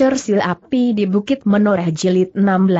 Cersil Api di Bukit Menoreh Jilid 16.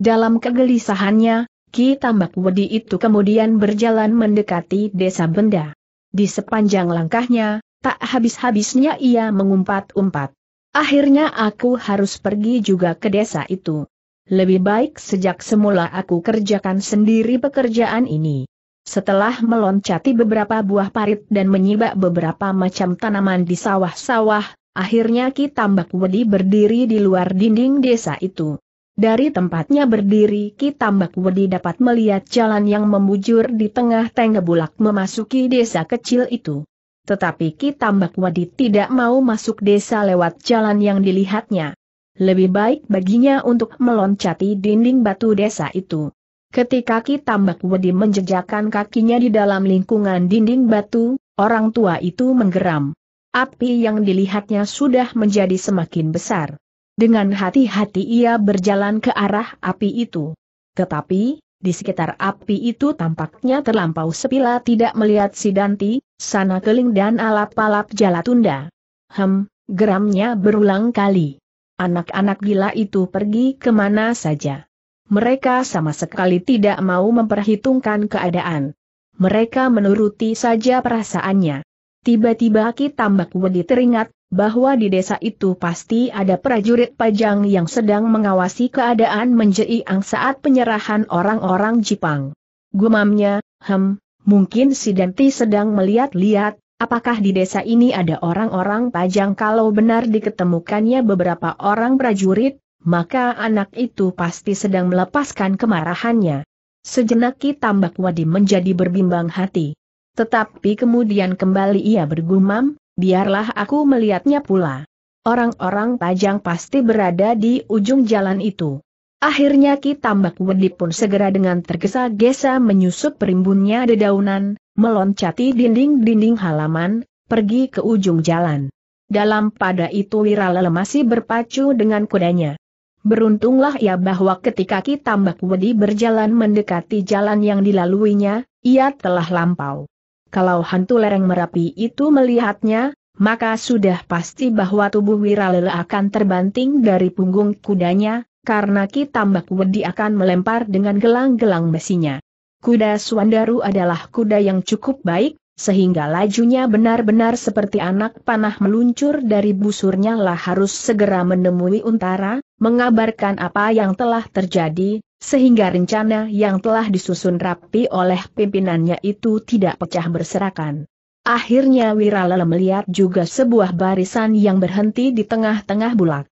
Dalam kegelisahannya, Ki Tambak Wedi itu kemudian berjalan mendekati desa benda. Di sepanjang langkahnya, tak habis-habisnya ia mengumpat-umpat. Akhirnya aku harus pergi juga ke desa itu. Lebih baik sejak semula aku kerjakan sendiri pekerjaan ini. Setelah meloncati beberapa buah parit dan menyibak beberapa macam tanaman di sawah-sawah, Akhirnya Ki Tambak Wedi berdiri di luar dinding desa itu. Dari tempatnya berdiri Ki Tambak Wedi dapat melihat jalan yang membujur di tengah tenggebulak memasuki desa kecil itu. Tetapi Ki Tambak Wedi tidak mau masuk desa lewat jalan yang dilihatnya. Lebih baik baginya untuk meloncati dinding batu desa itu. Ketika Ki Tambak Wedi menjejakkan kakinya di dalam lingkungan dinding batu, orang tua itu menggeram api yang dilihatnya sudah menjadi semakin besar. Dengan hati-hati ia berjalan ke arah api itu. Tetapi, di sekitar api itu tampaknya terlampau sepila tidak melihat si Danti, sana keling dan alap-alap tunda. Hem, geramnya berulang kali. Anak-anak gila itu pergi kemana saja. Mereka sama sekali tidak mau memperhitungkan keadaan. Mereka menuruti saja perasaannya. Tiba-tiba Ki Tambak Wedi teringat, bahwa di desa itu pasti ada prajurit pajang yang sedang mengawasi keadaan menjeiang saat penyerahan orang-orang Jepang. Gumamnya, hem, mungkin si Denti sedang melihat-lihat, apakah di desa ini ada orang-orang pajang kalau benar diketemukannya beberapa orang prajurit, maka anak itu pasti sedang melepaskan kemarahannya. Sejenak Ki Tambak Wadi menjadi berbimbang hati. Tetapi kemudian kembali ia bergumam, biarlah aku melihatnya pula. Orang-orang Pajang pasti berada di ujung jalan itu. Akhirnya Ki Tambak Wedi pun segera dengan tergesa-gesa menyusup perimbunnya dedaunan, meloncati dinding-dinding halaman, pergi ke ujung jalan. Dalam pada itu Wiralele masih berpacu dengan kudanya. Beruntunglah ia bahwa ketika Ki Tambak Wedi berjalan mendekati jalan yang dilaluinya, ia telah lampau. Kalau hantu lereng Merapi itu melihatnya, maka sudah pasti bahwa tubuh Wiralele akan terbanting dari punggung kudanya, karena Ki Tambak Wedi akan melempar dengan gelang-gelang besinya. Kuda Suandaru adalah kuda yang cukup baik, sehingga lajunya benar-benar seperti anak panah meluncur dari busurnya lah harus segera menemui Untara, mengabarkan apa yang telah terjadi, sehingga rencana yang telah disusun rapi oleh pimpinannya itu tidak pecah berserakan. Akhirnya Wiralala melihat juga sebuah barisan yang berhenti di tengah-tengah bulak.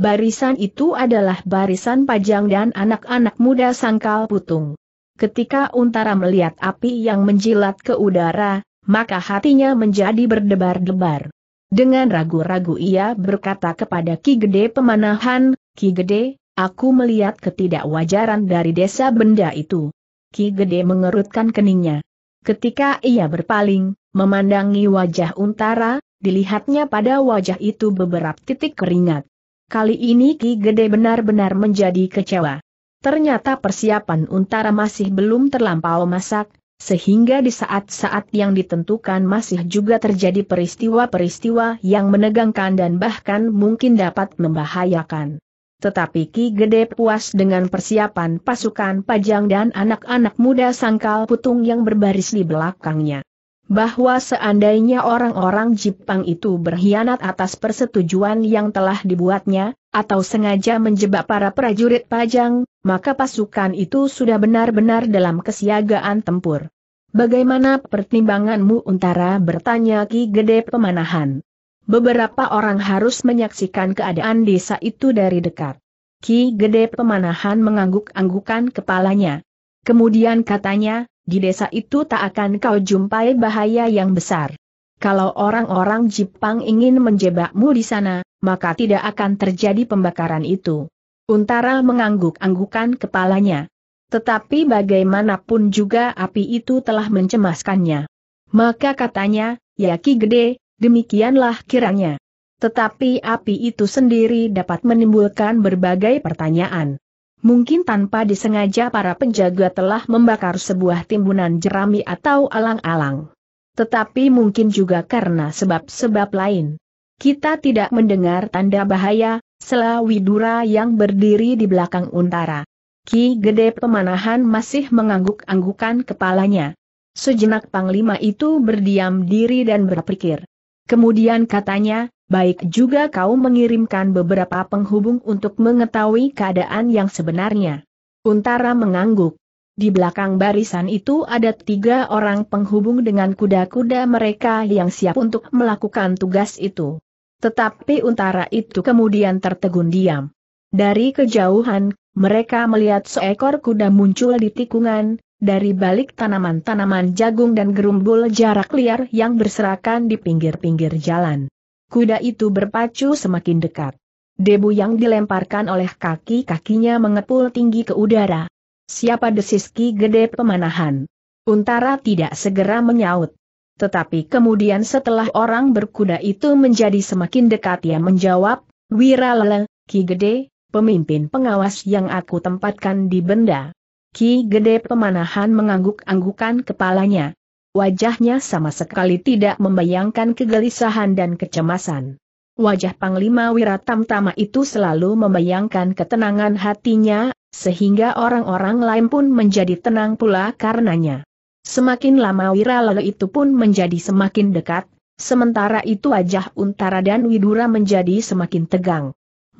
Barisan itu adalah barisan pajang dan anak-anak muda sangkal putung. Ketika Untara melihat api yang menjilat ke udara, maka hatinya menjadi berdebar-debar. Dengan ragu-ragu ia berkata kepada Ki Gede Pemanahan, Ki Gede, Aku melihat ketidakwajaran dari desa benda itu. Ki Gede mengerutkan keningnya. Ketika ia berpaling, memandangi wajah Untara, dilihatnya pada wajah itu beberapa titik keringat. Kali ini Ki Gede benar-benar menjadi kecewa. Ternyata persiapan Untara masih belum terlampau masak, sehingga di saat-saat yang ditentukan masih juga terjadi peristiwa-peristiwa yang menegangkan dan bahkan mungkin dapat membahayakan tetapi Ki Gede puas dengan persiapan pasukan pajang dan anak-anak muda sangkal putung yang berbaris di belakangnya. Bahwa seandainya orang-orang Jipang itu berkhianat atas persetujuan yang telah dibuatnya, atau sengaja menjebak para prajurit pajang, maka pasukan itu sudah benar-benar dalam kesiagaan tempur. Bagaimana pertimbanganmu? Untara bertanya Ki Gede Pemanahan. Beberapa orang harus menyaksikan keadaan desa itu dari dekat. Ki Gede Pemanahan mengangguk-anggukan kepalanya. Kemudian katanya, di desa itu tak akan kau jumpai bahaya yang besar. Kalau orang-orang Jepang ingin menjebakmu di sana, maka tidak akan terjadi pembakaran itu. Untara mengangguk-anggukan kepalanya. Tetapi bagaimanapun juga api itu telah mencemaskannya. Maka katanya, ya Ki Gede, demikianlah kiranya. Tetapi api itu sendiri dapat menimbulkan berbagai pertanyaan. Mungkin tanpa disengaja para penjaga telah membakar sebuah timbunan jerami atau alang-alang. Tetapi mungkin juga karena sebab-sebab lain. Kita tidak mendengar tanda bahaya, Selawidura yang berdiri di belakang untara. Ki Gede Pemanahan masih mengangguk-anggukan kepalanya. Sejenak Panglima itu berdiam diri dan berpikir. Kemudian katanya, baik juga kau mengirimkan beberapa penghubung untuk mengetahui keadaan yang sebenarnya. Untara mengangguk. Di belakang barisan itu ada tiga orang penghubung dengan kuda-kuda mereka yang siap untuk melakukan tugas itu. Tetapi untara itu kemudian tertegun diam. Dari kejauhan, mereka melihat seekor kuda muncul di tikungan, dari balik tanaman-tanaman jagung dan gerumbul jarak liar yang berserakan di pinggir-pinggir jalan. Kuda itu berpacu semakin dekat. Debu yang dilemparkan oleh kaki-kakinya mengepul tinggi ke udara. Siapa Desiski, Gede Pemanahan? Untara tidak segera menyaut. Tetapi kemudian setelah orang berkuda itu menjadi semakin dekat ia menjawab, Wiralele, Ki Gede, pemimpin pengawas yang aku tempatkan di benda. Ki Gede Pemanahan mengangguk-anggukan kepalanya. Wajahnya sama sekali tidak membayangkan kegelisahan dan kecemasan. Wajah Panglima Wiratam Tama itu selalu membayangkan ketenangan hatinya, sehingga orang-orang lain pun menjadi tenang pula karenanya. Semakin lama Wiralala itu pun menjadi semakin dekat, sementara itu wajah Untara dan Widura menjadi semakin tegang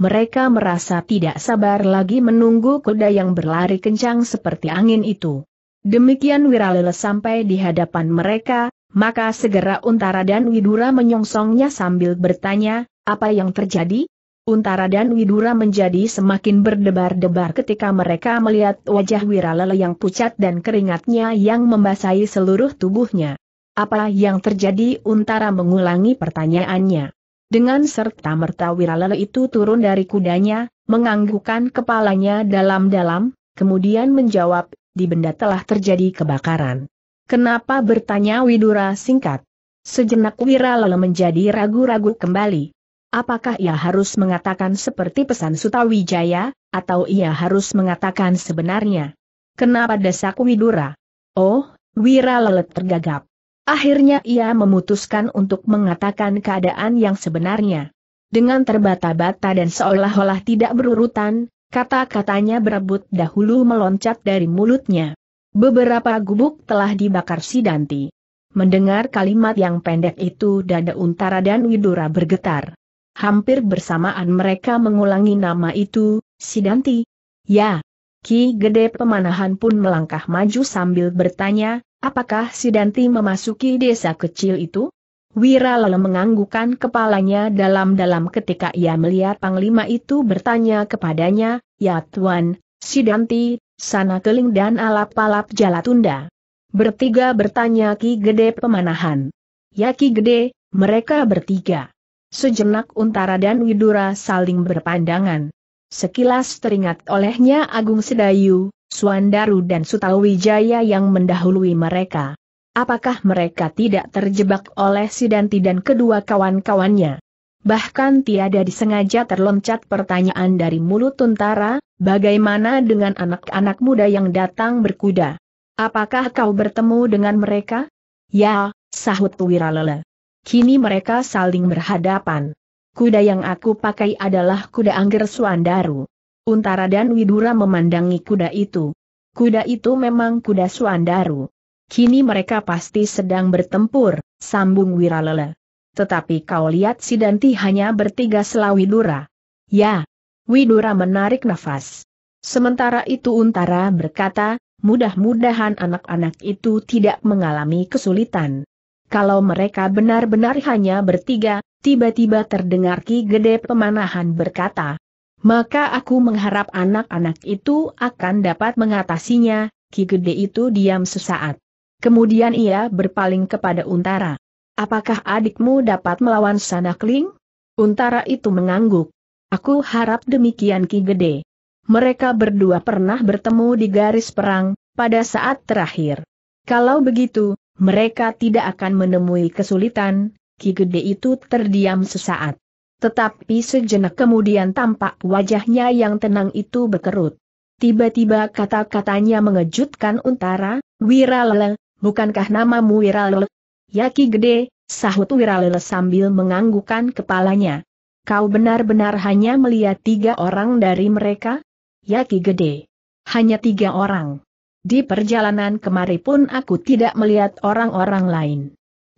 mereka merasa tidak sabar lagi menunggu kuda yang berlari kencang seperti angin itu. Demikian Wiralele sampai di hadapan mereka, maka segera Untara dan Widura menyongsongnya sambil bertanya, apa yang terjadi? Untara dan Widura menjadi semakin berdebar-debar ketika mereka melihat wajah Wiralele yang pucat dan keringatnya yang membasahi seluruh tubuhnya. Apa yang terjadi Untara mengulangi pertanyaannya. Dengan serta-merta Wiralala itu turun dari kudanya, menganggukkan kepalanya dalam-dalam, kemudian menjawab, di benda telah terjadi kebakaran. Kenapa bertanya Widura singkat? Sejenak Wiralala menjadi ragu-ragu kembali. Apakah ia harus mengatakan seperti pesan Sutawijaya, atau ia harus mengatakan sebenarnya? Kenapa desak Widura? Oh, Wiralala tergagap. Akhirnya ia memutuskan untuk mengatakan keadaan yang sebenarnya. Dengan terbata-bata dan seolah-olah tidak berurutan, kata-katanya berebut dahulu meloncat dari mulutnya. Beberapa gubuk telah dibakar Sidanti. Mendengar kalimat yang pendek itu dada Untara dan Widura bergetar. Hampir bersamaan mereka mengulangi nama itu, Sidanti. Ya. Ki Gede Pemanahan pun melangkah maju sambil bertanya, Apakah si Danti memasuki desa kecil itu? Wira lalu menganggukkan kepalanya dalam-dalam ketika ia melihat Panglima itu bertanya kepadanya, Ya Tuan, si Danti, sana keling dan alap-alap tunda. Bertiga bertanya Ki Gede pemanahan. Ya Ki Gede, mereka bertiga. Sejenak Untara dan Widura saling berpandangan. Sekilas teringat olehnya Agung Sedayu, Suandaru dan Sutawijaya yang mendahului mereka. Apakah mereka tidak terjebak oleh Sidanti dan kedua kawan-kawannya? Bahkan tiada disengaja terloncat pertanyaan dari mulut Tuntara, bagaimana dengan anak-anak muda yang datang berkuda? Apakah kau bertemu dengan mereka? Ya, sahut Wiralele. Kini mereka saling berhadapan. Kuda yang aku pakai adalah kuda Angger Suandaru. Untara dan Widura memandangi kuda itu. Kuda itu memang kuda Suandaru. Kini mereka pasti sedang bertempur, sambung Wiralele. Tetapi kau lihat si Danti hanya bertiga selawi Widura. Ya. Widura menarik nafas. Sementara itu Untara berkata, mudah-mudahan anak-anak itu tidak mengalami kesulitan. Kalau mereka benar-benar hanya bertiga, tiba-tiba terdengar Ki Gede Pemanahan berkata, maka aku mengharap anak-anak itu akan dapat mengatasinya, Ki Gede itu diam sesaat. Kemudian ia berpaling kepada Untara. Apakah adikmu dapat melawan Sanakling? Untara itu mengangguk. Aku harap demikian Ki Gede. Mereka berdua pernah bertemu di garis perang, pada saat terakhir. Kalau begitu, mereka tidak akan menemui kesulitan, Ki Gede itu terdiam sesaat. Tetapi sejenak kemudian tampak wajahnya yang tenang itu berkerut. Tiba-tiba kata-katanya mengejutkan untara, Wiralele, bukankah namamu Wiralele? Ya Ki Gede, sahut Wiralele sambil menganggukkan kepalanya. Kau benar-benar hanya melihat tiga orang dari mereka? Ya Ki Gede. Hanya tiga orang. Di perjalanan kemari pun aku tidak melihat orang-orang lain.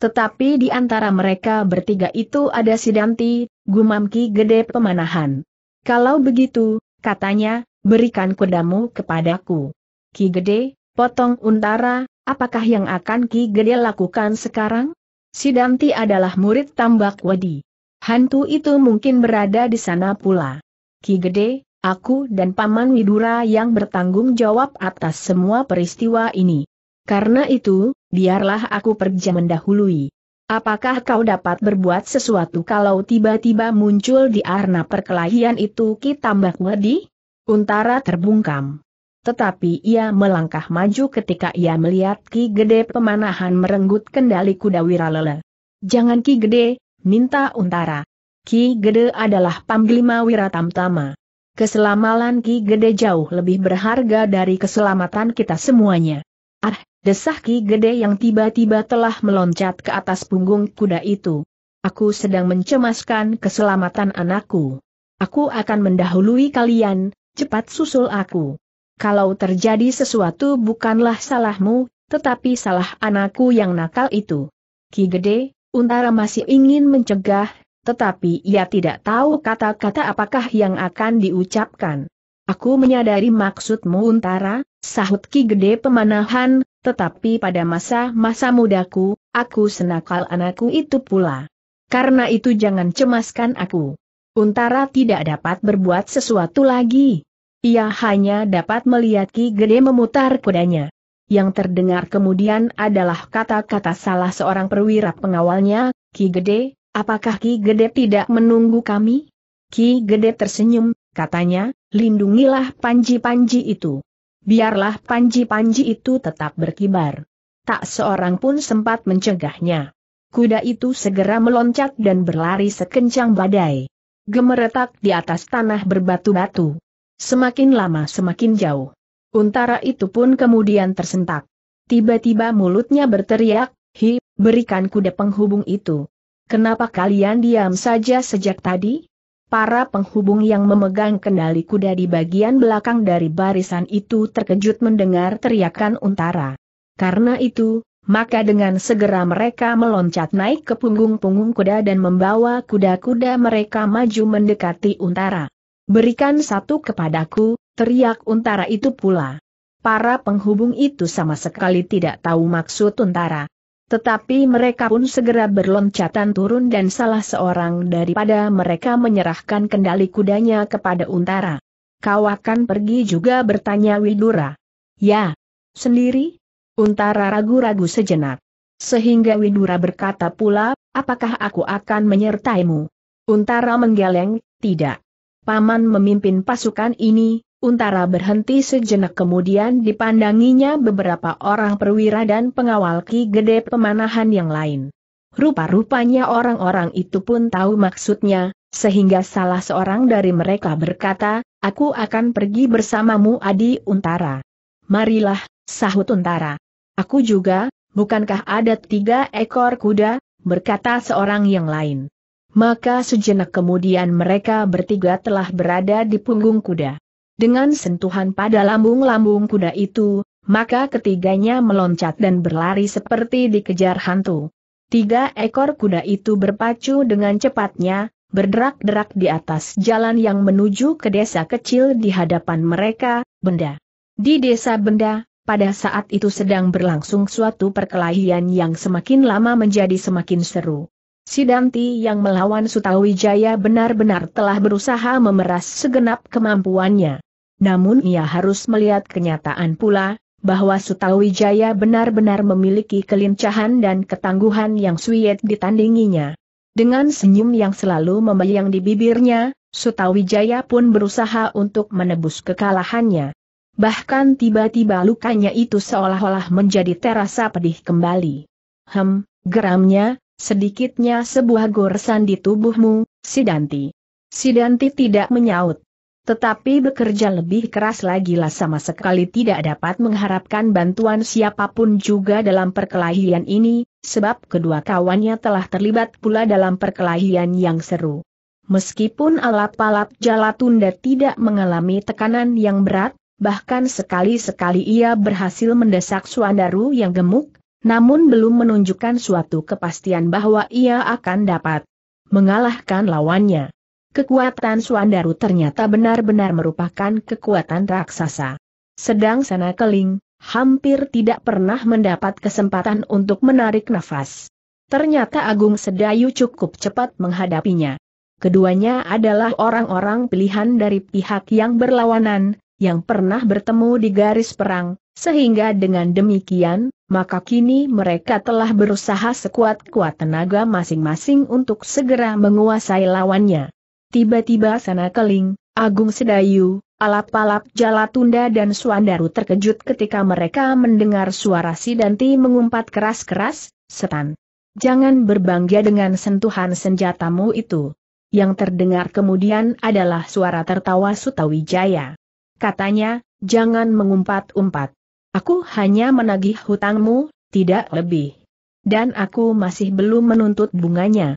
Tetapi di antara mereka bertiga itu ada Sidanti, gumam Ki Gede Pemanahan. Kalau begitu, katanya, berikan kudamu kepadaku. Ki Gede, potong untara, apakah yang akan Ki Gede lakukan sekarang? Sidanti adalah murid tambak wadi. Hantu itu mungkin berada di sana pula. Ki Gede, aku dan Paman Widura yang bertanggung jawab atas semua peristiwa ini. Karena itu, biarlah aku pergi mendahului. Apakah kau dapat berbuat sesuatu kalau tiba-tiba muncul di arena perkelahian itu kita Mbah Wedi? Untara terbungkam. Tetapi ia melangkah maju ketika ia melihat Ki Gede pemanahan merenggut kendali kuda Wiralele. Jangan Ki Gede, minta Untara. Ki Gede adalah Panglima Wiratamtama. Keselamalan Ki Gede jauh lebih berharga dari keselamatan kita semuanya. Ah, Desah Ki Gede yang tiba-tiba telah meloncat ke atas punggung kuda itu. Aku sedang mencemaskan keselamatan anakku. Aku akan mendahului kalian, cepat susul aku. Kalau terjadi sesuatu bukanlah salahmu, tetapi salah anakku yang nakal itu. Ki Gede, Untara masih ingin mencegah, tetapi ia tidak tahu kata-kata apakah yang akan diucapkan. Aku menyadari maksudmu Untara, sahut Ki Gede pemanahan, tetapi pada masa-masa mudaku, aku senakal anakku itu pula. Karena itu jangan cemaskan aku. Untara tidak dapat berbuat sesuatu lagi. Ia hanya dapat melihat Ki Gede memutar kudanya. Yang terdengar kemudian adalah kata-kata salah seorang perwira pengawalnya, Ki Gede, apakah Ki Gede tidak menunggu kami? Ki Gede tersenyum, katanya, lindungilah panji-panji itu biarlah panji-panji itu tetap berkibar. Tak seorang pun sempat mencegahnya. Kuda itu segera meloncat dan berlari sekencang badai. Gemeretak di atas tanah berbatu-batu. Semakin lama semakin jauh. Untara itu pun kemudian tersentak. Tiba-tiba mulutnya berteriak, Hi, berikan kuda penghubung itu. Kenapa kalian diam saja sejak tadi? para penghubung yang memegang kendali kuda di bagian belakang dari barisan itu terkejut mendengar teriakan untara. Karena itu, maka dengan segera mereka meloncat naik ke punggung-punggung kuda dan membawa kuda-kuda mereka maju mendekati untara. Berikan satu kepadaku, teriak untara itu pula. Para penghubung itu sama sekali tidak tahu maksud untara, tetapi mereka pun segera berloncatan turun dan salah seorang daripada mereka menyerahkan kendali kudanya kepada Untara. Kau akan pergi juga bertanya Widura. Ya. Sendiri? Untara ragu-ragu sejenak. Sehingga Widura berkata pula, apakah aku akan menyertaimu? Untara menggeleng, tidak. Paman memimpin pasukan ini, Untara berhenti sejenak kemudian dipandanginya beberapa orang perwira dan pengawal Ki Gede pemanahan yang lain. Rupa-rupanya orang-orang itu pun tahu maksudnya, sehingga salah seorang dari mereka berkata, aku akan pergi bersamamu Adi Untara. Marilah, sahut Untara. Aku juga, bukankah ada tiga ekor kuda, berkata seorang yang lain. Maka sejenak kemudian mereka bertiga telah berada di punggung kuda. Dengan sentuhan pada lambung-lambung kuda itu, maka ketiganya meloncat dan berlari seperti dikejar hantu. Tiga ekor kuda itu berpacu dengan cepatnya, berderak-derak di atas jalan yang menuju ke desa kecil di hadapan mereka, Benda. Di desa Benda, pada saat itu sedang berlangsung suatu perkelahian yang semakin lama menjadi semakin seru. Sidanti yang melawan Sutawijaya benar-benar telah berusaha memeras segenap kemampuannya namun ia harus melihat kenyataan pula, bahwa Sutawijaya benar-benar memiliki kelincahan dan ketangguhan yang suyet ditandinginya. Dengan senyum yang selalu membayang di bibirnya, Sutawijaya pun berusaha untuk menebus kekalahannya. Bahkan tiba-tiba lukanya itu seolah-olah menjadi terasa pedih kembali. Hem, geramnya, sedikitnya sebuah goresan di tubuhmu, Sidanti. Sidanti tidak menyaut. Tetapi bekerja lebih keras lagi lah sama sekali tidak dapat mengharapkan bantuan siapapun juga dalam perkelahian ini, sebab kedua kawannya telah terlibat pula dalam perkelahian yang seru. Meskipun alap-alap Jalatunda tidak mengalami tekanan yang berat, bahkan sekali-sekali ia berhasil mendesak Suandaru yang gemuk, namun belum menunjukkan suatu kepastian bahwa ia akan dapat mengalahkan lawannya kekuatan Suandaru ternyata benar-benar merupakan kekuatan raksasa. Sedang sana keling, hampir tidak pernah mendapat kesempatan untuk menarik nafas. Ternyata Agung Sedayu cukup cepat menghadapinya. Keduanya adalah orang-orang pilihan dari pihak yang berlawanan, yang pernah bertemu di garis perang, sehingga dengan demikian, maka kini mereka telah berusaha sekuat-kuat tenaga masing-masing untuk segera menguasai lawannya. Tiba-tiba Sana Keling, Agung Sedayu, Alap-alap Jalatunda dan Suandaru terkejut ketika mereka mendengar suara Sidanti mengumpat keras-keras, setan. Jangan berbangga dengan sentuhan senjatamu itu. Yang terdengar kemudian adalah suara tertawa Sutawijaya. Katanya, jangan mengumpat-umpat. Aku hanya menagih hutangmu, tidak lebih. Dan aku masih belum menuntut bunganya.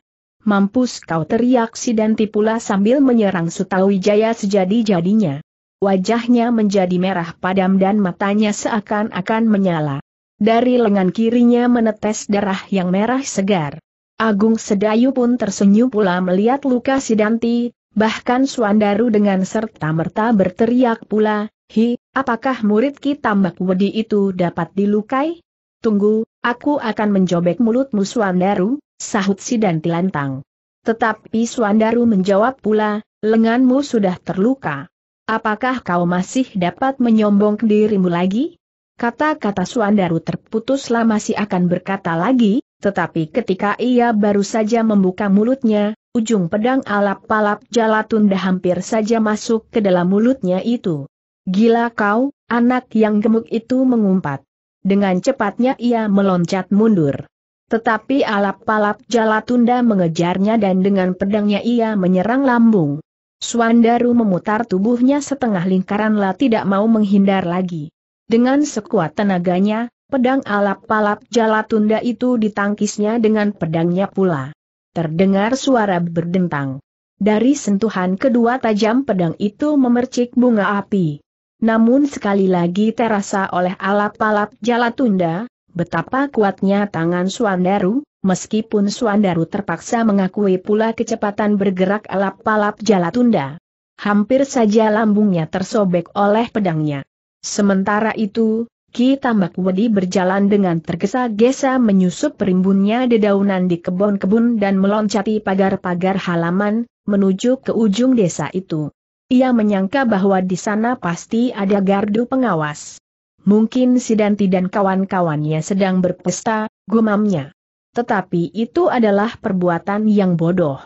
Mampus kau teriak si pula sambil menyerang Sutawijaya sejadi-jadinya. Wajahnya menjadi merah padam dan matanya seakan-akan menyala. Dari lengan kirinya menetes darah yang merah segar. Agung Sedayu pun tersenyum pula melihat luka Sidanti. bahkan Suandaru dengan serta-merta berteriak pula, Hi, apakah murid Ki Tambak Wedi itu dapat dilukai? Tunggu, aku akan menjobek mulutmu Suandaru, Sahut si dan Tetapi Suandaru menjawab pula, lenganmu sudah terluka. Apakah kau masih dapat menyombong dirimu lagi? Kata-kata Suandaru terputus lama masih akan berkata lagi, tetapi ketika ia baru saja membuka mulutnya, ujung pedang alap-alap jalatunda hampir saja masuk ke dalam mulutnya itu. Gila kau, anak yang gemuk itu mengumpat. Dengan cepatnya ia meloncat mundur. Tetapi alap-alap Jalatunda mengejarnya dan dengan pedangnya ia menyerang lambung. Suandaru memutar tubuhnya setengah lingkaranlah tidak mau menghindar lagi. Dengan sekuat tenaganya, pedang alap-alap Jalatunda itu ditangkisnya dengan pedangnya pula. Terdengar suara berdentang. Dari sentuhan kedua tajam pedang itu memercik bunga api. Namun sekali lagi terasa oleh alap-alap Jalatunda, betapa kuatnya tangan Suandaru, meskipun Suandaru terpaksa mengakui pula kecepatan bergerak alap-alap Jalatunda. Hampir saja lambungnya tersobek oleh pedangnya. Sementara itu, Ki Tambak Wedi berjalan dengan tergesa-gesa menyusup rimbunnya dedaunan di kebun-kebun dan meloncati pagar-pagar halaman, menuju ke ujung desa itu. Ia menyangka bahwa di sana pasti ada gardu pengawas. Mungkin si Danti dan kawan-kawannya sedang berpesta, gumamnya. Tetapi itu adalah perbuatan yang bodoh.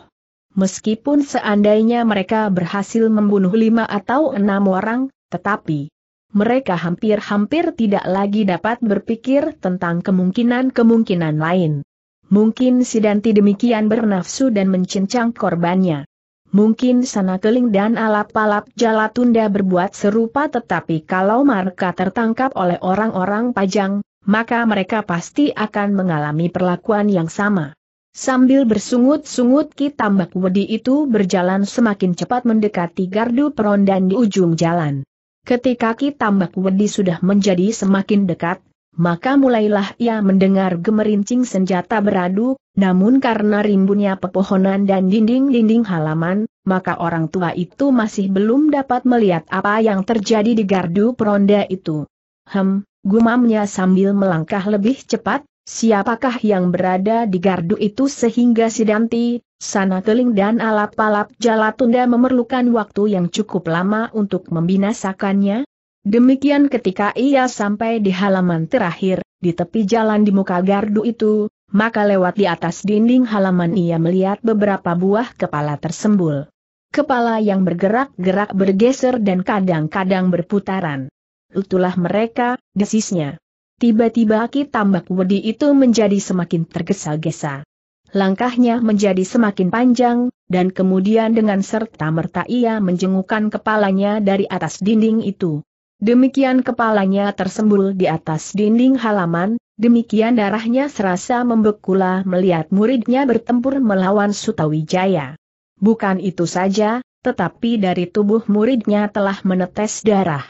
Meskipun seandainya mereka berhasil membunuh lima atau enam orang, tetapi mereka hampir-hampir tidak lagi dapat berpikir tentang kemungkinan-kemungkinan lain. Mungkin si Danti demikian bernafsu dan mencincang korbannya. Mungkin sana keling dan alap-alap tunda berbuat serupa tetapi kalau mereka tertangkap oleh orang-orang pajang, maka mereka pasti akan mengalami perlakuan yang sama. Sambil bersungut-sungut Ki Tambak Wedi itu berjalan semakin cepat mendekati gardu perondan di ujung jalan. Ketika Ki Tambak Wedi sudah menjadi semakin dekat, maka mulailah ia mendengar gemerincing senjata beradu, namun karena rimbunnya pepohonan dan dinding-dinding halaman, maka orang tua itu masih belum dapat melihat apa yang terjadi di gardu peronda itu. Hem, gumamnya sambil melangkah lebih cepat, siapakah yang berada di gardu itu sehingga Sidanti, Sana Keling dan alap-alap tunda memerlukan waktu yang cukup lama untuk membinasakannya? Demikian ketika ia sampai di halaman terakhir, di tepi jalan di muka gardu itu, maka lewat di atas dinding halaman ia melihat beberapa buah kepala tersembul. Kepala yang bergerak-gerak bergeser dan kadang-kadang berputaran. Itulah mereka, desisnya. Tiba-tiba Ki Tambak Wedi itu menjadi semakin tergesa-gesa. Langkahnya menjadi semakin panjang, dan kemudian dengan serta-merta ia menjengukkan kepalanya dari atas dinding itu. Demikian kepalanya tersembul di atas dinding halaman, demikian darahnya serasa membekula melihat muridnya bertempur melawan Sutawijaya. Bukan itu saja, tetapi dari tubuh muridnya telah menetes darah.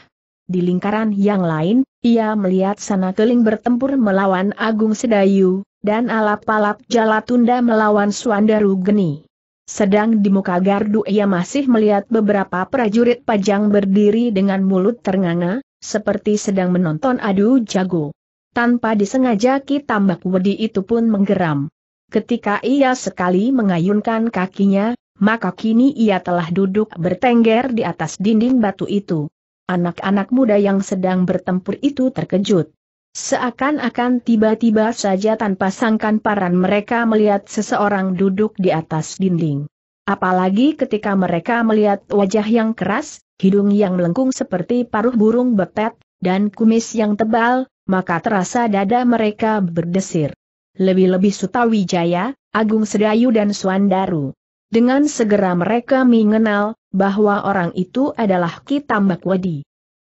Di lingkaran yang lain, ia melihat sana keling bertempur melawan Agung Sedayu, dan alap-alap Jalatunda melawan Suandaru Geni. Sedang di muka gardu ia masih melihat beberapa prajurit pajang berdiri dengan mulut ternganga, seperti sedang menonton adu jago. Tanpa disengaja ki tambak wedi itu pun menggeram. Ketika ia sekali mengayunkan kakinya, maka kini ia telah duduk bertengger di atas dinding batu itu. Anak-anak muda yang sedang bertempur itu terkejut. Seakan-akan tiba-tiba saja tanpa sangkan paran mereka melihat seseorang duduk di atas dinding. Apalagi ketika mereka melihat wajah yang keras, hidung yang melengkung seperti paruh burung betet, dan kumis yang tebal, maka terasa dada mereka berdesir. Lebih-lebih Sutawijaya, Agung Sedayu dan Suandaru. Dengan segera mereka mengenal, bahwa orang itu adalah Ki Tambak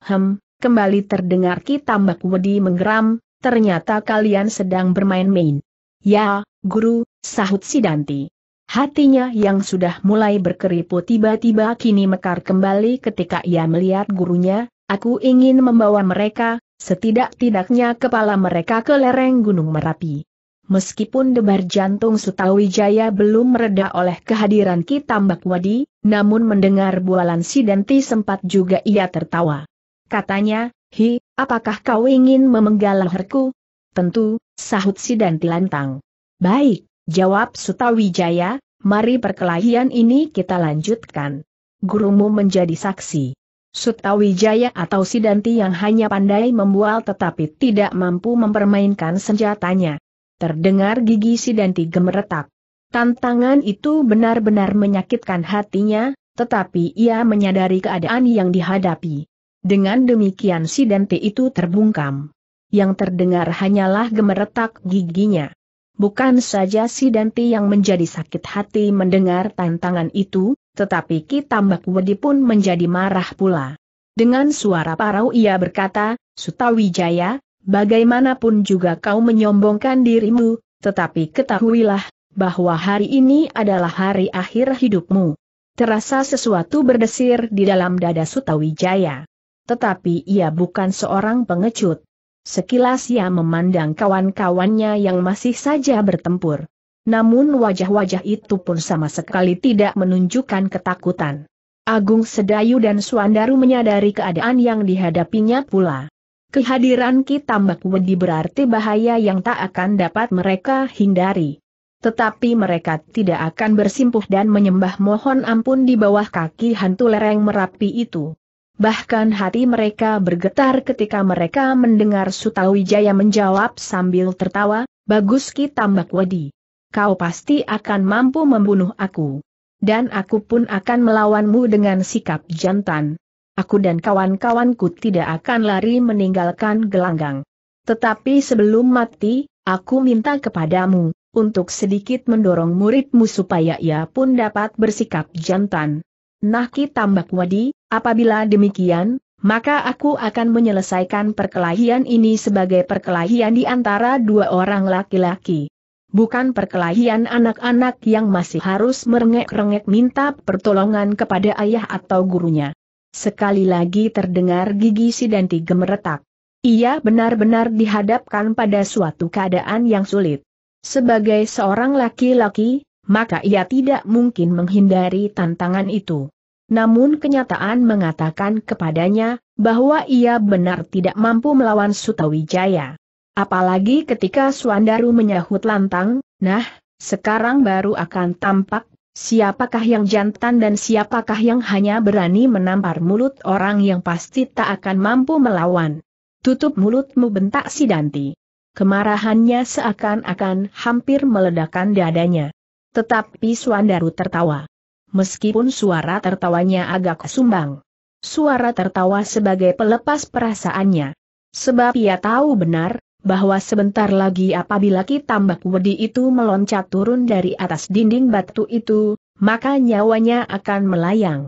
Hem, kembali terdengar Kitambak Wedi menggeram, ternyata kalian sedang bermain-main. Ya, guru, sahut Sidanti. Hatinya yang sudah mulai berkeriput tiba-tiba kini mekar kembali ketika ia melihat gurunya, aku ingin membawa mereka, setidak-tidaknya kepala mereka ke lereng Gunung Merapi. Meskipun debar jantung Sutawijaya belum mereda oleh kehadiran Kitambak Wadi, namun mendengar bualan Sidanti sempat juga ia tertawa. Katanya, Hi, apakah kau ingin memenggal leherku? Tentu, sahut si dan Baik, jawab Sutawijaya, mari perkelahian ini kita lanjutkan. Gurumu menjadi saksi. Sutawijaya atau Sidanti yang hanya pandai membual tetapi tidak mampu mempermainkan senjatanya. Terdengar gigi Sidanti gemeretak. Tantangan itu benar-benar menyakitkan hatinya, tetapi ia menyadari keadaan yang dihadapi. Dengan demikian si Dante itu terbungkam. Yang terdengar hanyalah gemeretak giginya. Bukan saja si Dante yang menjadi sakit hati mendengar tantangan itu, tetapi Ki Tambak Wedi pun menjadi marah pula. Dengan suara parau ia berkata, Sutawijaya, bagaimanapun juga kau menyombongkan dirimu, tetapi ketahuilah, bahwa hari ini adalah hari akhir hidupmu. Terasa sesuatu berdesir di dalam dada Sutawijaya. Tetapi ia bukan seorang pengecut. Sekilas ia memandang kawan-kawannya yang masih saja bertempur. Namun wajah-wajah itu pun sama sekali tidak menunjukkan ketakutan. Agung Sedayu dan Suandaru menyadari keadaan yang dihadapinya pula. Kehadiran Ki Tambak Wedi berarti bahaya yang tak akan dapat mereka hindari. Tetapi mereka tidak akan bersimpuh dan menyembah mohon ampun di bawah kaki hantu lereng Merapi itu bahkan hati mereka bergetar ketika mereka mendengar Sutawijaya menjawab sambil tertawa, Bagus Ki Tambak Wadi. Kau pasti akan mampu membunuh aku. Dan aku pun akan melawanmu dengan sikap jantan. Aku dan kawan-kawanku tidak akan lari meninggalkan gelanggang. Tetapi sebelum mati, aku minta kepadamu, untuk sedikit mendorong muridmu supaya ia pun dapat bersikap jantan. Nahki Tambak Wadi, apabila demikian, maka aku akan menyelesaikan perkelahian ini sebagai perkelahian di antara dua orang laki-laki. Bukan perkelahian anak-anak yang masih harus merengek-rengek minta pertolongan kepada ayah atau gurunya. Sekali lagi terdengar gigi si Sidanti gemeretak. Ia benar-benar dihadapkan pada suatu keadaan yang sulit. Sebagai seorang laki-laki, maka ia tidak mungkin menghindari tantangan itu. Namun kenyataan mengatakan kepadanya, bahwa ia benar tidak mampu melawan Sutawijaya. Apalagi ketika Suandaru menyahut lantang, nah, sekarang baru akan tampak, siapakah yang jantan dan siapakah yang hanya berani menampar mulut orang yang pasti tak akan mampu melawan. Tutup mulutmu bentak si Danti. Kemarahannya seakan-akan hampir meledakkan dadanya. Tetapi Suandaru tertawa. Meskipun suara tertawanya agak sumbang. Suara tertawa sebagai pelepas perasaannya. Sebab ia tahu benar, bahwa sebentar lagi apabila Kitambak Wedi itu meloncat turun dari atas dinding batu itu, maka nyawanya akan melayang.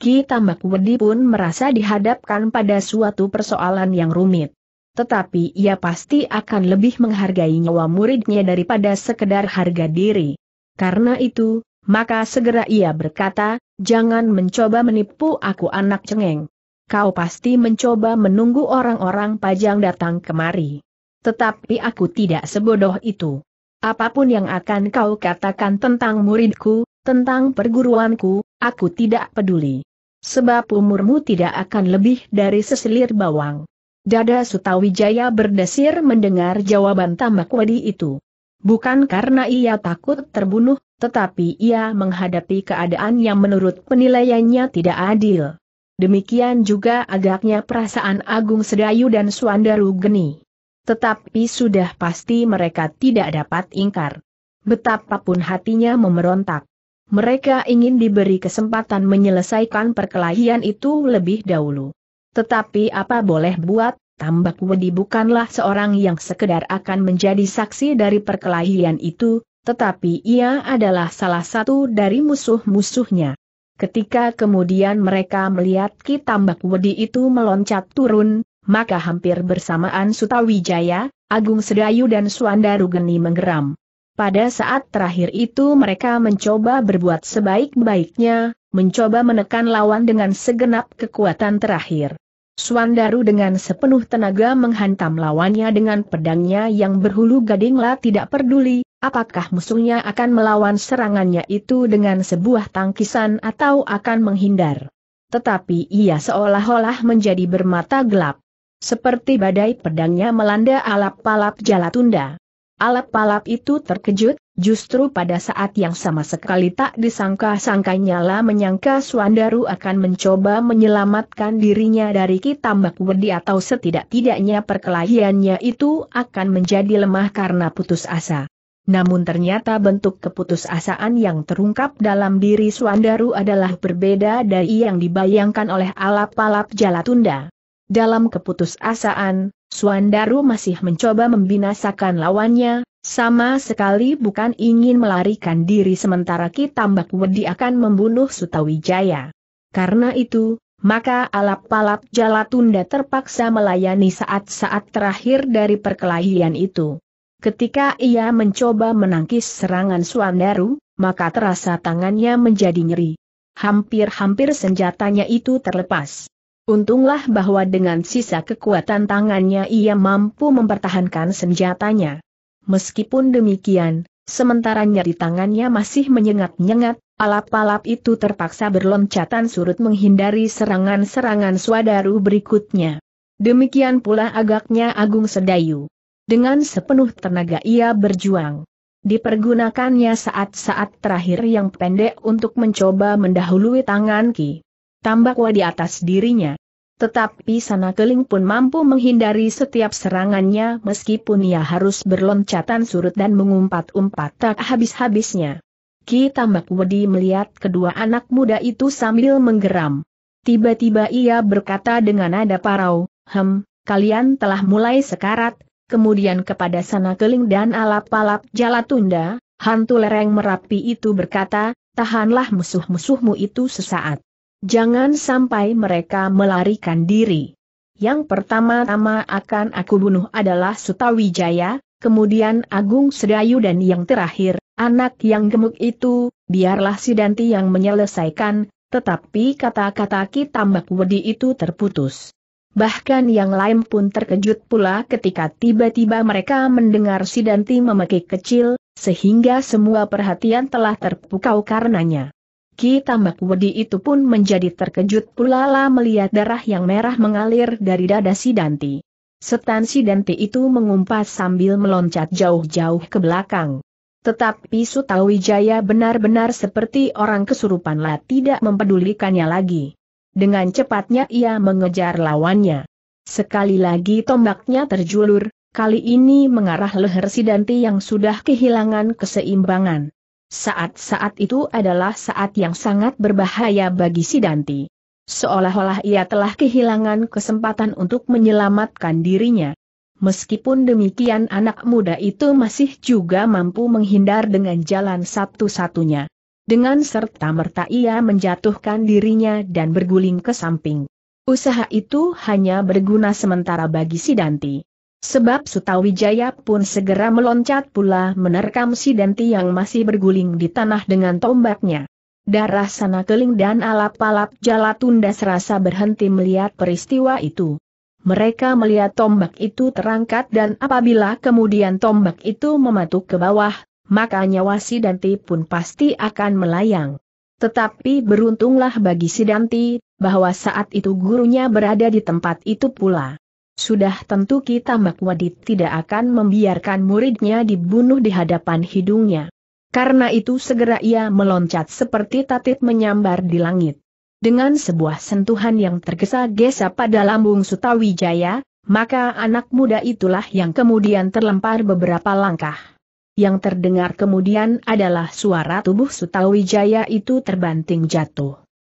Kitambak Wedi pun merasa dihadapkan pada suatu persoalan yang rumit. Tetapi ia pasti akan lebih menghargai nyawa muridnya daripada sekedar harga diri. Karena itu, maka segera ia berkata, jangan mencoba menipu aku anak cengeng. Kau pasti mencoba menunggu orang-orang pajang datang kemari. Tetapi aku tidak sebodoh itu. Apapun yang akan kau katakan tentang muridku, tentang perguruanku, aku tidak peduli. Sebab umurmu tidak akan lebih dari seselir bawang. Dada Sutawijaya berdesir mendengar jawaban wadi itu. Bukan karena ia takut terbunuh, tetapi ia menghadapi keadaan yang menurut penilaiannya tidak adil. Demikian juga agaknya perasaan Agung Sedayu dan Suandaru Geni. Tetapi sudah pasti mereka tidak dapat ingkar. Betapapun hatinya memerontak. Mereka ingin diberi kesempatan menyelesaikan perkelahian itu lebih dahulu. Tetapi apa boleh buat, Tambak Wedi bukanlah seorang yang sekedar akan menjadi saksi dari perkelahian itu, tetapi ia adalah salah satu dari musuh-musuhnya. Ketika kemudian mereka melihat Ki Tambak Wedi itu meloncat turun, maka hampir bersamaan Sutawijaya, Agung Sedayu dan Suandaru Geni menggeram. Pada saat terakhir itu mereka mencoba berbuat sebaik-baiknya, mencoba menekan lawan dengan segenap kekuatan terakhir. Suandaru dengan sepenuh tenaga menghantam lawannya dengan pedangnya yang berhulu gadinglah tidak peduli, apakah musuhnya akan melawan serangannya itu dengan sebuah tangkisan atau akan menghindar. Tetapi ia seolah-olah menjadi bermata gelap. Seperti badai pedangnya melanda alap palap jala tunda. alap palap itu terkejut, Justru pada saat yang sama sekali tak disangka-sangkanya lah menyangka Suandaru akan mencoba menyelamatkan dirinya dari Kitambak Wedi atau setidak-tidaknya perkelahiannya itu akan menjadi lemah karena putus asa. Namun ternyata bentuk keputusasaan yang terungkap dalam diri Suandaru adalah berbeda dari yang dibayangkan oleh alap-alap Jalatunda. Dalam keputusasaan, Suandaru masih mencoba membinasakan lawannya, sama sekali bukan ingin melarikan diri sementara Ki Tambak Wedi akan membunuh Sutawijaya. Karena itu, maka alap-alap Jalatunda terpaksa melayani saat-saat terakhir dari perkelahian itu. Ketika ia mencoba menangkis serangan Suandaru, maka terasa tangannya menjadi nyeri. Hampir-hampir senjatanya itu terlepas. Untunglah bahwa dengan sisa kekuatan tangannya ia mampu mempertahankan senjatanya. Meskipun demikian, sementara nyeri tangannya masih menyengat-nyengat, alap-alap itu terpaksa berloncatan surut menghindari serangan-serangan swadaru berikutnya. Demikian pula agaknya Agung Sedayu. Dengan sepenuh tenaga ia berjuang. Dipergunakannya saat-saat terakhir yang pendek untuk mencoba mendahului tangan Ki Tambakwa di atas dirinya. Tetapi Sana Keling pun mampu menghindari setiap serangannya meskipun ia harus berloncatan surut dan mengumpat-umpat tak habis-habisnya. Ki Tambak Wedi melihat kedua anak muda itu sambil menggeram. Tiba-tiba ia berkata dengan nada parau, Hem, kalian telah mulai sekarat, kemudian kepada Sana Keling dan alap-alap jala tunda, hantu lereng Merapi itu berkata, tahanlah musuh-musuhmu itu sesaat. Jangan sampai mereka melarikan diri. Yang pertama-tama akan aku bunuh adalah Sutawijaya, kemudian Agung Sedayu dan yang terakhir, anak yang gemuk itu, biarlah Sidanti yang menyelesaikan, tetapi kata-kata Ki Tambak Wedi itu terputus. Bahkan yang lain pun terkejut pula ketika tiba-tiba mereka mendengar Sidanti memekik kecil, sehingga semua perhatian telah terpukau karenanya. Ki Tambak Wedi itu pun menjadi terkejut lah melihat darah yang merah mengalir dari dada Sidanti. Setan Sidanti itu mengumpat sambil meloncat jauh-jauh ke belakang. Tetapi Sutawijaya benar-benar seperti orang kesurupan lah tidak mempedulikannya lagi. Dengan cepatnya ia mengejar lawannya. Sekali lagi tombaknya terjulur, kali ini mengarah leher Sidanti yang sudah kehilangan keseimbangan. Saat-saat itu adalah saat yang sangat berbahaya bagi Sidanti. Seolah-olah ia telah kehilangan kesempatan untuk menyelamatkan dirinya. Meskipun demikian anak muda itu masih juga mampu menghindar dengan jalan satu-satunya. Dengan serta-merta ia menjatuhkan dirinya dan berguling ke samping. Usaha itu hanya berguna sementara bagi Sidanti. Sebab Sutawijaya pun segera meloncat pula menerkam si Denti yang masih berguling di tanah dengan tombaknya. Darah sana keling dan alap-alap jala tunda serasa berhenti melihat peristiwa itu. Mereka melihat tombak itu terangkat dan apabila kemudian tombak itu mematuk ke bawah, maka nyawa si Danti pun pasti akan melayang. Tetapi beruntunglah bagi si Danti, bahwa saat itu gurunya berada di tempat itu pula. Sudah tentu kita Tambak tidak akan membiarkan muridnya dibunuh di hadapan hidungnya. Karena itu segera ia meloncat seperti tatit menyambar di langit. Dengan sebuah sentuhan yang tergesa-gesa pada lambung Sutawijaya, maka anak muda itulah yang kemudian terlempar beberapa langkah. Yang terdengar kemudian adalah suara tubuh Sutawijaya itu terbanting jatuh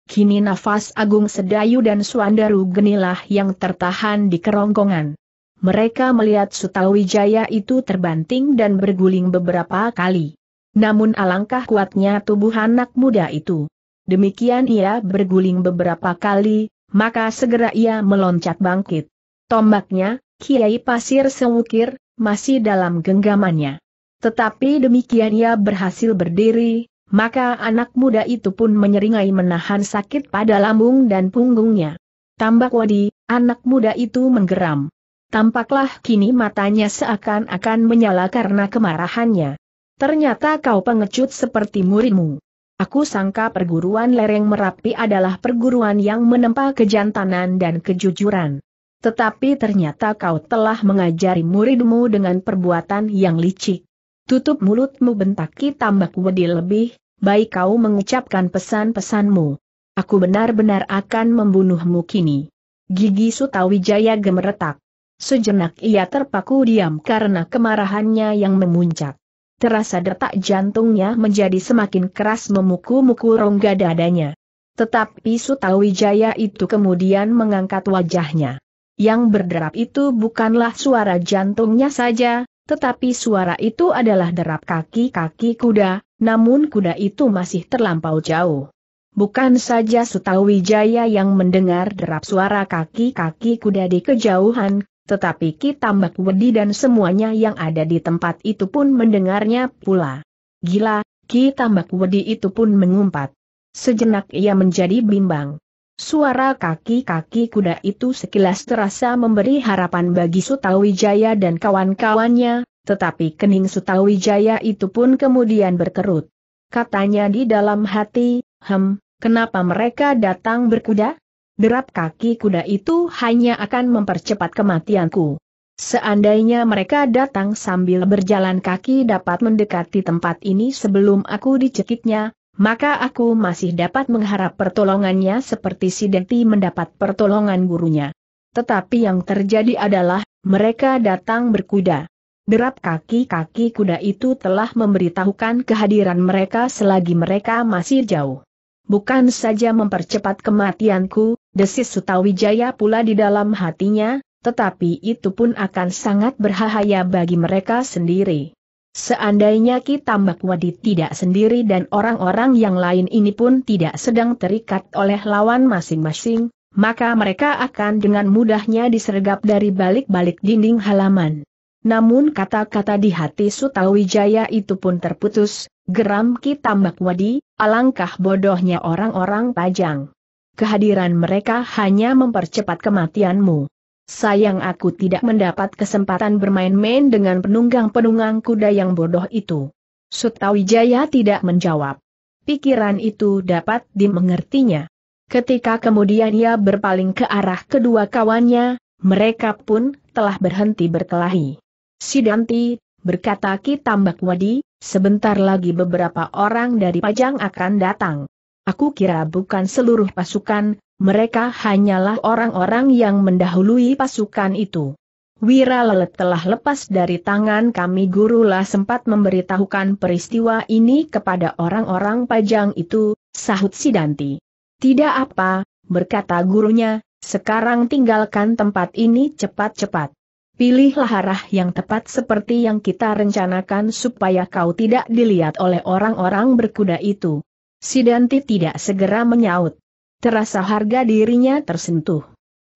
kini nafas Agung Sedayu dan Suandaru Genilah yang tertahan di kerongkongan. Mereka melihat Sutawijaya itu terbanting dan berguling beberapa kali. Namun alangkah kuatnya tubuh anak muda itu. Demikian ia berguling beberapa kali, maka segera ia meloncat bangkit. Tombaknya, Kiai Pasir Sewukir, masih dalam genggamannya. Tetapi demikian ia berhasil berdiri, maka anak muda itu pun menyeringai menahan sakit pada lambung dan punggungnya. Tambak Wadi, anak muda itu menggeram. Tampaklah kini matanya seakan-akan menyala karena kemarahannya. Ternyata kau pengecut seperti muridmu. Aku sangka perguruan lereng Merapi adalah perguruan yang menempa kejantanan dan kejujuran. Tetapi ternyata kau telah mengajari muridmu dengan perbuatan yang licik. Tutup mulutmu bentak, kita. Tambak wedi lebih, baik kau mengucapkan pesan-pesanmu. Aku benar-benar akan membunuhmu kini. Gigi Sutawijaya gemeretak. Sejenak ia terpaku diam karena kemarahannya yang memuncak. Terasa detak jantungnya menjadi semakin keras memukul-mukul rongga dadanya. Tetapi Sutawijaya itu kemudian mengangkat wajahnya. Yang berderap itu bukanlah suara jantungnya saja, tetapi suara itu adalah derap kaki-kaki kuda, namun kuda itu masih terlampau jauh. Bukan saja Sutawijaya yang mendengar derap suara kaki-kaki kuda di kejauhan, tetapi Ki Tambak Wedi dan semuanya yang ada di tempat itu pun mendengarnya pula. Gila, Ki Tambak Wedi itu pun mengumpat. Sejenak ia menjadi bimbang. Suara kaki-kaki kuda itu sekilas terasa memberi harapan bagi Sutawijaya dan kawan-kawannya, tetapi kening Sutawijaya itu pun kemudian berkerut. Katanya di dalam hati, hem, kenapa mereka datang berkuda? Derap kaki kuda itu hanya akan mempercepat kematianku. Seandainya mereka datang sambil berjalan kaki dapat mendekati tempat ini sebelum aku dicekiknya, maka aku masih dapat mengharap pertolongannya seperti si Deti mendapat pertolongan gurunya. Tetapi yang terjadi adalah, mereka datang berkuda. Derap kaki-kaki kuda itu telah memberitahukan kehadiran mereka selagi mereka masih jauh. Bukan saja mempercepat kematianku, desis Sutawijaya pula di dalam hatinya, tetapi itu pun akan sangat berbahaya bagi mereka sendiri. Seandainya kita Wadi tidak sendiri dan orang-orang yang lain ini pun tidak sedang terikat oleh lawan masing-masing, maka mereka akan dengan mudahnya disergap dari balik-balik dinding halaman. Namun kata-kata di hati Sutawijaya itu pun terputus, geram Ki Tambak Wadi, alangkah bodohnya orang-orang pajang. Kehadiran mereka hanya mempercepat kematianmu. Sayang aku tidak mendapat kesempatan bermain-main dengan penunggang-penunggang kuda yang bodoh itu. Sutawijaya tidak menjawab. Pikiran itu dapat dimengertinya. Ketika kemudian ia berpaling ke arah kedua kawannya, mereka pun telah berhenti berkelahi. Sidanti, berkata Ki Tambak Wadi, sebentar lagi beberapa orang dari Pajang akan datang. Aku kira bukan seluruh pasukan, mereka hanyalah orang-orang yang mendahului pasukan itu. Wira Lelet telah lepas dari tangan kami gurulah sempat memberitahukan peristiwa ini kepada orang-orang pajang itu, sahut Sidanti. Tidak apa, berkata gurunya, sekarang tinggalkan tempat ini cepat-cepat. Pilihlah arah yang tepat seperti yang kita rencanakan supaya kau tidak dilihat oleh orang-orang berkuda itu. Sidanti tidak segera menyaut. Terasa harga dirinya tersentuh.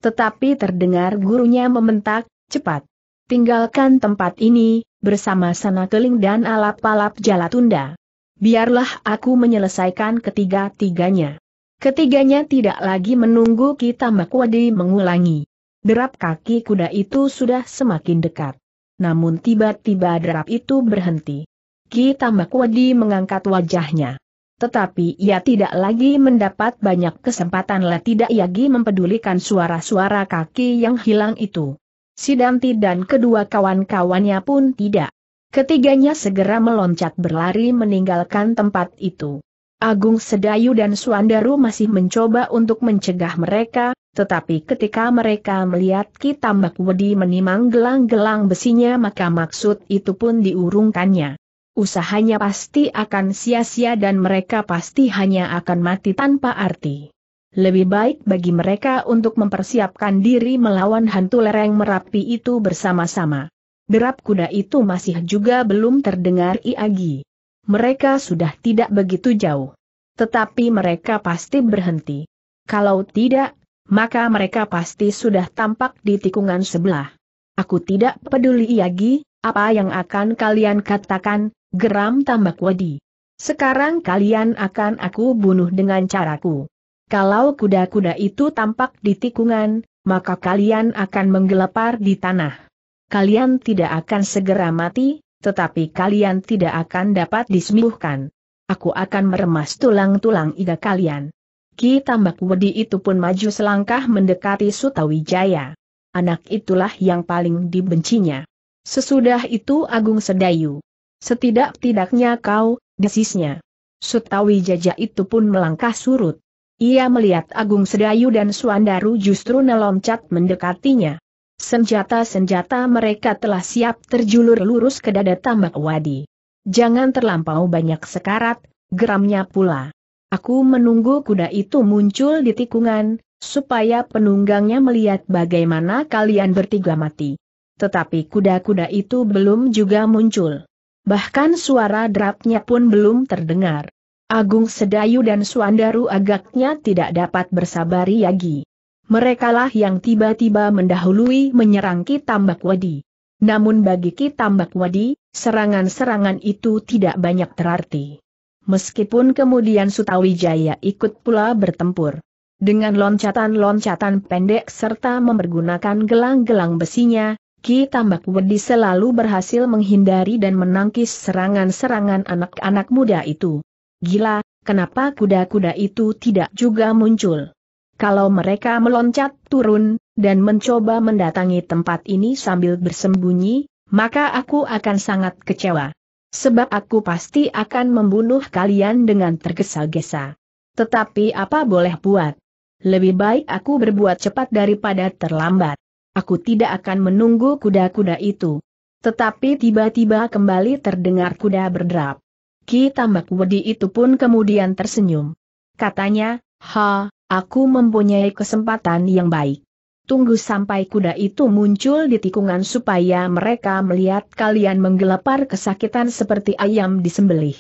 Tetapi terdengar gurunya mementak, cepat. Tinggalkan tempat ini, bersama sana keling dan alap-alap tunda. Biarlah aku menyelesaikan ketiga-tiganya. Ketiganya tidak lagi menunggu kita Makwadi mengulangi. Derap kaki kuda itu sudah semakin dekat. Namun tiba-tiba derap itu berhenti. Kita Makwadi mengangkat wajahnya. Tetapi ia tidak lagi mendapat banyak kesempatan lah tidak lagi mempedulikan suara-suara kaki yang hilang itu. Sidanti dan kedua kawan-kawannya pun tidak. Ketiganya segera meloncat berlari meninggalkan tempat itu. Agung Sedayu dan Suandaru masih mencoba untuk mencegah mereka, tetapi ketika mereka melihat Kitambak Wedi menimang gelang-gelang besinya maka maksud itu pun diurungkannya usahanya pasti akan sia-sia dan mereka pasti hanya akan mati tanpa arti. Lebih baik bagi mereka untuk mempersiapkan diri melawan hantu lereng Merapi itu bersama-sama. Derap kuda itu masih juga belum terdengar Iagi. Mereka sudah tidak begitu jauh. Tetapi mereka pasti berhenti. Kalau tidak, maka mereka pasti sudah tampak di tikungan sebelah. Aku tidak peduli Iagi, apa yang akan kalian katakan, Geram tambak Wadi. Sekarang kalian akan aku bunuh dengan caraku. Kalau kuda-kuda itu tampak di tikungan, maka kalian akan menggelepar di tanah. Kalian tidak akan segera mati, tetapi kalian tidak akan dapat disembuhkan. Aku akan meremas tulang-tulang iga kalian. Ki Tambak Wedi itu pun maju selangkah mendekati Sutawijaya. Anak itulah yang paling dibencinya. Sesudah itu Agung Sedayu. Setidak-tidaknya kau, desisnya. Sutawi jajah itu pun melangkah surut. Ia melihat Agung Sedayu dan Suandaru justru neloncat mendekatinya. Senjata-senjata mereka telah siap terjulur lurus ke dada tambak wadi. Jangan terlampau banyak sekarat, geramnya pula. Aku menunggu kuda itu muncul di tikungan, supaya penunggangnya melihat bagaimana kalian bertiga mati. Tetapi kuda-kuda itu belum juga muncul. Bahkan suara derapnya pun belum terdengar. Agung Sedayu dan Suandaru agaknya tidak dapat bersabar Yagi. Merekalah yang tiba-tiba mendahului menyerang Ki Wadi. Namun bagi Ki Wadi, serangan-serangan itu tidak banyak terarti. Meskipun kemudian Sutawijaya ikut pula bertempur. Dengan loncatan-loncatan pendek serta mempergunakan gelang-gelang besinya, Ki Tambak Wedi selalu berhasil menghindari dan menangkis serangan-serangan anak-anak muda itu. Gila, kenapa kuda-kuda itu tidak juga muncul? Kalau mereka meloncat turun, dan mencoba mendatangi tempat ini sambil bersembunyi, maka aku akan sangat kecewa. Sebab aku pasti akan membunuh kalian dengan tergesa-gesa. Tetapi apa boleh buat? Lebih baik aku berbuat cepat daripada terlambat. Aku tidak akan menunggu kuda-kuda itu. Tetapi tiba-tiba kembali terdengar kuda berderap. Ki Tambak Wedi itu pun kemudian tersenyum. Katanya, ha, aku mempunyai kesempatan yang baik. Tunggu sampai kuda itu muncul di tikungan supaya mereka melihat kalian menggelepar kesakitan seperti ayam disembelih.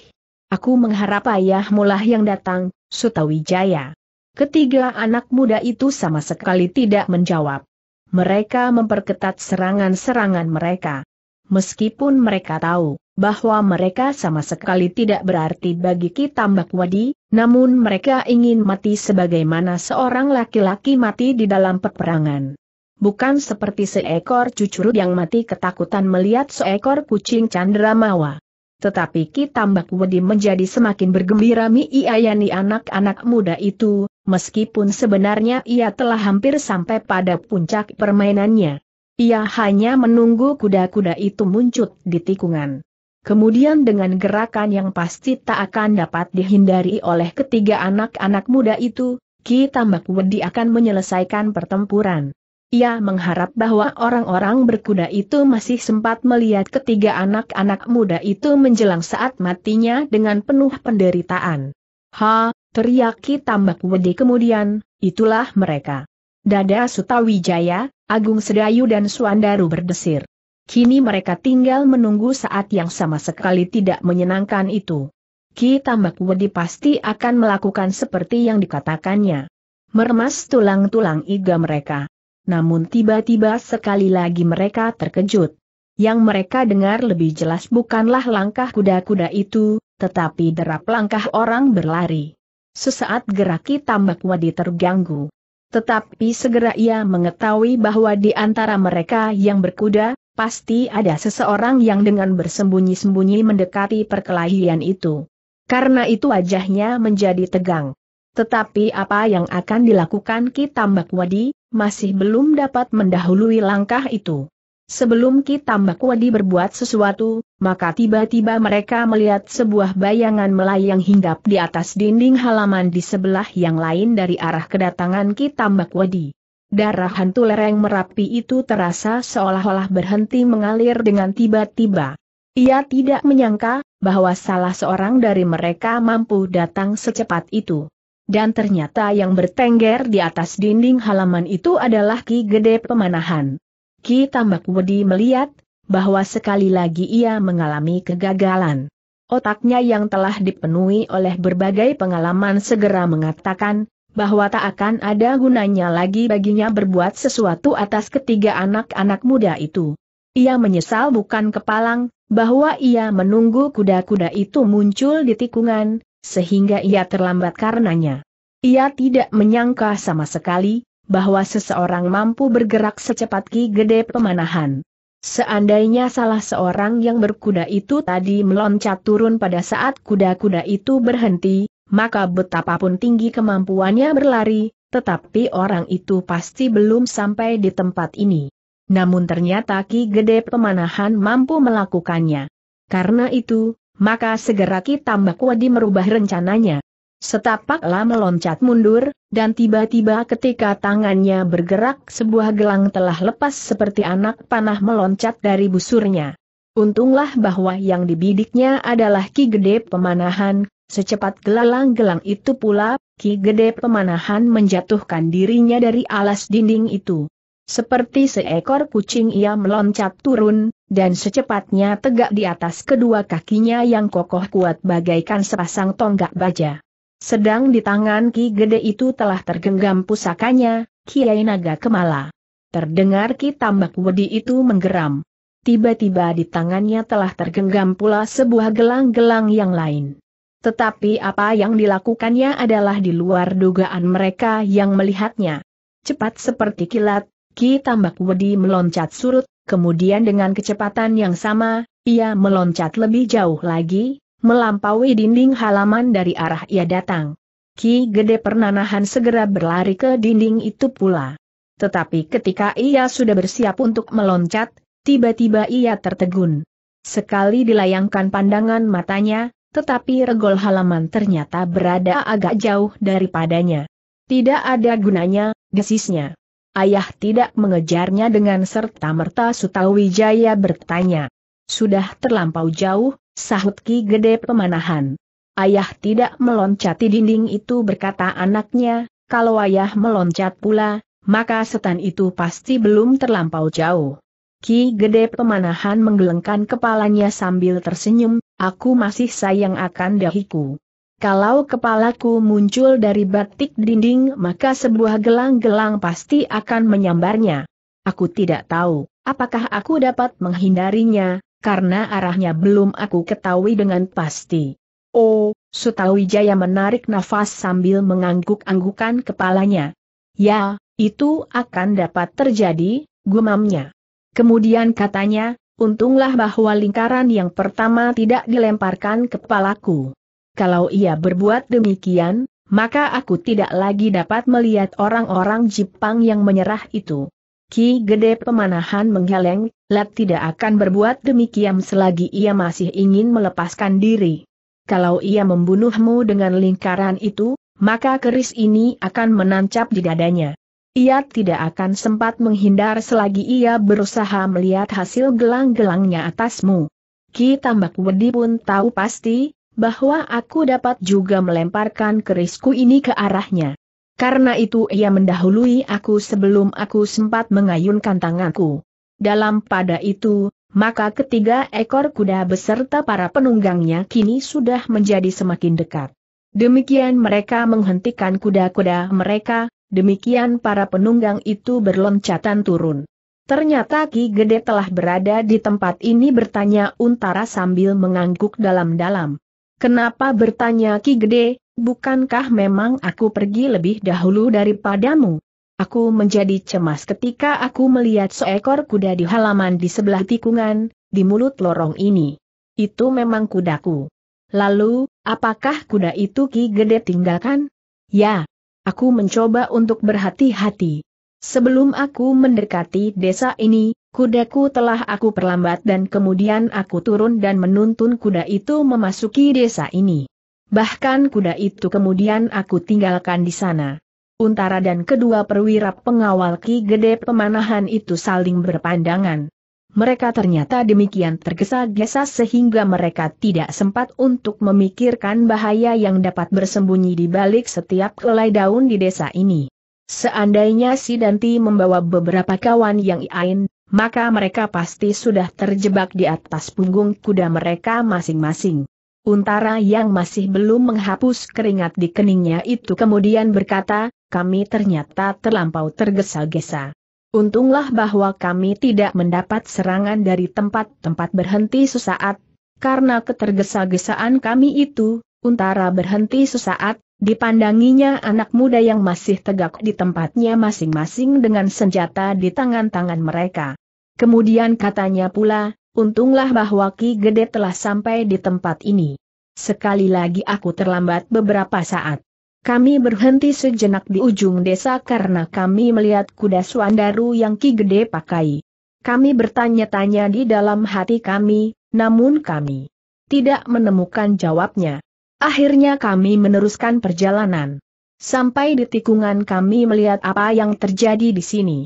Aku mengharap ayah mulah yang datang, Sutawijaya. Ketiga anak muda itu sama sekali tidak menjawab mereka memperketat serangan-serangan mereka. Meskipun mereka tahu bahwa mereka sama sekali tidak berarti bagi Mbak Wadi, namun mereka ingin mati sebagaimana seorang laki-laki mati di dalam peperangan. Bukan seperti seekor cucurut yang mati ketakutan melihat seekor kucing Mawa. Tetapi Kitambak Wedi menjadi semakin bergembira mi miayani anak-anak muda itu, meskipun sebenarnya ia telah hampir sampai pada puncak permainannya. Ia hanya menunggu kuda-kuda itu muncul di tikungan. Kemudian dengan gerakan yang pasti tak akan dapat dihindari oleh ketiga anak-anak muda itu, Ki Tambak Wedi akan menyelesaikan pertempuran. Ia mengharap bahwa orang-orang berkuda itu masih sempat melihat ketiga anak-anak muda itu menjelang saat matinya dengan penuh penderitaan. Ha, teriak Ki Tambak Wedi kemudian, itulah mereka. Dada Sutawijaya, Agung Sedayu dan Suandaru berdesir. Kini mereka tinggal menunggu saat yang sama sekali tidak menyenangkan itu. Ki Tambak Wedi pasti akan melakukan seperti yang dikatakannya. Meremas tulang-tulang iga mereka. Namun tiba-tiba sekali lagi mereka terkejut. Yang mereka dengar lebih jelas bukanlah langkah kuda-kuda itu, tetapi derap langkah orang berlari. Sesaat geraki tambak wadi terganggu. Tetapi segera ia mengetahui bahwa di antara mereka yang berkuda, pasti ada seseorang yang dengan bersembunyi-sembunyi mendekati perkelahian itu. Karena itu wajahnya menjadi tegang. Tetapi apa yang akan dilakukan Ki Tambak Wadi, masih belum dapat mendahului langkah itu. Sebelum Ki Wadi berbuat sesuatu, maka tiba-tiba mereka melihat sebuah bayangan melayang hinggap di atas dinding halaman di sebelah yang lain dari arah kedatangan Ki Wadi. Darah hantu lereng Merapi itu terasa seolah-olah berhenti mengalir dengan tiba-tiba. Ia tidak menyangka bahwa salah seorang dari mereka mampu datang secepat itu. Dan ternyata yang bertengger di atas dinding halaman itu adalah Ki Gede Pemanahan. Ki Tambak Wedi melihat, bahwa sekali lagi ia mengalami kegagalan. Otaknya yang telah dipenuhi oleh berbagai pengalaman segera mengatakan, bahwa tak akan ada gunanya lagi baginya berbuat sesuatu atas ketiga anak-anak muda itu. Ia menyesal bukan kepalang, bahwa ia menunggu kuda-kuda itu muncul di tikungan, sehingga ia terlambat karenanya. Ia tidak menyangka sama sekali, bahwa seseorang mampu bergerak secepat ki gede pemanahan. Seandainya salah seorang yang berkuda itu tadi meloncat turun pada saat kuda-kuda itu berhenti, maka betapapun tinggi kemampuannya berlari, tetapi orang itu pasti belum sampai di tempat ini. Namun ternyata Ki Gede Pemanahan mampu melakukannya. Karena itu, maka segera Ki Tambak merubah rencananya. Setapaklah meloncat mundur, dan tiba-tiba ketika tangannya bergerak sebuah gelang telah lepas seperti anak panah meloncat dari busurnya. Untunglah bahwa yang dibidiknya adalah Ki Gede Pemanahan, secepat gelalang-gelang itu pula, Ki Gede Pemanahan menjatuhkan dirinya dari alas dinding itu. Seperti seekor kucing ia meloncat turun, dan secepatnya tegak di atas kedua kakinya yang kokoh kuat bagaikan sepasang tonggak baja. Sedang di tangan Ki Gede itu telah tergenggam pusakanya, Kiai Naga Kemala. Terdengar Ki Tambak Wedi itu menggeram. Tiba-tiba di tangannya telah tergenggam pula sebuah gelang-gelang yang lain. Tetapi apa yang dilakukannya adalah di luar dugaan mereka yang melihatnya. Cepat seperti kilat, Ki Tambak Wedi meloncat surut, kemudian dengan kecepatan yang sama, ia meloncat lebih jauh lagi, melampaui dinding halaman dari arah ia datang. Ki Gede Pernanahan segera berlari ke dinding itu pula. Tetapi ketika ia sudah bersiap untuk meloncat, tiba-tiba ia tertegun. Sekali dilayangkan pandangan matanya, tetapi regol halaman ternyata berada agak jauh daripadanya. Tidak ada gunanya, desisnya. Ayah tidak mengejarnya dengan serta-merta Sutawijaya bertanya. Sudah terlampau jauh, sahut Ki Gede pemanahan. Ayah tidak meloncati dinding itu berkata anaknya, kalau ayah meloncat pula, maka setan itu pasti belum terlampau jauh. Ki Gede pemanahan menggelengkan kepalanya sambil tersenyum, aku masih sayang akan dahiku. Kalau kepalaku muncul dari batik dinding maka sebuah gelang-gelang pasti akan menyambarnya. Aku tidak tahu, apakah aku dapat menghindarinya, karena arahnya belum aku ketahui dengan pasti. Oh, Sutawijaya menarik nafas sambil mengangguk-anggukan kepalanya. Ya, itu akan dapat terjadi, gumamnya. Kemudian katanya, untunglah bahwa lingkaran yang pertama tidak dilemparkan kepalaku. Kalau ia berbuat demikian, maka aku tidak lagi dapat melihat orang-orang Jepang yang menyerah itu. Ki Gede Pemanahan menggeleng, lat tidak akan berbuat demikian selagi ia masih ingin melepaskan diri. Kalau ia membunuhmu dengan lingkaran itu, maka keris ini akan menancap di dadanya. Ia tidak akan sempat menghindar selagi ia berusaha melihat hasil gelang-gelangnya atasmu. Ki Tambak Wedi pun tahu pasti, bahwa aku dapat juga melemparkan kerisku ini ke arahnya. Karena itu ia mendahului aku sebelum aku sempat mengayunkan tanganku. Dalam pada itu, maka ketiga ekor kuda beserta para penunggangnya kini sudah menjadi semakin dekat. Demikian mereka menghentikan kuda-kuda mereka, demikian para penunggang itu berloncatan turun. Ternyata Ki Gede telah berada di tempat ini bertanya Untara sambil mengangguk dalam-dalam. Kenapa bertanya Ki Gede, bukankah memang aku pergi lebih dahulu daripadamu? Aku menjadi cemas ketika aku melihat seekor kuda di halaman di sebelah tikungan, di mulut lorong ini. Itu memang kudaku. Lalu, apakah kuda itu Ki Gede tinggalkan? Ya, aku mencoba untuk berhati-hati. Sebelum aku mendekati desa ini, kudaku telah aku perlambat dan kemudian aku turun dan menuntun kuda itu memasuki desa ini. Bahkan kuda itu kemudian aku tinggalkan di sana. Untara dan kedua perwira pengawal Ki Gede Pemanahan itu saling berpandangan. Mereka ternyata demikian tergesa-gesa sehingga mereka tidak sempat untuk memikirkan bahaya yang dapat bersembunyi di balik setiap kelai daun di desa ini. Seandainya si Danti membawa beberapa kawan yang iain, maka mereka pasti sudah terjebak di atas punggung kuda mereka masing-masing. Untara yang masih belum menghapus keringat di keningnya itu kemudian berkata, kami ternyata terlampau tergesa-gesa. Untunglah bahwa kami tidak mendapat serangan dari tempat-tempat berhenti sesaat, karena ketergesa-gesaan kami itu, Untara berhenti sesaat, dipandanginya anak muda yang masih tegak di tempatnya masing-masing dengan senjata di tangan-tangan mereka. Kemudian katanya pula, Untunglah bahwa Ki Gede telah sampai di tempat ini. Sekali lagi aku terlambat beberapa saat. Kami berhenti sejenak di ujung desa karena kami melihat kuda Swandaru yang Ki Gede pakai. Kami bertanya-tanya di dalam hati kami, namun kami tidak menemukan jawabnya. Akhirnya kami meneruskan perjalanan. Sampai di tikungan kami melihat apa yang terjadi di sini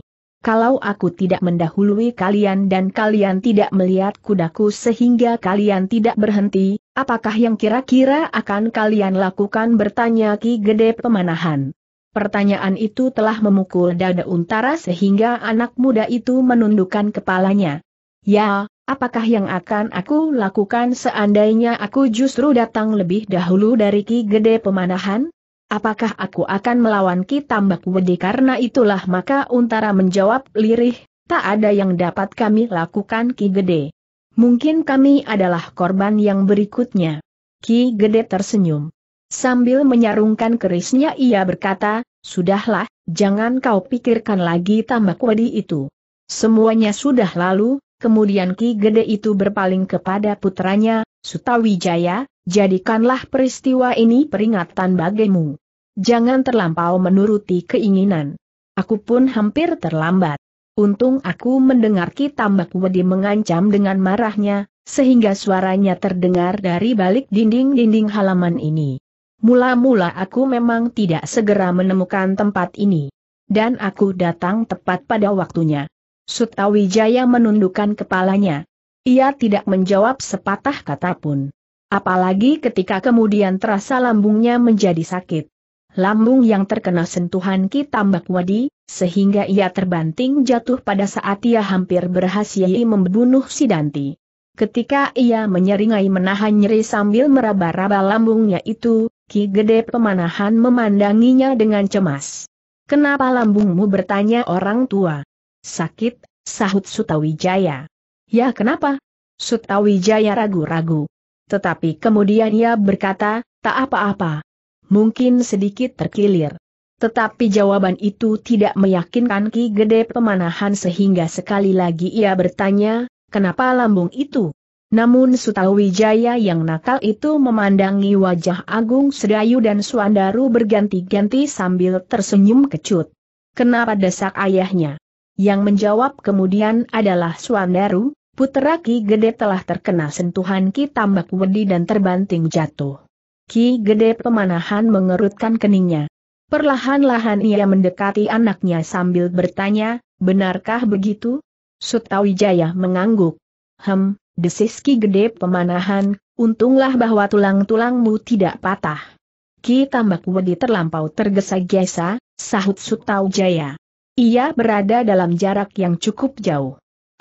kalau aku tidak mendahului kalian dan kalian tidak melihat kudaku sehingga kalian tidak berhenti, apakah yang kira-kira akan kalian lakukan bertanya Ki Gede Pemanahan. Pertanyaan itu telah memukul dada untara sehingga anak muda itu menundukkan kepalanya. Ya, apakah yang akan aku lakukan seandainya aku justru datang lebih dahulu dari Ki Gede Pemanahan? apakah aku akan melawan Ki Tambak Wedi karena itulah maka Untara menjawab lirih, tak ada yang dapat kami lakukan Ki Gede. Mungkin kami adalah korban yang berikutnya. Ki Gede tersenyum. Sambil menyarungkan kerisnya ia berkata, Sudahlah, jangan kau pikirkan lagi tambak wedi itu. Semuanya sudah lalu, kemudian Ki Gede itu berpaling kepada putranya, Sutawijaya, Jadikanlah peristiwa ini peringatan bagimu. Jangan terlampau menuruti keinginan. Aku pun hampir terlambat. Untung aku mendengar Kitambak Wedi mengancam dengan marahnya, sehingga suaranya terdengar dari balik dinding-dinding halaman ini. Mula-mula aku memang tidak segera menemukan tempat ini. Dan aku datang tepat pada waktunya. Sutawijaya menundukkan kepalanya. Ia tidak menjawab sepatah kata pun. Apalagi ketika kemudian terasa lambungnya menjadi sakit. Lambung yang terkena sentuhan Ki Tambak Wadi, sehingga ia terbanting jatuh pada saat ia hampir berhasil membunuh Danti. Ketika ia menyeringai menahan nyeri sambil meraba-raba lambungnya itu, Ki Gede Pemanahan memandanginya dengan cemas. Kenapa lambungmu bertanya orang tua? Sakit, sahut Sutawijaya. Ya kenapa? Sutawijaya ragu-ragu. Tetapi kemudian ia berkata, tak apa-apa. Mungkin sedikit terkilir. Tetapi jawaban itu tidak meyakinkan Ki Gede Pemanahan sehingga sekali lagi ia bertanya, kenapa lambung itu? Namun Sutawijaya yang nakal itu memandangi wajah Agung Sedayu dan Suandaru berganti-ganti sambil tersenyum kecut. Kenapa desak ayahnya? Yang menjawab kemudian adalah Suandaru, Putera Ki Gede telah terkena sentuhan Ki Tambak Wedi dan terbanting jatuh. Ki Gede pemanahan mengerutkan keningnya. Perlahan-lahan ia mendekati anaknya sambil bertanya, benarkah begitu? Sutawijaya mengangguk. Hem, desis Ki Gede pemanahan, untunglah bahwa tulang-tulangmu tidak patah. Ki Tambak Wedi terlampau tergesa-gesa, sahut Sutawijaya. Ia berada dalam jarak yang cukup jauh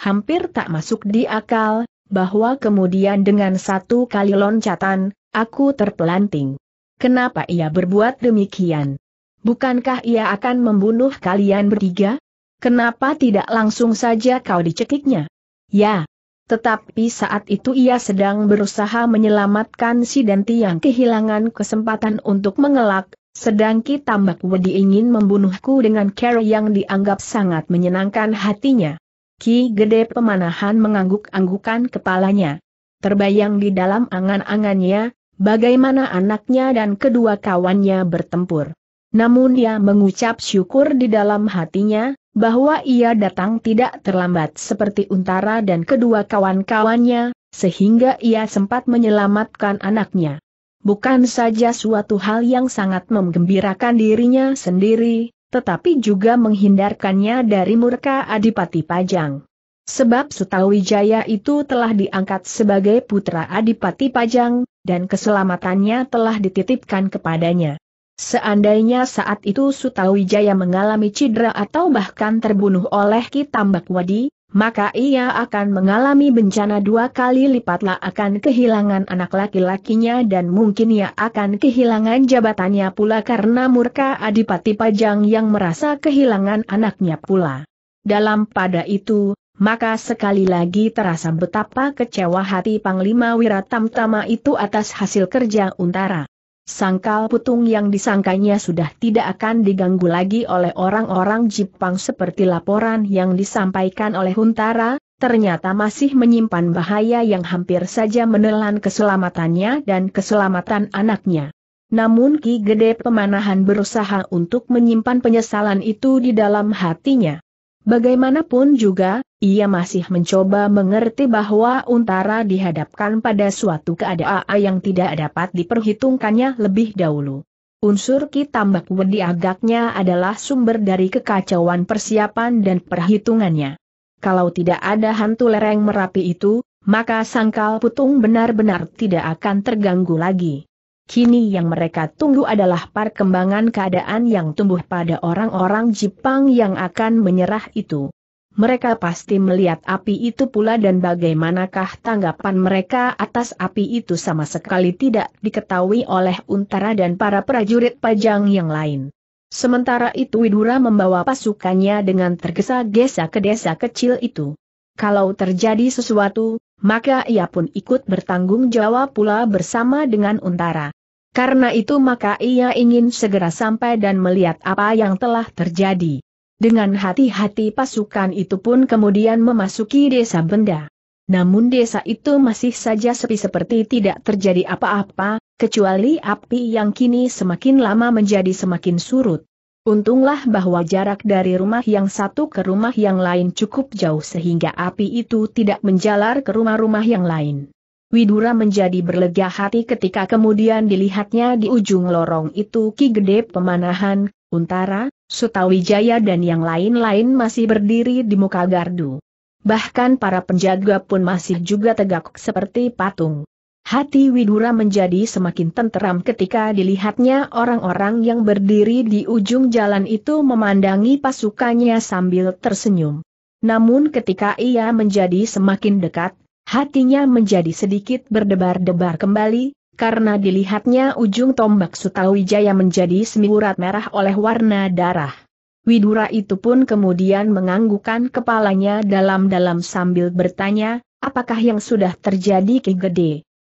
hampir tak masuk di akal, bahwa kemudian dengan satu kali loncatan, aku terpelanting. Kenapa ia berbuat demikian? Bukankah ia akan membunuh kalian bertiga? Kenapa tidak langsung saja kau dicekiknya? Ya. Tetapi saat itu ia sedang berusaha menyelamatkan si Denti yang kehilangan kesempatan untuk mengelak, sedang Ki Tambak Wedi ingin membunuhku dengan cara yang dianggap sangat menyenangkan hatinya. Ki Gede Pemanahan mengangguk-anggukan kepalanya. Terbayang di dalam angan-angannya, bagaimana anaknya dan kedua kawannya bertempur. Namun ia mengucap syukur di dalam hatinya, bahwa ia datang tidak terlambat seperti Untara dan kedua kawan-kawannya, sehingga ia sempat menyelamatkan anaknya. Bukan saja suatu hal yang sangat menggembirakan dirinya sendiri, tetapi juga menghindarkannya dari murka Adipati Pajang. Sebab Sutawijaya itu telah diangkat sebagai putra Adipati Pajang, dan keselamatannya telah dititipkan kepadanya. Seandainya saat itu Sutawijaya mengalami cedera atau bahkan terbunuh oleh Kitambakwadi? Wadi, maka ia akan mengalami bencana dua kali lipatlah akan kehilangan anak laki-lakinya dan mungkin ia akan kehilangan jabatannya pula karena murka Adipati Pajang yang merasa kehilangan anaknya pula. Dalam pada itu, maka sekali lagi terasa betapa kecewa hati Panglima Wiratamtama itu atas hasil kerja untara. Sangkal putung yang disangkanya sudah tidak akan diganggu lagi oleh orang-orang Jepang seperti laporan yang disampaikan oleh Huntara, ternyata masih menyimpan bahaya yang hampir saja menelan keselamatannya dan keselamatan anaknya. Namun Ki Gede Pemanahan berusaha untuk menyimpan penyesalan itu di dalam hatinya. Bagaimanapun juga, ia masih mencoba mengerti bahwa Untara dihadapkan pada suatu keadaan yang tidak dapat diperhitungkannya lebih dahulu. Unsur Kitambak Wedi agaknya adalah sumber dari kekacauan persiapan dan perhitungannya. Kalau tidak ada hantu lereng Merapi itu, maka sangkal putung benar-benar tidak akan terganggu lagi. Kini yang mereka tunggu adalah perkembangan keadaan yang tumbuh pada orang-orang Jepang yang akan menyerah itu. Mereka pasti melihat api itu pula dan bagaimanakah tanggapan mereka atas api itu sama sekali tidak diketahui oleh Untara dan para prajurit pajang yang lain. Sementara itu Widura membawa pasukannya dengan tergesa-gesa ke desa kecil itu. Kalau terjadi sesuatu, maka ia pun ikut bertanggung jawab pula bersama dengan Untara. Karena itu maka ia ingin segera sampai dan melihat apa yang telah terjadi. Dengan hati-hati pasukan itu pun kemudian memasuki desa benda. Namun desa itu masih saja sepi seperti tidak terjadi apa-apa, kecuali api yang kini semakin lama menjadi semakin surut. Untunglah bahwa jarak dari rumah yang satu ke rumah yang lain cukup jauh sehingga api itu tidak menjalar ke rumah-rumah yang lain. Widura menjadi berlega hati ketika kemudian dilihatnya di ujung lorong itu Ki Gede Pemanahan, Untara, Sutawijaya dan yang lain-lain masih berdiri di muka gardu. Bahkan para penjaga pun masih juga tegak seperti patung. Hati Widura menjadi semakin tenteram ketika dilihatnya orang-orang yang berdiri di ujung jalan itu memandangi pasukannya sambil tersenyum. Namun ketika ia menjadi semakin dekat, hatinya menjadi sedikit berdebar-debar kembali, karena dilihatnya ujung tombak Sutawijaya menjadi semiurat merah oleh warna darah. Widura itu pun kemudian menganggukkan kepalanya dalam-dalam sambil bertanya, apakah yang sudah terjadi kegede? Gede?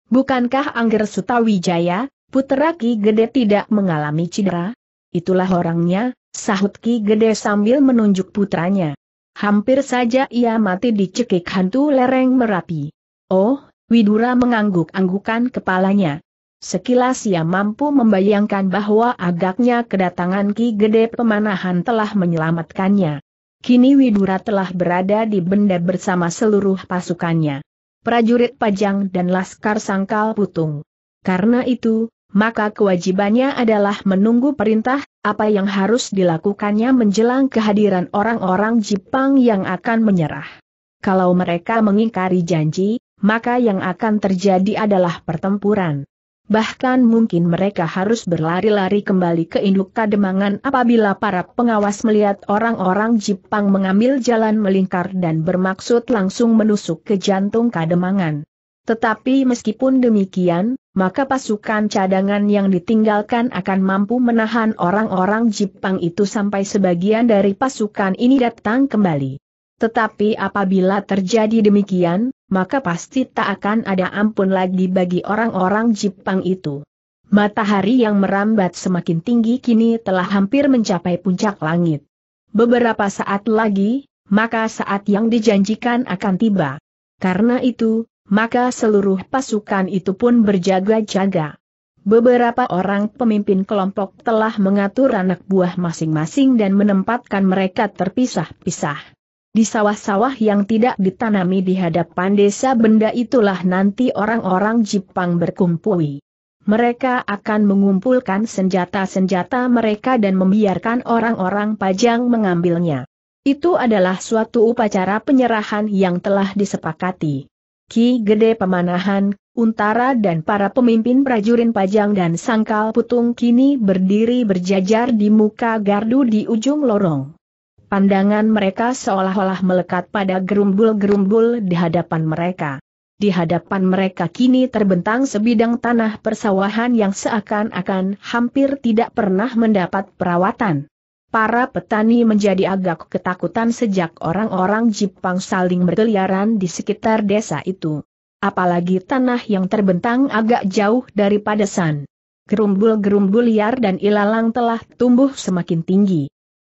Bukankah Angger Sutawijaya, putra Ki Gede tidak mengalami cedera? Itulah orangnya, sahut Ki Gede sambil menunjuk putranya. Hampir saja ia mati dicekik hantu lereng Merapi. Oh, Widura mengangguk-anggukan kepalanya. Sekilas ia mampu membayangkan bahwa agaknya kedatangan Ki Gede Pemanahan telah menyelamatkannya. Kini Widura telah berada di benda bersama seluruh pasukannya prajurit pajang dan laskar sangkal putung. Karena itu, maka kewajibannya adalah menunggu perintah, apa yang harus dilakukannya menjelang kehadiran orang-orang Jepang yang akan menyerah. Kalau mereka mengingkari janji, maka yang akan terjadi adalah pertempuran. Bahkan mungkin mereka harus berlari-lari kembali ke induk kademangan apabila para pengawas melihat orang-orang Jepang mengambil jalan melingkar dan bermaksud langsung menusuk ke jantung kademangan. Tetapi meskipun demikian, maka pasukan cadangan yang ditinggalkan akan mampu menahan orang-orang Jepang itu sampai sebagian dari pasukan ini datang kembali. Tetapi apabila terjadi demikian, maka pasti tak akan ada ampun lagi bagi orang-orang Jepang itu. Matahari yang merambat semakin tinggi kini telah hampir mencapai puncak langit. Beberapa saat lagi, maka saat yang dijanjikan akan tiba. Karena itu, maka seluruh pasukan itu pun berjaga-jaga. Beberapa orang pemimpin kelompok telah mengatur anak buah masing-masing dan menempatkan mereka terpisah-pisah. Di sawah-sawah yang tidak ditanami di hadapan desa benda itulah nanti orang-orang Jepang berkumpul. Mereka akan mengumpulkan senjata-senjata mereka dan membiarkan orang-orang pajang mengambilnya. Itu adalah suatu upacara penyerahan yang telah disepakati. Ki Gede Pemanahan, Untara dan para pemimpin prajurin Pajang dan Sangkal Putung kini berdiri berjajar di muka gardu di ujung lorong. Pandangan mereka seolah-olah melekat pada gerumbul-gerumbul di hadapan mereka. Di hadapan mereka kini terbentang sebidang tanah persawahan yang seakan-akan hampir tidak pernah mendapat perawatan. Para petani menjadi agak ketakutan sejak orang-orang Jepang saling berkeliaran di sekitar desa itu. Apalagi tanah yang terbentang agak jauh dari padesan. Gerumbul-gerumbul liar dan ilalang telah tumbuh semakin tinggi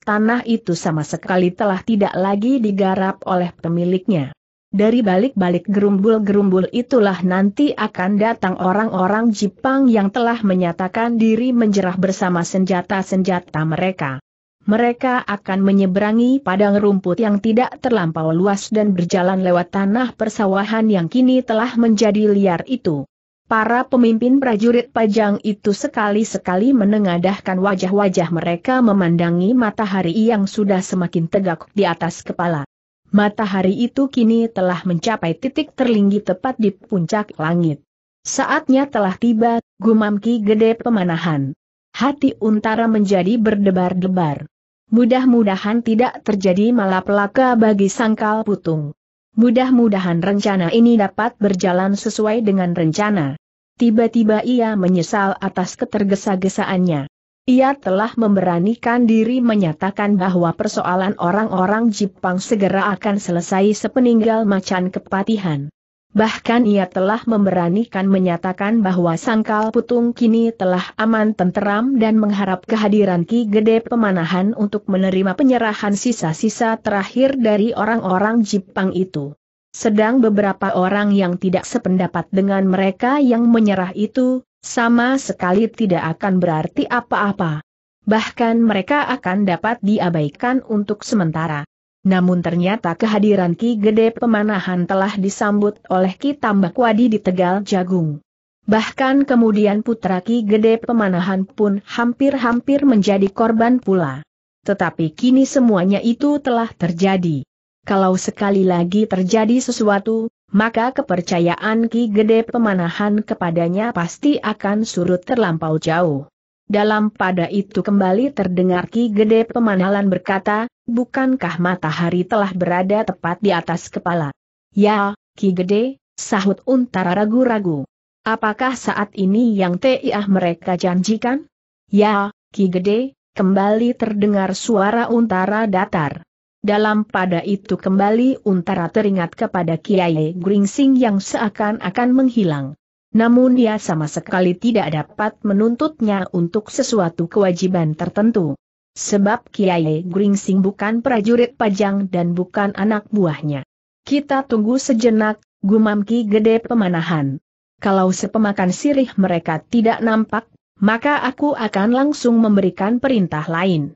tanah itu sama sekali telah tidak lagi digarap oleh pemiliknya. Dari balik-balik gerumbul-gerumbul itulah nanti akan datang orang-orang Jepang yang telah menyatakan diri menjerah bersama senjata-senjata mereka. Mereka akan menyeberangi padang rumput yang tidak terlampau luas dan berjalan lewat tanah persawahan yang kini telah menjadi liar itu. Para pemimpin prajurit pajang itu sekali-sekali menengadahkan wajah-wajah mereka memandangi matahari yang sudah semakin tegak di atas kepala. Matahari itu kini telah mencapai titik terlinggi tepat di puncak langit. Saatnya telah tiba, gumam Ki Gede Pemanahan. Hati Untara menjadi berdebar-debar. Mudah-mudahan tidak terjadi malapelaka bagi sangkal putung. Mudah-mudahan rencana ini dapat berjalan sesuai dengan rencana. Tiba-tiba ia menyesal atas ketergesa-gesaannya. Ia telah memberanikan diri menyatakan bahwa persoalan orang-orang Jepang segera akan selesai sepeninggal macan kepatihan. Bahkan ia telah memberanikan menyatakan bahwa Sangkal Putung kini telah aman tenteram dan mengharap kehadiran Ki Gede Pemanahan untuk menerima penyerahan sisa-sisa terakhir dari orang-orang Jepang itu. Sedang beberapa orang yang tidak sependapat dengan mereka yang menyerah itu, sama sekali tidak akan berarti apa-apa. Bahkan mereka akan dapat diabaikan untuk sementara. Namun ternyata kehadiran Ki Gede Pemanahan telah disambut oleh Ki Tambak Wadi di Tegal Jagung. Bahkan kemudian putra Ki Gede Pemanahan pun hampir-hampir menjadi korban pula. Tetapi kini semuanya itu telah terjadi. Kalau sekali lagi terjadi sesuatu, maka kepercayaan Ki Gede Pemanahan kepadanya pasti akan surut terlampau jauh. Dalam pada itu kembali terdengar Ki Gede Pemanalan berkata, bukankah matahari telah berada tepat di atas kepala? Ya, Ki Gede, sahut Untara ragu-ragu. Apakah saat ini yang TIah mereka janjikan? Ya, Ki Gede, kembali terdengar suara Untara datar. Dalam pada itu kembali Untara teringat kepada Kiai Gringsing yang seakan-akan menghilang. Namun dia sama sekali tidak dapat menuntutnya untuk sesuatu kewajiban tertentu. Sebab Kiai Gringsing bukan prajurit pajang dan bukan anak buahnya. Kita tunggu sejenak, gumam Ki Gede Pemanahan. Kalau sepemakan sirih mereka tidak nampak, maka aku akan langsung memberikan perintah lain.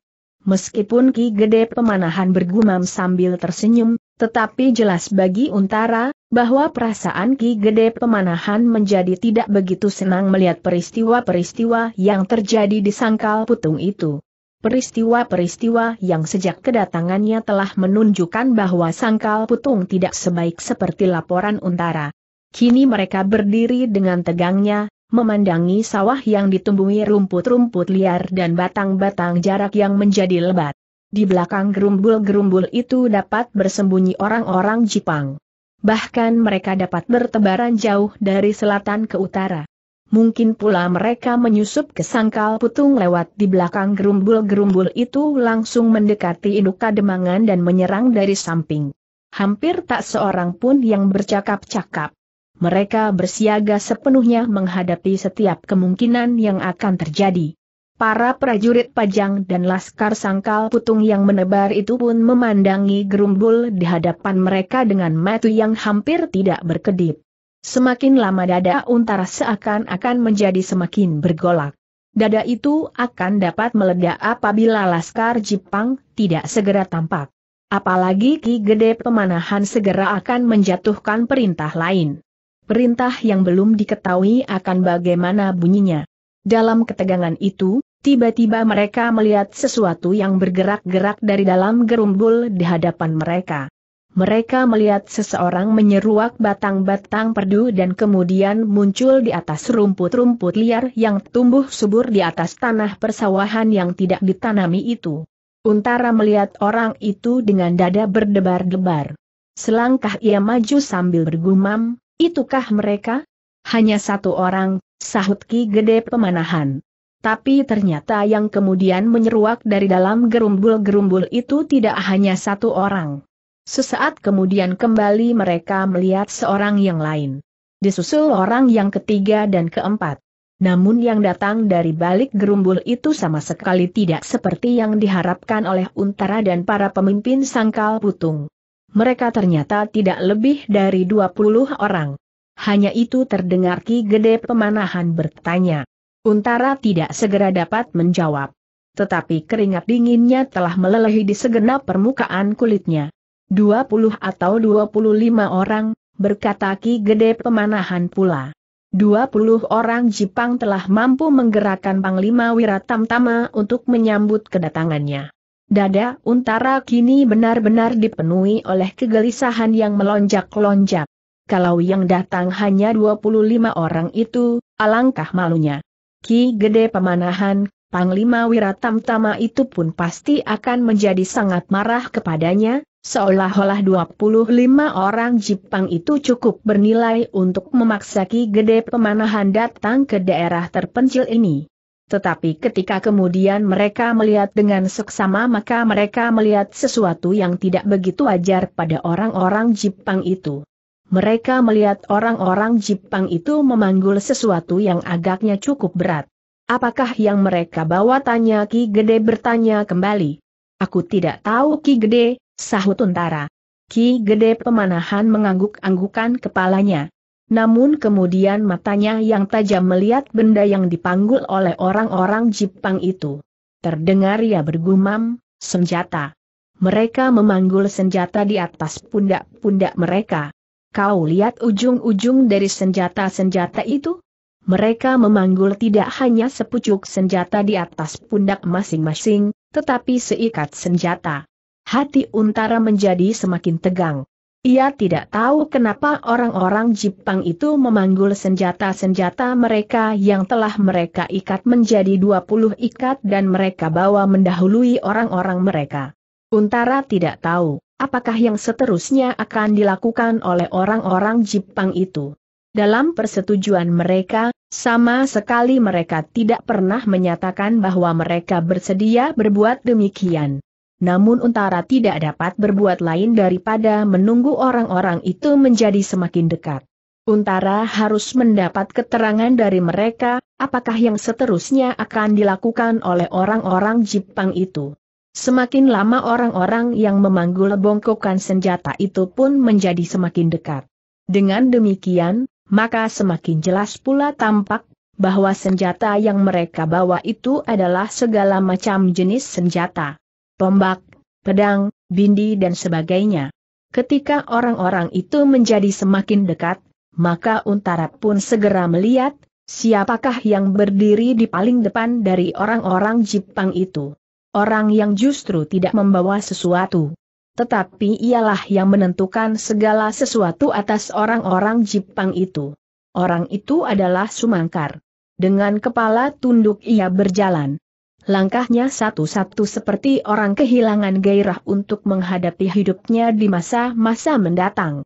Meskipun Ki Gede Pemanahan bergumam sambil tersenyum, tetapi jelas bagi Untara, bahwa perasaan Ki Gede Pemanahan menjadi tidak begitu senang melihat peristiwa-peristiwa yang terjadi di sangkal putung itu. Peristiwa-peristiwa yang sejak kedatangannya telah menunjukkan bahwa sangkal putung tidak sebaik seperti laporan Untara. Kini mereka berdiri dengan tegangnya, memandangi sawah yang ditumbuhi rumput-rumput liar dan batang-batang jarak yang menjadi lebat di belakang gerumbul-gerumbul itu dapat bersembunyi orang-orang Jepang. Bahkan mereka dapat bertebaran jauh dari selatan ke utara. Mungkin pula mereka menyusup ke sangkal putung lewat di belakang gerumbul-gerumbul itu langsung mendekati induk kademangan dan menyerang dari samping. Hampir tak seorang pun yang bercakap-cakap. Mereka bersiaga sepenuhnya menghadapi setiap kemungkinan yang akan terjadi. Para prajurit pajang dan laskar sangkal putung yang menebar itu pun memandangi gerumbul di hadapan mereka dengan mata yang hampir tidak berkedip. Semakin lama dada untara seakan-akan menjadi semakin bergolak. Dada itu akan dapat meledak apabila laskar Jepang tidak segera tampak. Apalagi Ki Gede Pemanahan segera akan menjatuhkan perintah lain. Perintah yang belum diketahui akan bagaimana bunyinya. Dalam ketegangan itu, Tiba-tiba mereka melihat sesuatu yang bergerak-gerak dari dalam gerumbul di hadapan mereka. Mereka melihat seseorang menyeruak batang-batang perdu dan kemudian muncul di atas rumput-rumput liar yang tumbuh subur di atas tanah persawahan yang tidak ditanami itu. Untara melihat orang itu dengan dada berdebar-debar. Selangkah ia maju sambil bergumam, itukah mereka? Hanya satu orang, sahut Ki Gede Pemanahan tapi ternyata yang kemudian menyeruak dari dalam gerumbul-gerumbul itu tidak hanya satu orang. Sesaat kemudian kembali mereka melihat seorang yang lain. Disusul orang yang ketiga dan keempat. Namun yang datang dari balik gerumbul itu sama sekali tidak seperti yang diharapkan oleh Untara dan para pemimpin Sangkal Putung. Mereka ternyata tidak lebih dari 20 orang. Hanya itu terdengar Ki Gede Pemanahan bertanya. Untara tidak segera dapat menjawab. Tetapi keringat dinginnya telah melelehi di segenap permukaan kulitnya. 20 atau 25 orang, berkata Ki Gede Pemanahan pula. 20 orang Jepang telah mampu menggerakkan Panglima Wiratamtama untuk menyambut kedatangannya. Dada Untara kini benar-benar dipenuhi oleh kegelisahan yang melonjak-lonjak. Kalau yang datang hanya 25 orang itu, alangkah malunya. Ki Gede Pemanahan, Panglima Wiratamtama itu pun pasti akan menjadi sangat marah kepadanya, seolah-olah 25 orang Jepang itu cukup bernilai untuk memaksa Ki Gede Pemanahan datang ke daerah terpencil ini. Tetapi ketika kemudian mereka melihat dengan seksama maka mereka melihat sesuatu yang tidak begitu wajar pada orang-orang Jepang itu mereka melihat orang-orang Jepang itu memanggul sesuatu yang agaknya cukup berat. Apakah yang mereka bawa tanya Ki Gede bertanya kembali. Aku tidak tahu Ki Gede, sahut Untara. Ki Gede pemanahan mengangguk-anggukan kepalanya. Namun kemudian matanya yang tajam melihat benda yang dipanggul oleh orang-orang Jepang itu. Terdengar ia bergumam, senjata. Mereka memanggul senjata di atas pundak-pundak mereka. Kau lihat ujung-ujung dari senjata-senjata itu? Mereka memanggul tidak hanya sepucuk senjata di atas pundak masing-masing, tetapi seikat senjata. Hati Untara menjadi semakin tegang. Ia tidak tahu kenapa orang-orang Jepang itu memanggul senjata-senjata mereka yang telah mereka ikat menjadi 20 ikat dan mereka bawa mendahului orang-orang mereka. Untara tidak tahu apakah yang seterusnya akan dilakukan oleh orang-orang Jepang itu. Dalam persetujuan mereka, sama sekali mereka tidak pernah menyatakan bahwa mereka bersedia berbuat demikian. Namun Untara tidak dapat berbuat lain daripada menunggu orang-orang itu menjadi semakin dekat. Untara harus mendapat keterangan dari mereka, apakah yang seterusnya akan dilakukan oleh orang-orang Jepang itu. Semakin lama orang-orang yang memanggul bongkokan senjata itu pun menjadi semakin dekat. Dengan demikian, maka semakin jelas pula tampak bahwa senjata yang mereka bawa itu adalah segala macam jenis senjata. Tombak, pedang, bindi dan sebagainya. Ketika orang-orang itu menjadi semakin dekat, maka Untara pun segera melihat, siapakah yang berdiri di paling depan dari orang-orang Jepang itu orang yang justru tidak membawa sesuatu. Tetapi ialah yang menentukan segala sesuatu atas orang-orang Jepang itu. Orang itu adalah Sumangkar. Dengan kepala tunduk ia berjalan. Langkahnya satu-satu seperti orang kehilangan gairah untuk menghadapi hidupnya di masa-masa mendatang.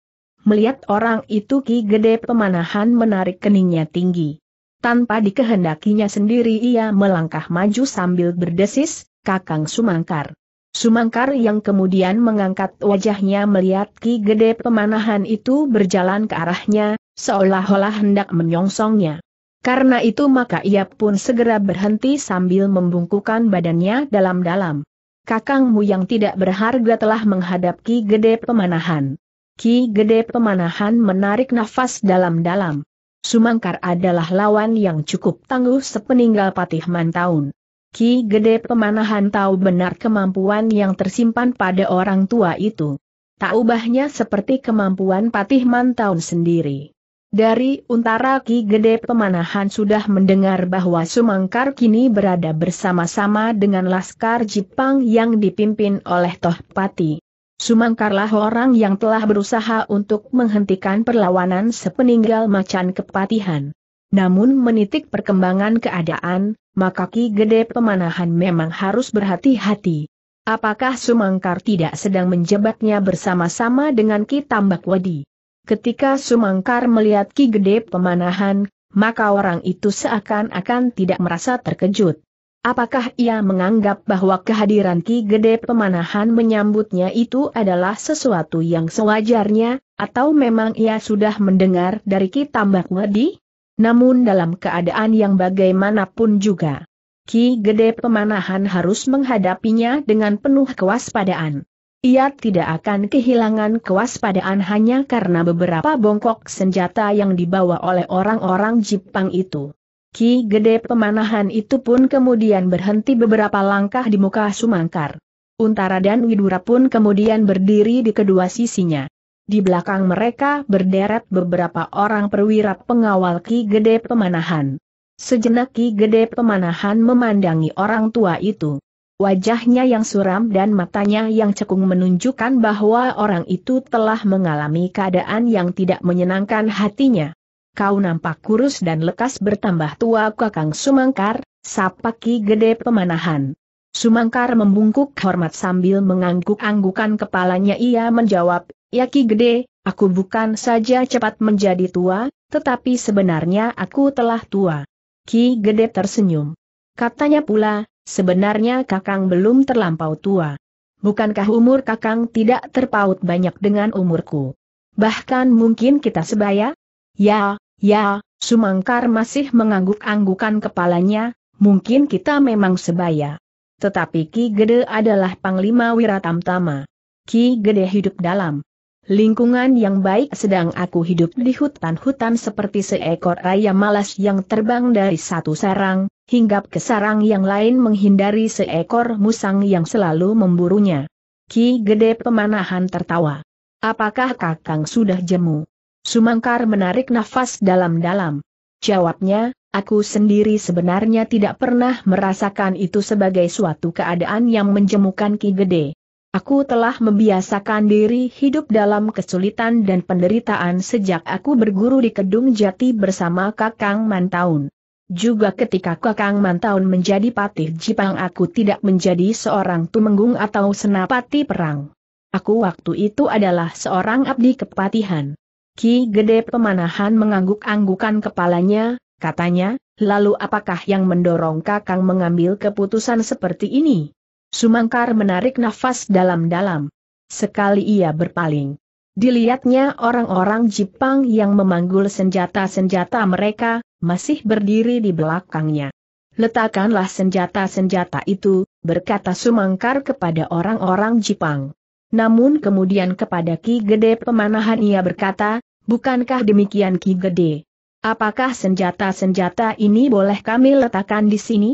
Melihat orang itu Ki Gede Pemanahan menarik keningnya tinggi. Tanpa dikehendakinya sendiri ia melangkah maju sambil berdesis, Kakang Sumangkar. Sumangkar yang kemudian mengangkat wajahnya melihat Ki Gede pemanahan itu berjalan ke arahnya, seolah-olah hendak menyongsongnya. Karena itu maka ia pun segera berhenti sambil membungkukan badannya dalam-dalam. Kakangmu yang tidak berharga telah menghadap Ki Gede pemanahan. Ki Gede pemanahan menarik nafas dalam-dalam. Sumangkar adalah lawan yang cukup tangguh sepeninggal Patih Mantaun. Ki Gede Pemanahan tahu benar kemampuan yang tersimpan pada orang tua itu. Tak ubahnya seperti kemampuan Patih Mantaun sendiri. Dari untara Ki Gede Pemanahan sudah mendengar bahwa Sumangkar kini berada bersama-sama dengan Laskar Jepang yang dipimpin oleh Toh Pati. Sumangkarlah orang yang telah berusaha untuk menghentikan perlawanan sepeninggal macan kepatihan. Namun menitik perkembangan keadaan, maka Ki Gede Pemanahan memang harus berhati-hati. Apakah Sumangkar tidak sedang menjebaknya bersama-sama dengan Ki Tambak Wadi? Ketika Sumangkar melihat Ki Gede Pemanahan, maka orang itu seakan-akan tidak merasa terkejut. Apakah ia menganggap bahwa kehadiran Ki Gede Pemanahan menyambutnya itu adalah sesuatu yang sewajarnya, atau memang ia sudah mendengar dari Ki Tambak Wadi? Namun dalam keadaan yang bagaimanapun juga, Ki Gede Pemanahan harus menghadapinya dengan penuh kewaspadaan. Ia tidak akan kehilangan kewaspadaan hanya karena beberapa bongkok senjata yang dibawa oleh orang-orang Jepang itu. Ki Gede Pemanahan itu pun kemudian berhenti beberapa langkah di muka Sumangkar. Untara dan Widura pun kemudian berdiri di kedua sisinya. Di belakang mereka berderet beberapa orang perwira pengawal Ki Gede Pemanahan. Sejenak Ki Gede Pemanahan memandangi orang tua itu. Wajahnya yang suram dan matanya yang cekung menunjukkan bahwa orang itu telah mengalami keadaan yang tidak menyenangkan hatinya. Kau nampak kurus dan lekas bertambah tua kakang Sumangkar, sapa Ki Gede Pemanahan. Sumangkar membungkuk hormat sambil mengangguk-anggukan kepalanya ia menjawab, Yaki Gede, aku bukan saja cepat menjadi tua, tetapi sebenarnya aku telah tua. Ki Gede tersenyum. Katanya pula, sebenarnya Kakang belum terlampau tua. Bukankah umur Kakang tidak terpaut banyak dengan umurku? Bahkan mungkin kita sebaya? Ya, ya, Sumangkar masih mengangguk-anggukan kepalanya, mungkin kita memang sebaya. Tetapi Ki Gede adalah Panglima Wiratamtama. Ki Gede hidup dalam Lingkungan yang baik sedang aku hidup di hutan-hutan seperti seekor raya malas yang terbang dari satu sarang, hinggap ke sarang yang lain menghindari seekor musang yang selalu memburunya. Ki Gede Pemanahan tertawa. Apakah kakang sudah jemu? Sumangkar menarik nafas dalam-dalam. Jawabnya, aku sendiri sebenarnya tidak pernah merasakan itu sebagai suatu keadaan yang menjemukan Ki Gede. Aku telah membiasakan diri hidup dalam kesulitan dan penderitaan sejak aku berguru di Kedung Jati bersama Kakang Mantaun. Juga ketika Kakang Mantaun menjadi patih Jipang aku tidak menjadi seorang tumenggung atau senapati perang. Aku waktu itu adalah seorang abdi kepatihan. Ki Gede Pemanahan mengangguk-anggukan kepalanya, katanya, lalu apakah yang mendorong Kakang mengambil keputusan seperti ini? Sumangkar menarik nafas dalam-dalam. Sekali ia berpaling. Dilihatnya orang-orang Jepang yang memanggul senjata-senjata mereka, masih berdiri di belakangnya. Letakkanlah senjata-senjata itu, berkata Sumangkar kepada orang-orang Jepang. Namun kemudian kepada Ki Gede pemanahan ia berkata, bukankah demikian Ki Gede? Apakah senjata-senjata ini boleh kami letakkan di sini?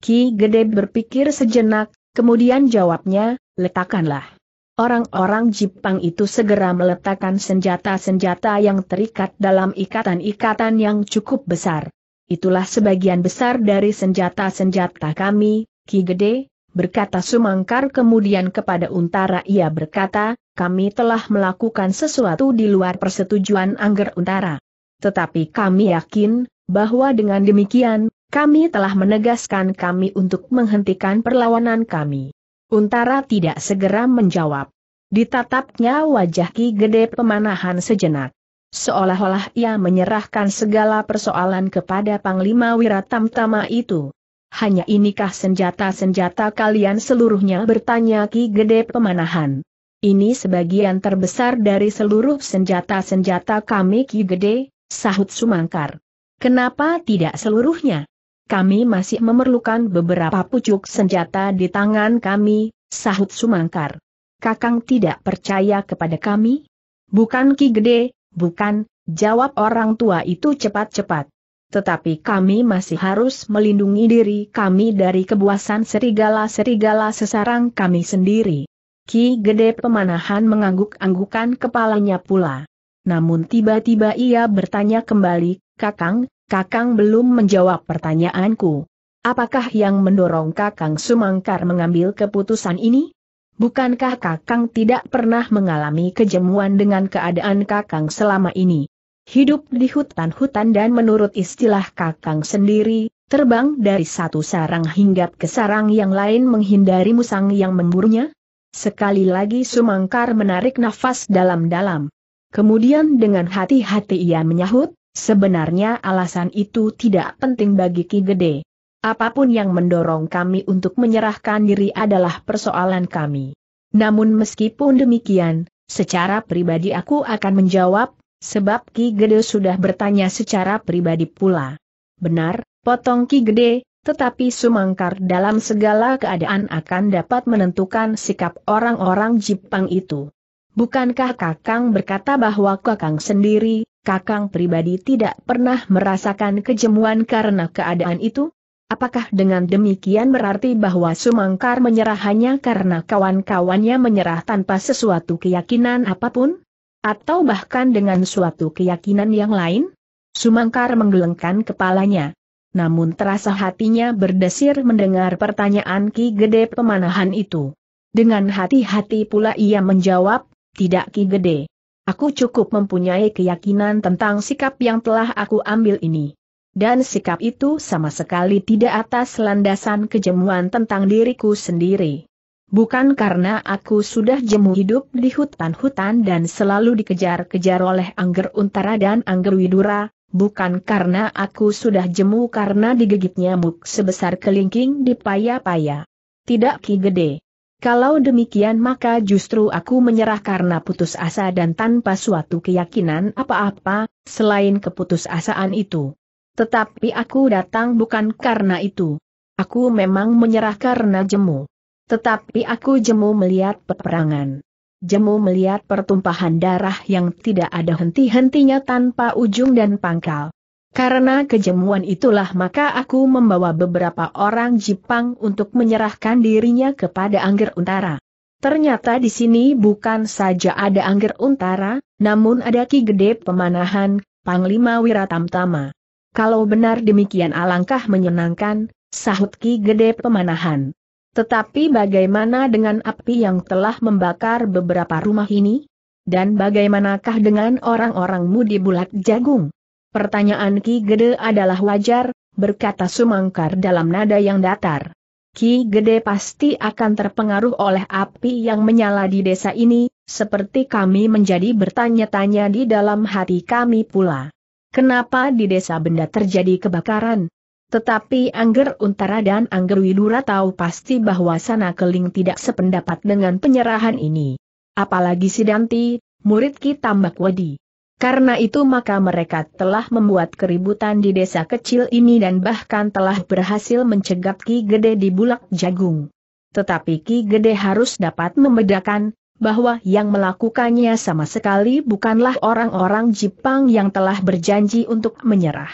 Ki Gede berpikir sejenak, Kemudian jawabnya, letakkanlah. Orang-orang Jepang itu segera meletakkan senjata-senjata yang terikat dalam ikatan-ikatan yang cukup besar. Itulah sebagian besar dari senjata-senjata kami, Ki Gede, berkata Sumangkar kemudian kepada Untara ia berkata, kami telah melakukan sesuatu di luar persetujuan Angger Untara. Tetapi kami yakin, bahwa dengan demikian, kami telah menegaskan kami untuk menghentikan perlawanan kami. Untara tidak segera menjawab. Ditatapnya wajah Ki Gede pemanahan sejenak. Seolah-olah ia menyerahkan segala persoalan kepada Panglima Wiratamtama itu. Hanya inikah senjata-senjata kalian seluruhnya bertanya Ki Gede pemanahan. Ini sebagian terbesar dari seluruh senjata-senjata kami Ki Gede, sahut Sumangkar. Kenapa tidak seluruhnya? kami masih memerlukan beberapa pucuk senjata di tangan kami, sahut Sumangkar. Kakang tidak percaya kepada kami? Bukan Ki Gede, bukan, jawab orang tua itu cepat-cepat. Tetapi kami masih harus melindungi diri kami dari kebuasan serigala-serigala sesarang kami sendiri. Ki Gede Pemanahan mengangguk-anggukan kepalanya pula. Namun tiba-tiba ia bertanya kembali, Kakang, Kakang belum menjawab pertanyaanku. Apakah yang mendorong Kakang Sumangkar mengambil keputusan ini? Bukankah Kakang tidak pernah mengalami kejemuan dengan keadaan Kakang selama ini? Hidup di hutan-hutan dan menurut istilah Kakang sendiri, terbang dari satu sarang hingga ke sarang yang lain menghindari musang yang memburunya? Sekali lagi Sumangkar menarik nafas dalam-dalam. Kemudian dengan hati-hati ia menyahut, Sebenarnya alasan itu tidak penting bagi Ki Gede. Apapun yang mendorong kami untuk menyerahkan diri adalah persoalan kami. Namun meskipun demikian, secara pribadi aku akan menjawab, sebab Ki Gede sudah bertanya secara pribadi pula. Benar, potong Ki Gede, tetapi Sumangkar dalam segala keadaan akan dapat menentukan sikap orang-orang Jepang itu. Bukankah Kakang berkata bahwa Kakang sendiri, Kakang pribadi tidak pernah merasakan kejemuan karena keadaan itu? Apakah dengan demikian berarti bahwa Sumangkar menyerah hanya karena kawan-kawannya menyerah tanpa sesuatu keyakinan apapun? Atau bahkan dengan suatu keyakinan yang lain? Sumangkar menggelengkan kepalanya. Namun terasa hatinya berdesir mendengar pertanyaan Ki Gede pemanahan itu. Dengan hati-hati pula ia menjawab, tidak Ki Gede. Aku cukup mempunyai keyakinan tentang sikap yang telah aku ambil ini. Dan sikap itu sama sekali tidak atas landasan kejemuan tentang diriku sendiri. Bukan karena aku sudah jemu hidup di hutan-hutan dan selalu dikejar-kejar oleh Angger Untara dan Angger Widura, bukan karena aku sudah jemu karena digigit nyamuk sebesar kelingking di paya-paya. Tidak ki gede. Kalau demikian maka justru aku menyerah karena putus asa dan tanpa suatu keyakinan apa-apa, selain keputusasaan itu. Tetapi aku datang bukan karena itu. Aku memang menyerah karena jemu. Tetapi aku jemu melihat peperangan. Jemu melihat pertumpahan darah yang tidak ada henti-hentinya tanpa ujung dan pangkal. Karena kejemuan itulah maka aku membawa beberapa orang Jepang untuk menyerahkan dirinya kepada Angger Untara. Ternyata di sini bukan saja ada Angger Untara, namun ada Ki Gede Pemanahan, Panglima Wiratamtama. Kalau benar demikian alangkah menyenangkan, sahut Ki Gede Pemanahan. Tetapi bagaimana dengan api yang telah membakar beberapa rumah ini? Dan bagaimanakah dengan orang-orangmu di Bulat Jagung? Pertanyaan Ki Gede adalah wajar, berkata Sumangkar dalam nada yang datar. Ki Gede pasti akan terpengaruh oleh api yang menyala di desa ini, seperti kami menjadi bertanya-tanya di dalam hati kami pula. Kenapa di desa benda terjadi kebakaran? Tetapi Angger Untara dan Angger Widura tahu pasti bahwa Sana Keling tidak sependapat dengan penyerahan ini. Apalagi Sidanti, murid Ki Tambak Wadi. Karena itu maka mereka telah membuat keributan di desa kecil ini dan bahkan telah berhasil mencegat Ki Gede di Bulak Jagung. Tetapi Ki Gede harus dapat membedakan, bahwa yang melakukannya sama sekali bukanlah orang-orang Jepang yang telah berjanji untuk menyerah.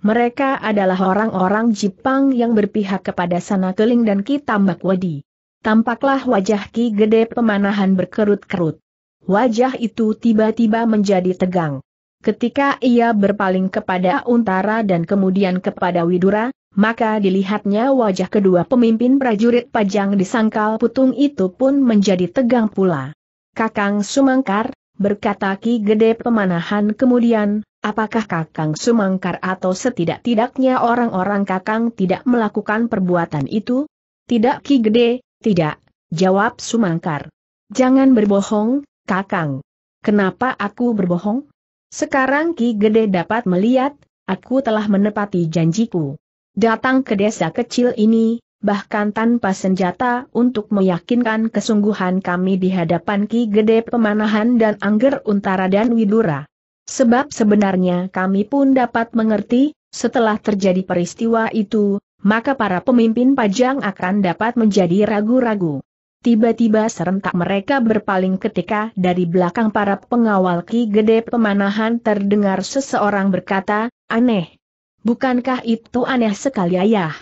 Mereka adalah orang-orang Jepang yang berpihak kepada Sana Keling dan Ki Tambak Wadi. Tampaklah wajah Ki Gede Pemanahan berkerut-kerut. Wajah itu tiba-tiba menjadi tegang. Ketika ia berpaling kepada Untara dan kemudian kepada Widura, maka dilihatnya wajah kedua pemimpin prajurit pajang di sangkal putung itu pun menjadi tegang pula. Kakang Sumangkar, berkata Ki Gede Pemanahan kemudian, apakah Kakang Sumangkar atau setidak-tidaknya orang-orang Kakang tidak melakukan perbuatan itu? Tidak Ki Gede, tidak, jawab Sumangkar. Jangan berbohong, Kakang, kenapa aku berbohong? Sekarang Ki Gede dapat melihat, aku telah menepati janjiku. Datang ke desa kecil ini, bahkan tanpa senjata untuk meyakinkan kesungguhan kami di hadapan Ki Gede Pemanahan dan Angger Untara dan Widura. Sebab sebenarnya kami pun dapat mengerti, setelah terjadi peristiwa itu, maka para pemimpin pajang akan dapat menjadi ragu-ragu. Tiba-tiba serentak mereka berpaling ketika dari belakang para pengawal Ki Gede Pemanahan terdengar seseorang berkata, aneh. Bukankah itu aneh sekali ayah?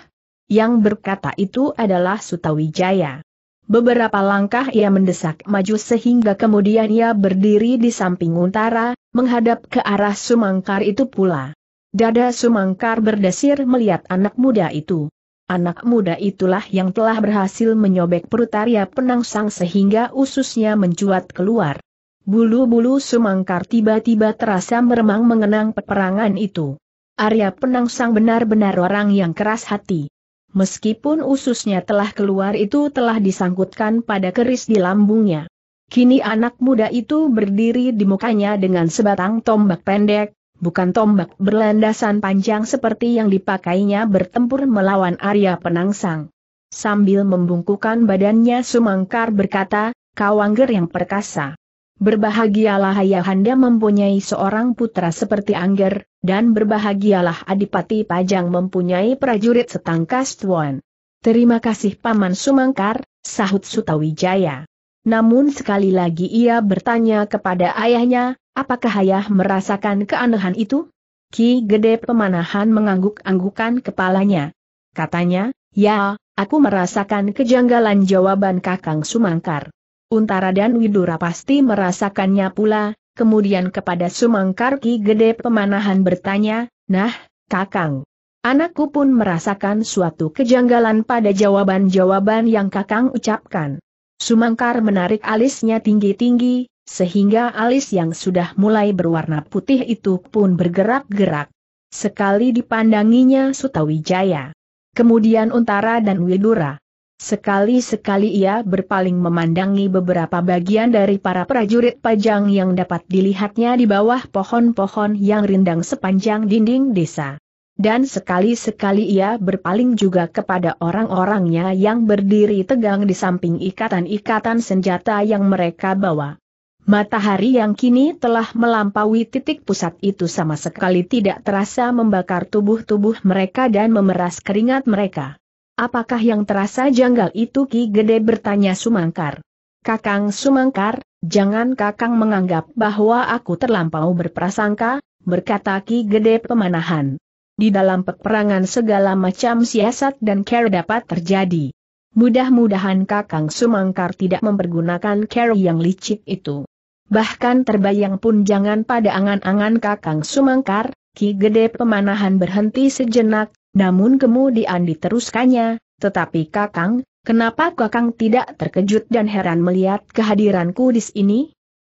Yang berkata itu adalah Sutawijaya. Beberapa langkah ia mendesak maju sehingga kemudian ia berdiri di samping utara, menghadap ke arah Sumangkar itu pula. Dada Sumangkar berdesir melihat anak muda itu. Anak muda itulah yang telah berhasil menyobek perut Arya Penangsang sehingga ususnya mencuat keluar. Bulu-bulu Sumangkar tiba-tiba terasa meremang mengenang peperangan itu. Arya Penangsang benar-benar orang yang keras hati. Meskipun ususnya telah keluar itu telah disangkutkan pada keris di lambungnya. Kini anak muda itu berdiri di mukanya dengan sebatang tombak pendek, bukan tombak berlandasan panjang seperti yang dipakainya bertempur melawan Arya Penangsang. Sambil membungkukan badannya Sumangkar berkata, Kawangger yang perkasa. Berbahagialah Ayahanda mempunyai seorang putra seperti Angger, dan berbahagialah Adipati Pajang mempunyai prajurit setangkas tuan. Terima kasih Paman Sumangkar, sahut Sutawijaya. Namun sekali lagi ia bertanya kepada ayahnya, apakah ayah merasakan keanehan itu? Ki Gede Pemanahan mengangguk-anggukan kepalanya. Katanya, ya, aku merasakan kejanggalan jawaban Kakang Sumangkar. Untara dan Widura pasti merasakannya pula, kemudian kepada Sumangkar Ki Gede Pemanahan bertanya, nah, Kakang. Anakku pun merasakan suatu kejanggalan pada jawaban-jawaban yang Kakang ucapkan. Sumangkar menarik alisnya tinggi-tinggi, sehingga alis yang sudah mulai berwarna putih itu pun bergerak-gerak. Sekali dipandanginya Sutawijaya. Kemudian Untara dan Widura. Sekali-sekali ia berpaling memandangi beberapa bagian dari para prajurit pajang yang dapat dilihatnya di bawah pohon-pohon yang rindang sepanjang dinding desa. Dan sekali-sekali ia berpaling juga kepada orang-orangnya yang berdiri tegang di samping ikatan-ikatan senjata yang mereka bawa. Matahari yang kini telah melampaui titik pusat itu sama sekali tidak terasa membakar tubuh-tubuh mereka dan memeras keringat mereka. Apakah yang terasa janggal itu Ki Gede bertanya Sumangkar. Kakang Sumangkar, jangan kakang menganggap bahwa aku terlampau berprasangka, berkata Ki Gede pemanahan. Di dalam peperangan segala macam siasat dan care dapat terjadi. Mudah-mudahan Kakang Sumangkar tidak mempergunakan care yang licik itu. Bahkan terbayang pun jangan pada angan-angan Kakang Sumangkar, Ki Gede Pemanahan berhenti sejenak, namun kemudian diteruskannya, tetapi Kakang, kenapa Kakang tidak terkejut dan heran melihat kehadiranku di sini?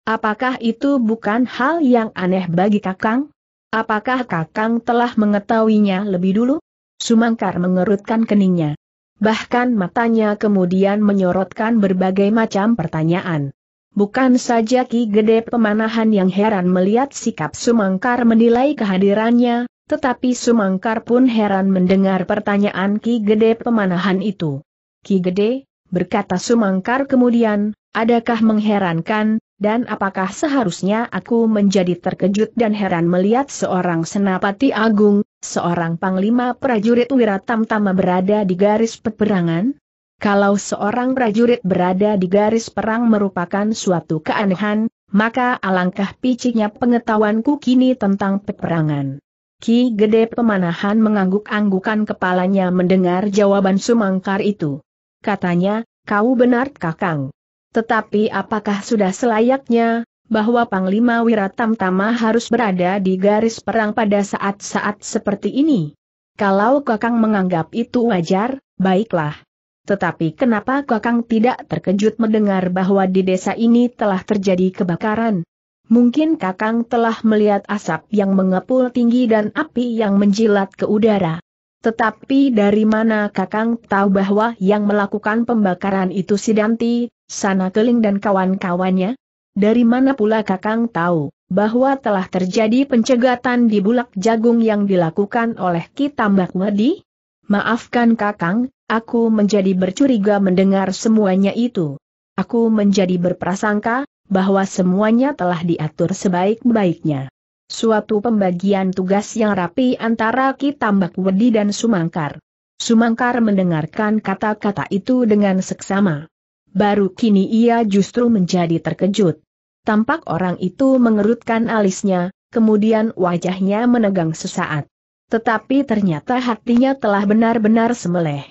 Apakah itu bukan hal yang aneh bagi Kakang? Apakah Kakang telah mengetahuinya lebih dulu? Sumangkar mengerutkan keningnya. Bahkan matanya kemudian menyorotkan berbagai macam pertanyaan. Bukan saja Ki Gede Pemanahan yang heran melihat sikap Sumangkar menilai kehadirannya, tetapi Sumangkar pun heran mendengar pertanyaan Ki Gede Pemanahan itu. Ki Gede, berkata Sumangkar kemudian, adakah mengherankan, dan apakah seharusnya aku menjadi terkejut dan heran melihat seorang senapati agung, seorang panglima prajurit wiratam tama berada di garis peperangan? Kalau seorang prajurit berada di garis perang merupakan suatu keanehan, maka alangkah piciknya pengetahuanku kini tentang peperangan. Ki Gede Pemanahan mengangguk-anggukan kepalanya mendengar jawaban Sumangkar itu. Katanya, kau benar kakang. Tetapi apakah sudah selayaknya, bahwa Panglima Wiratam Tama harus berada di garis perang pada saat-saat seperti ini? Kalau Kakang menganggap itu wajar, baiklah. Tetapi kenapa Kakang tidak terkejut mendengar bahwa di desa ini telah terjadi kebakaran? Mungkin Kakang telah melihat asap yang mengepul tinggi dan api yang menjilat ke udara. Tetapi dari mana Kakang tahu bahwa yang melakukan pembakaran itu Sidanti, Sana Keling dan kawan-kawannya? Dari mana pula Kakang tahu bahwa telah terjadi pencegatan di bulak jagung yang dilakukan oleh Kitambak Wedi? Maafkan Kakang, aku menjadi bercuriga mendengar semuanya itu. Aku menjadi berprasangka bahwa semuanya telah diatur sebaik-baiknya. Suatu pembagian tugas yang rapi antara Kitambak Wedi dan Sumangkar. Sumangkar mendengarkan kata-kata itu dengan seksama baru kini ia justru menjadi terkejut. Tampak orang itu mengerutkan alisnya, kemudian wajahnya menegang sesaat. Tetapi ternyata hatinya telah benar-benar semeleh.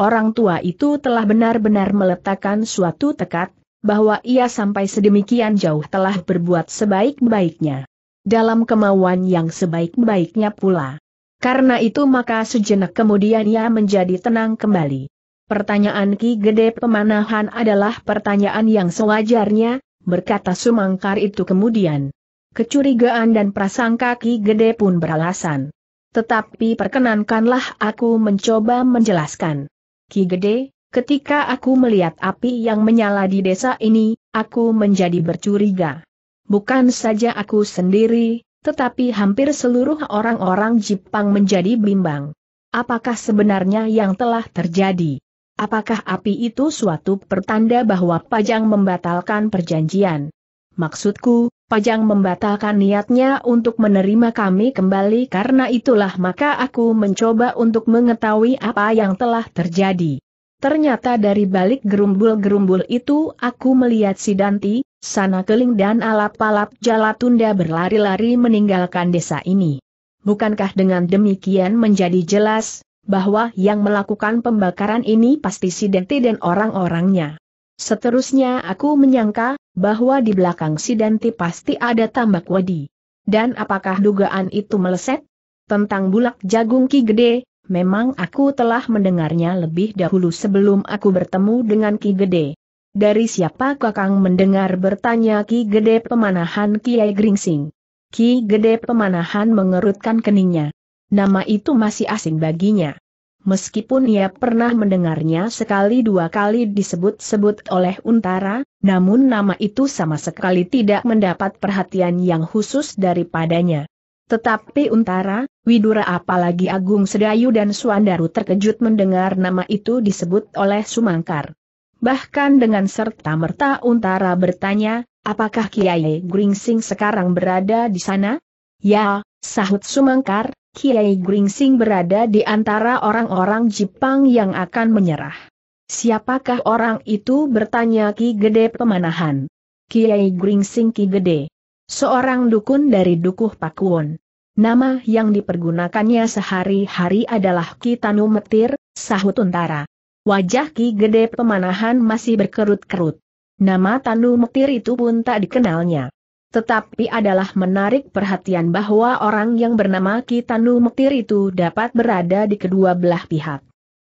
Orang tua itu telah benar-benar meletakkan suatu tekad, bahwa ia sampai sedemikian jauh telah berbuat sebaik-baiknya. Dalam kemauan yang sebaik-baiknya pula. Karena itu maka sejenak kemudian ia menjadi tenang kembali. Pertanyaan Ki Gede Pemanahan adalah pertanyaan yang sewajarnya, berkata Sumangkar itu kemudian. Kecurigaan dan prasangka Ki Gede pun beralasan. Tetapi perkenankanlah aku mencoba menjelaskan. Ki Gede, ketika aku melihat api yang menyala di desa ini, aku menjadi bercuriga. Bukan saja aku sendiri, tetapi hampir seluruh orang-orang Jepang menjadi bimbang. Apakah sebenarnya yang telah terjadi? Apakah api itu suatu pertanda bahwa Pajang membatalkan perjanjian? Maksudku, Pajang membatalkan niatnya untuk menerima kami kembali karena itulah maka aku mencoba untuk mengetahui apa yang telah terjadi. Ternyata dari balik gerumbul-gerumbul itu aku melihat si Danti, sana keling dan alap-alap jalatunda berlari-lari meninggalkan desa ini. Bukankah dengan demikian menjadi jelas, bahwa yang melakukan pembakaran ini pasti si Sidente dan orang-orangnya. Seterusnya aku menyangka, bahwa di belakang si Sidente pasti ada tambak wadi. Dan apakah dugaan itu meleset? Tentang bulak jagung Ki Gede, memang aku telah mendengarnya lebih dahulu sebelum aku bertemu dengan Ki Gede. Dari siapa Kakang mendengar bertanya Ki Gede pemanahan Kiai Gringsing? Ki Gede pemanahan mengerutkan keningnya. Nama itu masih asing baginya. Meskipun ia pernah mendengarnya sekali dua kali disebut-sebut oleh Untara, namun nama itu sama sekali tidak mendapat perhatian yang khusus daripadanya. Tetapi Untara, Widura apalagi Agung Sedayu dan Suandaru terkejut mendengar nama itu disebut oleh Sumangkar. Bahkan dengan serta-merta Untara bertanya, apakah Kiai Gringsing sekarang berada di sana? Ya, sahut Sumangkar, Kiai Gringsing berada di antara orang-orang Jepang yang akan menyerah. Siapakah orang itu bertanya Ki Gede Pemanahan? Kiai Gringsing Ki Gede. Seorang dukun dari Dukuh Pakuwon. Nama yang dipergunakannya sehari-hari adalah Ki Tanu Metir, sahut untara. Wajah Ki Gede Pemanahan masih berkerut-kerut. Nama Tanu Metir itu pun tak dikenalnya. Tetapi adalah menarik perhatian bahwa orang yang bernama Kitanu Mektir itu dapat berada di kedua belah pihak.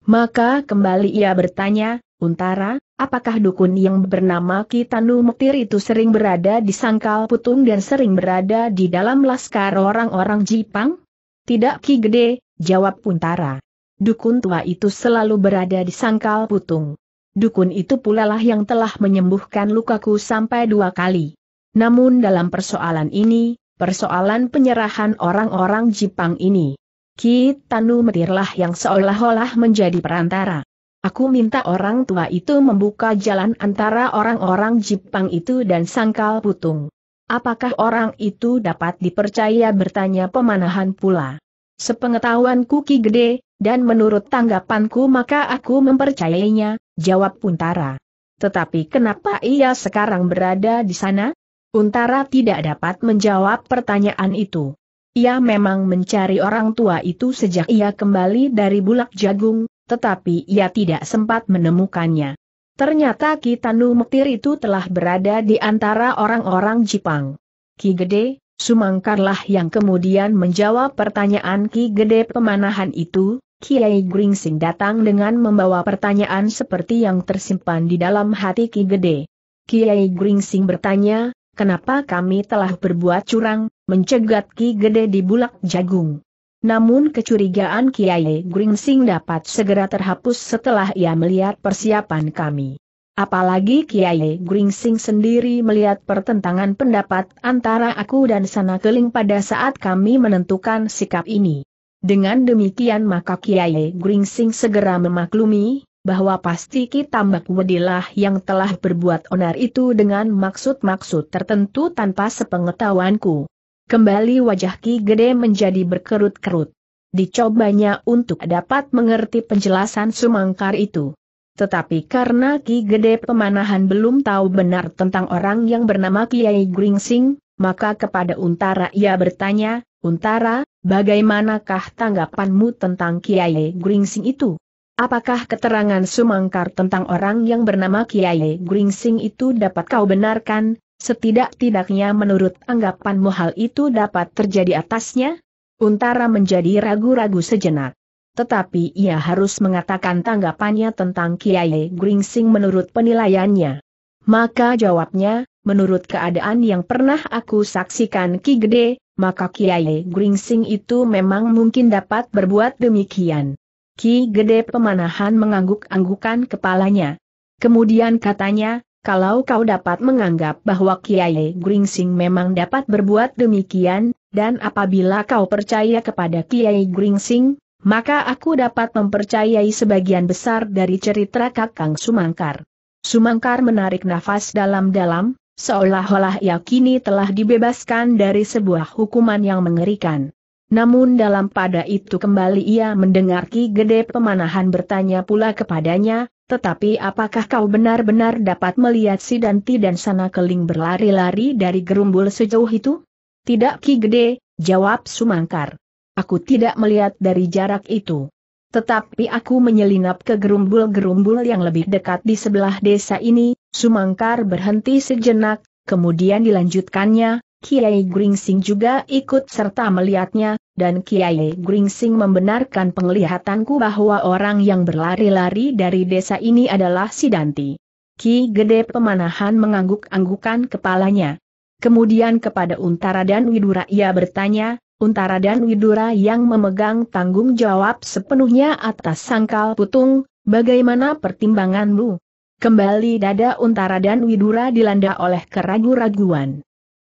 Maka kembali ia bertanya, Untara, apakah dukun yang bernama Kitanu Mektir itu sering berada di sangkal putung dan sering berada di dalam laskar orang-orang Jipang? Tidak Ki Gede, jawab Untara. Dukun tua itu selalu berada di sangkal putung. Dukun itu pula lah yang telah menyembuhkan lukaku sampai dua kali. Namun dalam persoalan ini, persoalan penyerahan orang-orang Jepang ini, Ki Tanu Metirlah yang seolah-olah menjadi perantara. Aku minta orang tua itu membuka jalan antara orang-orang Jepang itu dan sangkal putung. Apakah orang itu dapat dipercaya bertanya pemanahan pula? Sepengetahuanku kuki Gede, dan menurut tanggapanku maka aku mempercayainya, jawab Puntara. Tetapi kenapa ia sekarang berada di sana? Untara tidak dapat menjawab pertanyaan itu. Ia memang mencari orang tua itu sejak ia kembali dari bulak jagung, tetapi ia tidak sempat menemukannya. Ternyata Tanu Mektir itu telah berada di antara orang-orang Jepang. Ki Gede, Sumangkarlah yang kemudian menjawab pertanyaan Ki Gede pemanahan itu, Kiai Gringsing datang dengan membawa pertanyaan seperti yang tersimpan di dalam hati Ki Gede. Kiai Gringsing bertanya, kenapa kami telah berbuat curang, mencegat Ki Gede di bulak jagung. Namun kecurigaan Kiai Gringsing dapat segera terhapus setelah ia melihat persiapan kami. Apalagi Kiai Gringsing sendiri melihat pertentangan pendapat antara aku dan Sana Keling pada saat kami menentukan sikap ini. Dengan demikian maka Kiai Gringsing segera memaklumi, bahwa pasti Ki Tambak Wedilah yang telah berbuat onar itu dengan maksud-maksud tertentu tanpa sepengetahuanku. Kembali wajah Ki Gede menjadi berkerut-kerut. Dicobanya untuk dapat mengerti penjelasan Sumangkar itu. Tetapi karena Ki Gede pemanahan belum tahu benar tentang orang yang bernama Kiai Gringsing, maka kepada Untara ia bertanya, Untara, bagaimanakah tanggapanmu tentang Kiai Gringsing itu? Apakah keterangan Sumangkar tentang orang yang bernama Kiai Gringsing itu dapat kau benarkan? Setidak-tidaknya menurut anggapanmu hal itu dapat terjadi atasnya? Untara menjadi ragu-ragu sejenak. Tetapi ia harus mengatakan tanggapannya tentang Kiai Gringsing menurut penilaiannya. Maka jawabnya, menurut keadaan yang pernah aku saksikan Ki Gede, maka Kiai Gringsing itu memang mungkin dapat berbuat demikian. Ki Gede Pemanahan mengangguk-anggukan kepalanya. Kemudian katanya, kalau kau dapat menganggap bahwa Kiai Gringsing memang dapat berbuat demikian, dan apabila kau percaya kepada Kiai Gringsing, maka aku dapat mempercayai sebagian besar dari cerita Kakang Sumangkar. Sumangkar menarik nafas dalam-dalam, seolah-olah ia kini telah dibebaskan dari sebuah hukuman yang mengerikan. Namun dalam pada itu kembali ia mendengar Ki Gede Pemanahan bertanya pula kepadanya, tetapi apakah kau benar-benar dapat melihat si Danti dan sana keling berlari-lari dari gerumbul sejauh itu? Tidak Ki Gede, jawab Sumangkar. Aku tidak melihat dari jarak itu. Tetapi aku menyelinap ke gerumbul-gerumbul yang lebih dekat di sebelah desa ini, Sumangkar berhenti sejenak, kemudian dilanjutkannya, Kiai Gringsing juga ikut serta melihatnya, dan Kiai Gringsing membenarkan penglihatanku bahwa orang yang berlari-lari dari desa ini adalah Sidanti. Ki Gede Pemanahan mengangguk-anggukan kepalanya. Kemudian kepada Untara dan Widura ia bertanya, Untara dan Widura yang memegang tanggung jawab sepenuhnya atas sangkal putung, bagaimana pertimbanganmu? Kembali dada Untara dan Widura dilanda oleh keraguan raguan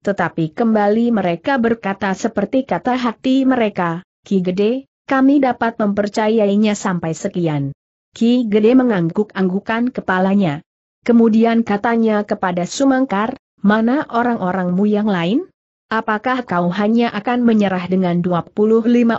tetapi kembali mereka berkata seperti kata hati mereka, Ki Gede, kami dapat mempercayainya sampai sekian. Ki Gede mengangguk-anggukan kepalanya. Kemudian katanya kepada Sumangkar, mana orang-orangmu yang lain? Apakah kau hanya akan menyerah dengan 25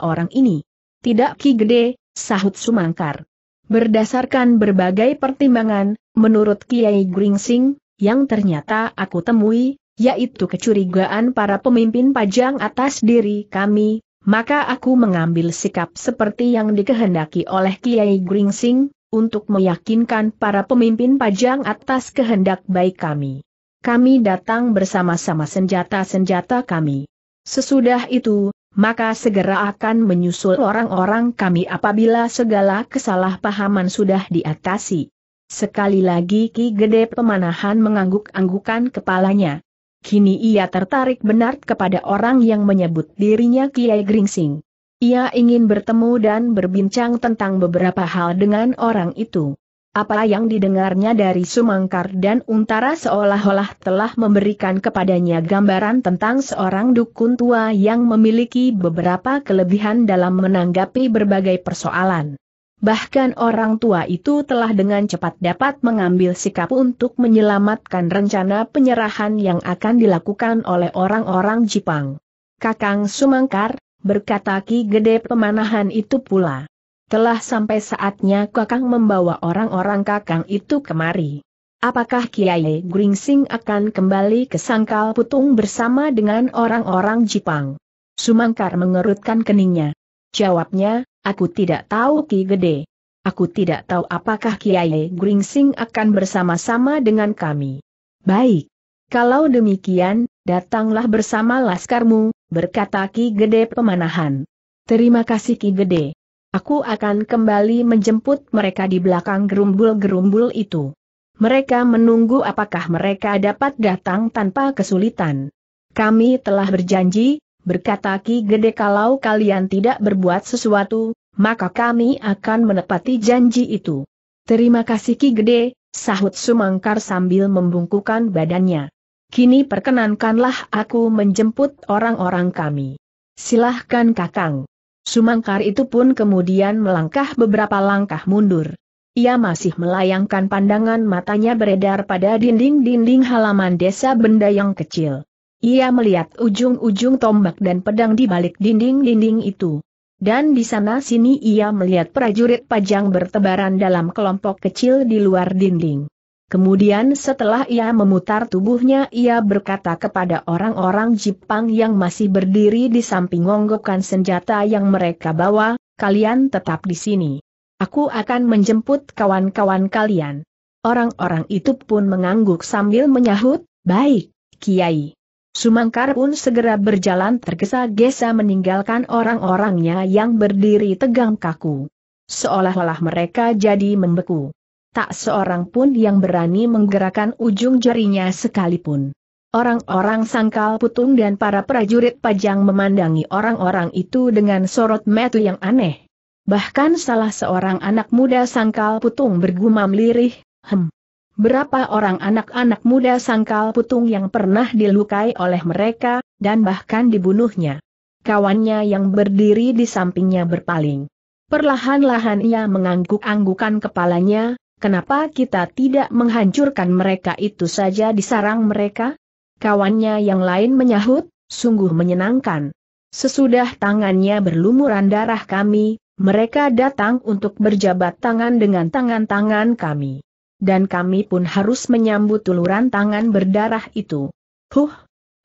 orang ini? Tidak Ki Gede, sahut Sumangkar. Berdasarkan berbagai pertimbangan, menurut Kiai Gringsing, yang ternyata aku temui, yaitu kecurigaan para pemimpin pajang atas diri kami, maka aku mengambil sikap seperti yang dikehendaki oleh Kiai Gringsing, untuk meyakinkan para pemimpin pajang atas kehendak baik kami. Kami datang bersama-sama senjata-senjata kami. Sesudah itu, maka segera akan menyusul orang-orang kami apabila segala kesalahpahaman sudah diatasi. Sekali lagi Ki Gede Pemanahan mengangguk-anggukan kepalanya kini ia tertarik benar kepada orang yang menyebut dirinya Kiai Gringsing. Ia ingin bertemu dan berbincang tentang beberapa hal dengan orang itu. Apa yang didengarnya dari Sumangkar dan Untara seolah-olah telah memberikan kepadanya gambaran tentang seorang dukun tua yang memiliki beberapa kelebihan dalam menanggapi berbagai persoalan. Bahkan orang tua itu telah dengan cepat dapat mengambil sikap untuk menyelamatkan rencana penyerahan yang akan dilakukan oleh orang-orang Jepang. Kakang Sumangkar, berkata Ki Gede pemanahan itu pula. Telah sampai saatnya Kakang membawa orang-orang Kakang itu kemari. Apakah Kiai Gringsing akan kembali ke Sangkal Putung bersama dengan orang-orang Jepang? Sumangkar mengerutkan keningnya. Jawabnya, Aku tidak tahu Ki Gede. Aku tidak tahu apakah Kiai Gringsing akan bersama-sama dengan kami. Baik. Kalau demikian, datanglah bersama laskarmu, berkata Ki Gede pemanahan. Terima kasih Ki Gede. Aku akan kembali menjemput mereka di belakang gerumbul-gerumbul itu. Mereka menunggu apakah mereka dapat datang tanpa kesulitan. Kami telah berjanji, berkata Ki Gede kalau kalian tidak berbuat sesuatu, maka kami akan menepati janji itu. Terima kasih Ki Gede, sahut Sumangkar sambil membungkukan badannya. Kini perkenankanlah aku menjemput orang-orang kami. Silahkan Kakang. Sumangkar itu pun kemudian melangkah beberapa langkah mundur. Ia masih melayangkan pandangan matanya beredar pada dinding-dinding halaman desa benda yang kecil. Ia melihat ujung-ujung tombak dan pedang di balik dinding-dinding itu. Dan di sana sini ia melihat prajurit pajang bertebaran dalam kelompok kecil di luar dinding. Kemudian setelah ia memutar tubuhnya ia berkata kepada orang-orang Jepang yang masih berdiri di samping onggokan senjata yang mereka bawa, kalian tetap di sini. Aku akan menjemput kawan-kawan kalian. Orang-orang itu pun mengangguk sambil menyahut, baik, Kiai. Sumangkar pun segera berjalan tergesa-gesa meninggalkan orang-orangnya yang berdiri tegang kaku. Seolah-olah mereka jadi membeku. Tak seorang pun yang berani menggerakkan ujung jarinya sekalipun. Orang-orang sangkal putung dan para prajurit pajang memandangi orang-orang itu dengan sorot metu yang aneh. Bahkan salah seorang anak muda sangkal putung bergumam lirih, hem. Berapa orang anak-anak muda sangkal putung yang pernah dilukai oleh mereka, dan bahkan dibunuhnya. Kawannya yang berdiri di sampingnya berpaling. Perlahan-lahan ia mengangguk-anggukan kepalanya, kenapa kita tidak menghancurkan mereka itu saja di sarang mereka? Kawannya yang lain menyahut, sungguh menyenangkan. Sesudah tangannya berlumuran darah kami, mereka datang untuk berjabat tangan dengan tangan-tangan kami dan kami pun harus menyambut tuluran tangan berdarah itu. Huh!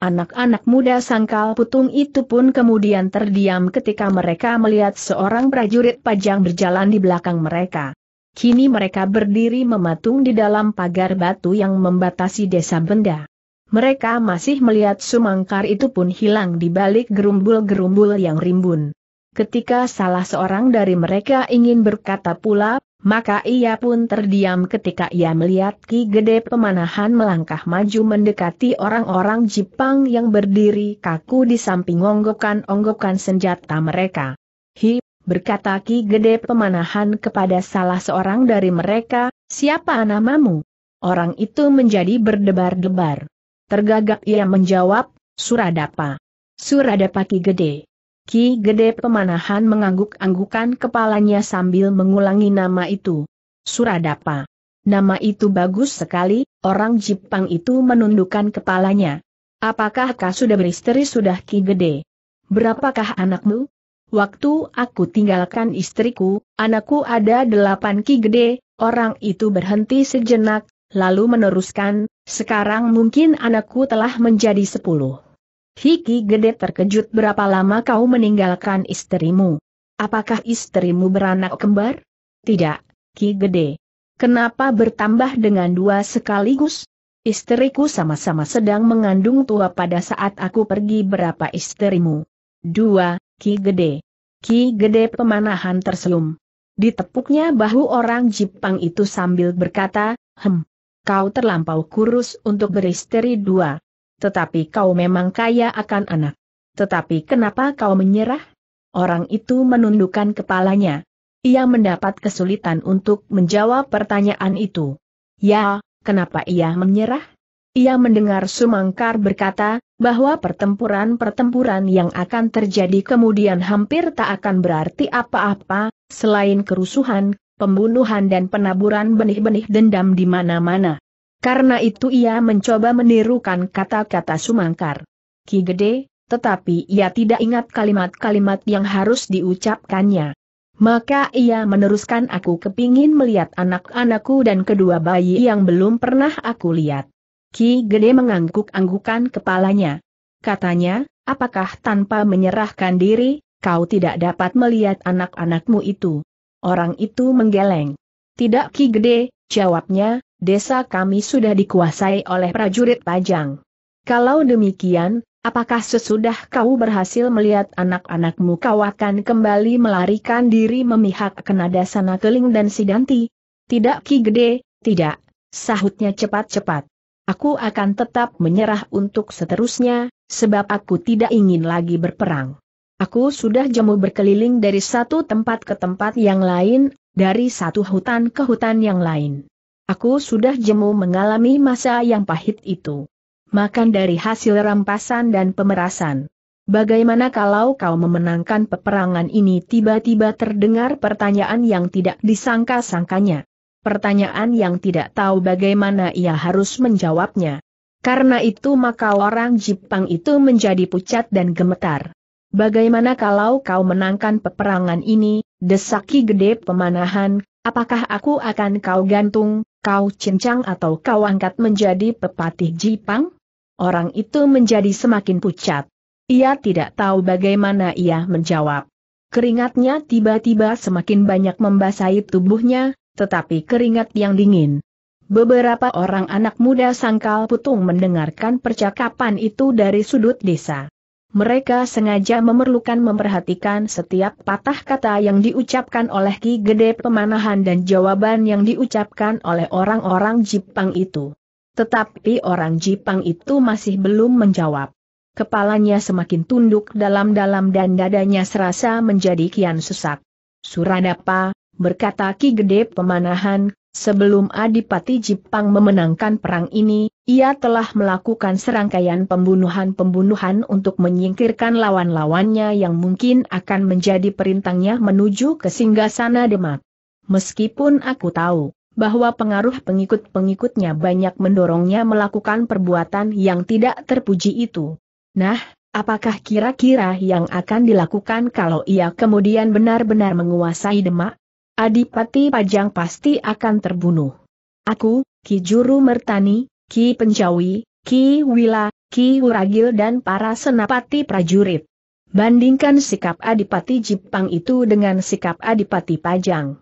Anak-anak muda sangkal putung itu pun kemudian terdiam ketika mereka melihat seorang prajurit pajang berjalan di belakang mereka. Kini mereka berdiri mematung di dalam pagar batu yang membatasi desa benda. Mereka masih melihat sumangkar itu pun hilang di balik gerumbul-gerumbul yang rimbun. Ketika salah seorang dari mereka ingin berkata pula, maka ia pun terdiam ketika ia melihat Ki Gede Pemanahan melangkah maju mendekati orang-orang Jepang yang berdiri kaku di samping onggokan-onggokan senjata mereka. Hi, berkata Ki Gede Pemanahan kepada salah seorang dari mereka, siapa namamu? Orang itu menjadi berdebar-debar. Tergagap ia menjawab, Suradapa. Suradapa Ki Gede. Ki Gede Pemanahan mengangguk-anggukan kepalanya sambil mengulangi nama itu. Suradapa. Nama itu bagus sekali, orang Jepang itu menundukkan kepalanya. Apakah kau sudah beristri sudah Ki Gede? Berapakah anakmu? Waktu aku tinggalkan istriku, anakku ada delapan Ki Gede, orang itu berhenti sejenak, lalu meneruskan, sekarang mungkin anakku telah menjadi sepuluh. Hiki gede terkejut berapa lama kau meninggalkan istrimu. Apakah istrimu beranak kembar? Tidak, Ki gede. Kenapa bertambah dengan dua sekaligus? Istriku sama-sama sedang mengandung tua pada saat aku pergi berapa istrimu. Dua, Ki gede. Ki gede pemanahan terselum. Ditepuknya bahu orang Jepang itu sambil berkata, Hem, kau terlampau kurus untuk beristri dua. Tetapi kau memang kaya akan anak. Tetapi kenapa kau menyerah? Orang itu menundukkan kepalanya. Ia mendapat kesulitan untuk menjawab pertanyaan itu. Ya, kenapa ia menyerah? Ia mendengar Sumangkar berkata, bahwa pertempuran-pertempuran yang akan terjadi kemudian hampir tak akan berarti apa-apa, selain kerusuhan, pembunuhan dan penaburan benih-benih dendam di mana-mana. Karena itu ia mencoba menirukan kata-kata Sumangkar. Ki Gede, tetapi ia tidak ingat kalimat-kalimat yang harus diucapkannya. Maka ia meneruskan aku kepingin melihat anak-anakku dan kedua bayi yang belum pernah aku lihat. Ki Gede mengangguk-anggukan kepalanya. Katanya, apakah tanpa menyerahkan diri, kau tidak dapat melihat anak-anakmu itu? Orang itu menggeleng. Tidak Ki Gede, jawabnya, desa kami sudah dikuasai oleh prajurit Pajang. Kalau demikian, apakah sesudah kau berhasil melihat anak-anakmu kau akan kembali melarikan diri memihak ke nada sana keling dan sidanti? Tidak ki gede, tidak, sahutnya cepat-cepat. Aku akan tetap menyerah untuk seterusnya, sebab aku tidak ingin lagi berperang. Aku sudah jemu berkeliling dari satu tempat ke tempat yang lain, dari satu hutan ke hutan yang lain. Aku sudah jemu mengalami masa yang pahit itu. Makan dari hasil rampasan dan pemerasan. Bagaimana kalau kau memenangkan peperangan ini tiba-tiba terdengar pertanyaan yang tidak disangka-sangkanya. Pertanyaan yang tidak tahu bagaimana ia harus menjawabnya. Karena itu maka orang Jepang itu menjadi pucat dan gemetar. Bagaimana kalau kau menangkan peperangan ini, desaki gede pemanahan, apakah aku akan kau gantung, kau cincang atau kau angkat menjadi pepatih Jipang? Orang itu menjadi semakin pucat. Ia tidak tahu bagaimana ia menjawab. Keringatnya tiba-tiba semakin banyak membasahi tubuhnya, tetapi keringat yang dingin. Beberapa orang anak muda sangkal putung mendengarkan percakapan itu dari sudut desa mereka sengaja memerlukan memperhatikan setiap patah kata yang diucapkan oleh Ki Gede Pemanahan dan jawaban yang diucapkan oleh orang-orang Jepang itu. Tetapi orang Jepang itu masih belum menjawab. Kepalanya semakin tunduk dalam-dalam dan dadanya serasa menjadi kian sesak. Suradapa, berkata Ki Gede Pemanahan, Sebelum Adipati Jepang memenangkan perang ini, ia telah melakukan serangkaian pembunuhan-pembunuhan untuk menyingkirkan lawan-lawannya yang mungkin akan menjadi perintangnya menuju ke singgasana Demak. Meskipun aku tahu bahwa pengaruh pengikut-pengikutnya banyak mendorongnya melakukan perbuatan yang tidak terpuji itu. Nah, apakah kira-kira yang akan dilakukan kalau ia kemudian benar-benar menguasai Demak? Adipati Pajang pasti akan terbunuh. Aku, Ki Juru Mertani, Ki Penjawi, Ki Wila, Ki Uragil dan para senapati prajurit. Bandingkan sikap Adipati Jipang itu dengan sikap Adipati Pajang.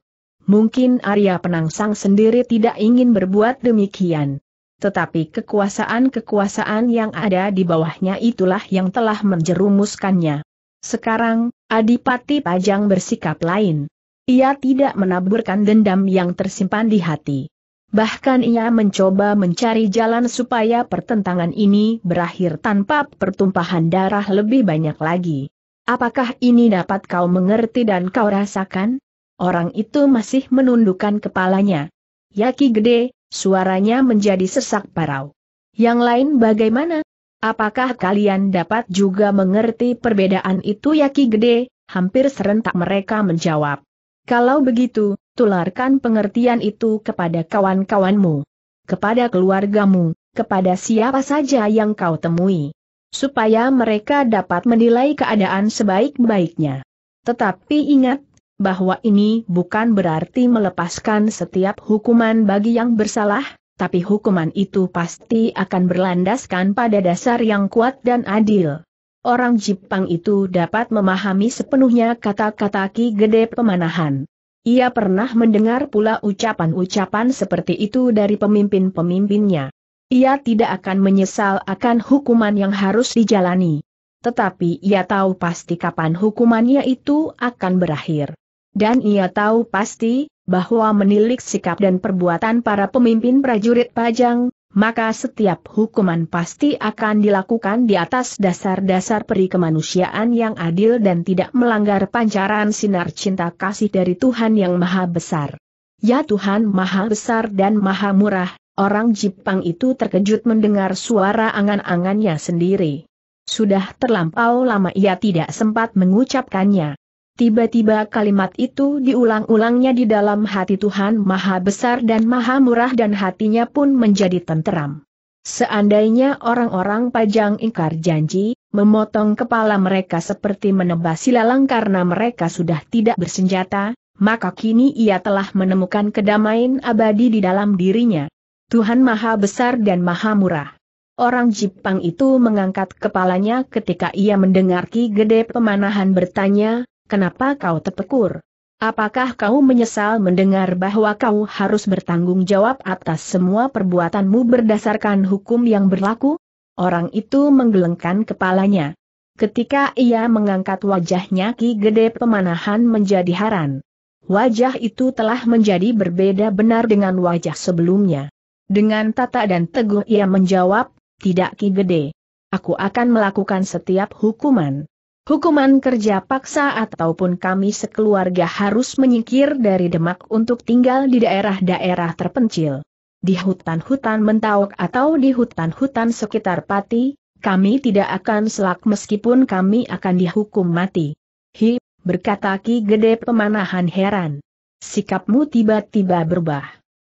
Mungkin Arya Penangsang sendiri tidak ingin berbuat demikian. Tetapi kekuasaan-kekuasaan yang ada di bawahnya itulah yang telah menjerumuskannya. Sekarang, Adipati Pajang bersikap lain. Ia tidak menaburkan dendam yang tersimpan di hati. Bahkan ia mencoba mencari jalan supaya pertentangan ini berakhir tanpa pertumpahan darah lebih banyak lagi. Apakah ini dapat kau mengerti dan kau rasakan? Orang itu masih menundukkan kepalanya. Yaki gede, suaranya menjadi sesak parau. Yang lain bagaimana? Apakah kalian dapat juga mengerti perbedaan itu Yaki gede? Hampir serentak mereka menjawab. Kalau begitu, tularkan pengertian itu kepada kawan-kawanmu, kepada keluargamu, kepada siapa saja yang kau temui. Supaya mereka dapat menilai keadaan sebaik-baiknya. Tetapi ingat, bahwa ini bukan berarti melepaskan setiap hukuman bagi yang bersalah, tapi hukuman itu pasti akan berlandaskan pada dasar yang kuat dan adil. Orang Jepang itu dapat memahami sepenuhnya kata-kata Ki Gede Pemanahan. Ia pernah mendengar pula ucapan-ucapan seperti itu dari pemimpin-pemimpinnya. Ia tidak akan menyesal akan hukuman yang harus dijalani. Tetapi ia tahu pasti kapan hukumannya itu akan berakhir. Dan ia tahu pasti, bahwa menilik sikap dan perbuatan para pemimpin prajurit Pajang, maka setiap hukuman pasti akan dilakukan di atas dasar-dasar peri kemanusiaan yang adil dan tidak melanggar pancaran sinar cinta kasih dari Tuhan yang Maha Besar. Ya Tuhan Maha Besar dan Maha Murah, orang Jepang itu terkejut mendengar suara angan-angannya sendiri. Sudah terlampau lama ia tidak sempat mengucapkannya. Tiba-tiba kalimat itu diulang-ulangnya di dalam hati Tuhan Maha Besar dan Maha Murah dan hatinya pun menjadi tenteram. Seandainya orang-orang pajang ingkar janji, memotong kepala mereka seperti menebas silalang karena mereka sudah tidak bersenjata, maka kini ia telah menemukan kedamaian abadi di dalam dirinya. Tuhan Maha Besar dan Maha Murah. Orang Jepang itu mengangkat kepalanya ketika ia mendengar Ki Gede Pemanahan bertanya, Kenapa kau terpekur? Apakah kau menyesal mendengar bahwa kau harus bertanggung jawab atas semua perbuatanmu berdasarkan hukum yang berlaku? Orang itu menggelengkan kepalanya. Ketika ia mengangkat wajahnya Ki Gede Pemanahan menjadi haran. Wajah itu telah menjadi berbeda benar dengan wajah sebelumnya. Dengan tata dan teguh ia menjawab, tidak Ki Gede. Aku akan melakukan setiap hukuman. Hukuman kerja paksa ataupun kami sekeluarga harus menyingkir dari Demak untuk tinggal di daerah-daerah terpencil. Di hutan-hutan mentauk atau di hutan-hutan sekitar Pati, kami tidak akan selak meskipun kami akan dihukum mati. Hi, berkata Ki Gede pemanahan heran. Sikapmu tiba-tiba berubah.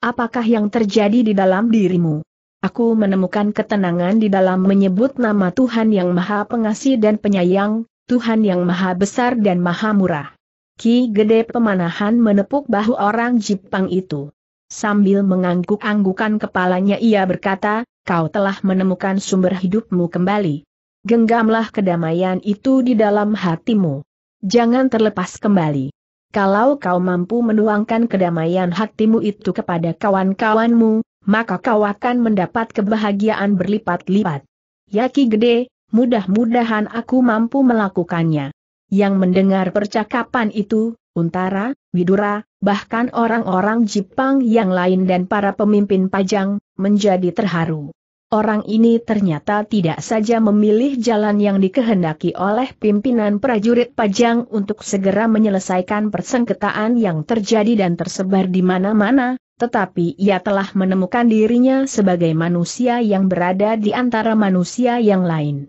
Apakah yang terjadi di dalam dirimu? Aku menemukan ketenangan di dalam menyebut nama Tuhan yang Maha Pengasih dan Penyayang, Tuhan yang maha besar dan maha murah. Ki Gede Pemanahan menepuk bahu orang Jepang itu. Sambil mengangguk-anggukan kepalanya ia berkata, kau telah menemukan sumber hidupmu kembali. Genggamlah kedamaian itu di dalam hatimu. Jangan terlepas kembali. Kalau kau mampu menuangkan kedamaian hatimu itu kepada kawan-kawanmu, maka kau akan mendapat kebahagiaan berlipat-lipat. Yaki Gede, mudah-mudahan aku mampu melakukannya. Yang mendengar percakapan itu, Untara, Widura, bahkan orang-orang Jepang yang lain dan para pemimpin pajang, menjadi terharu. Orang ini ternyata tidak saja memilih jalan yang dikehendaki oleh pimpinan prajurit pajang untuk segera menyelesaikan persengketaan yang terjadi dan tersebar di mana-mana, tetapi ia telah menemukan dirinya sebagai manusia yang berada di antara manusia yang lain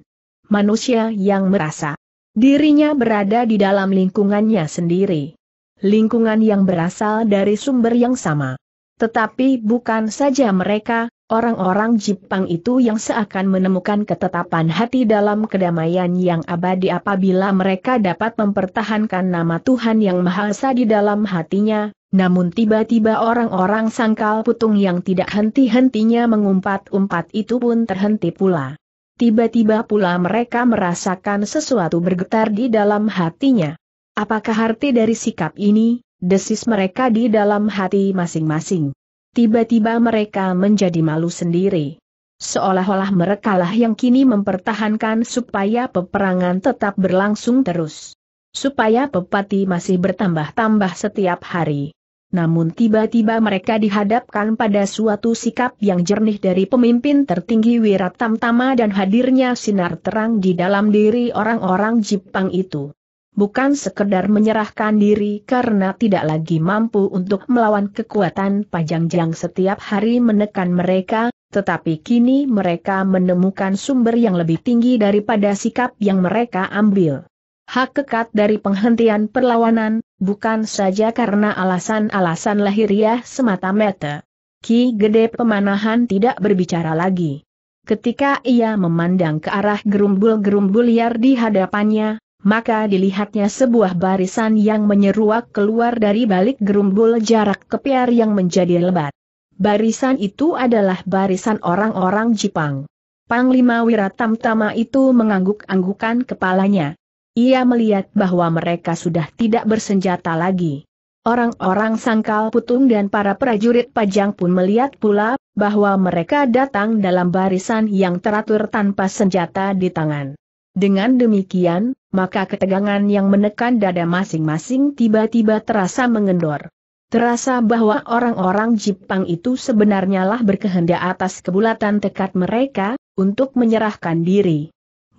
manusia yang merasa dirinya berada di dalam lingkungannya sendiri. Lingkungan yang berasal dari sumber yang sama. Tetapi bukan saja mereka, orang-orang Jepang itu yang seakan menemukan ketetapan hati dalam kedamaian yang abadi apabila mereka dapat mempertahankan nama Tuhan Yang Maha Esa di dalam hatinya, namun tiba-tiba orang-orang sangkal putung yang tidak henti-hentinya mengumpat-umpat itu pun terhenti pula tiba-tiba pula mereka merasakan sesuatu bergetar di dalam hatinya. Apakah arti dari sikap ini, desis mereka di dalam hati masing-masing. Tiba-tiba mereka menjadi malu sendiri. Seolah-olah merekalah yang kini mempertahankan supaya peperangan tetap berlangsung terus. Supaya pepati masih bertambah-tambah setiap hari. Namun tiba-tiba mereka dihadapkan pada suatu sikap yang jernih dari pemimpin tertinggi Wirat Tamtama dan hadirnya sinar terang di dalam diri orang-orang Jepang itu. Bukan sekedar menyerahkan diri karena tidak lagi mampu untuk melawan kekuatan panjang-jang setiap hari menekan mereka, tetapi kini mereka menemukan sumber yang lebih tinggi daripada sikap yang mereka ambil. Hak kekat dari penghentian perlawanan, bukan saja karena alasan-alasan lahiriah semata-mata. Ki Gede Pemanahan tidak berbicara lagi. Ketika ia memandang ke arah gerumbul-gerumbul liar di hadapannya, maka dilihatnya sebuah barisan yang menyeruak keluar dari balik gerumbul jarak kepiar yang menjadi lebat. Barisan itu adalah barisan orang-orang Jepang. Panglima Wiratamtama itu mengangguk-anggukan kepalanya. Ia melihat bahwa mereka sudah tidak bersenjata lagi. Orang-orang sangkal putung dan para prajurit pajang pun melihat pula, bahwa mereka datang dalam barisan yang teratur tanpa senjata di tangan. Dengan demikian, maka ketegangan yang menekan dada masing-masing tiba-tiba terasa mengendor. Terasa bahwa orang-orang Jepang itu sebenarnya lah berkehendak atas kebulatan tekad mereka, untuk menyerahkan diri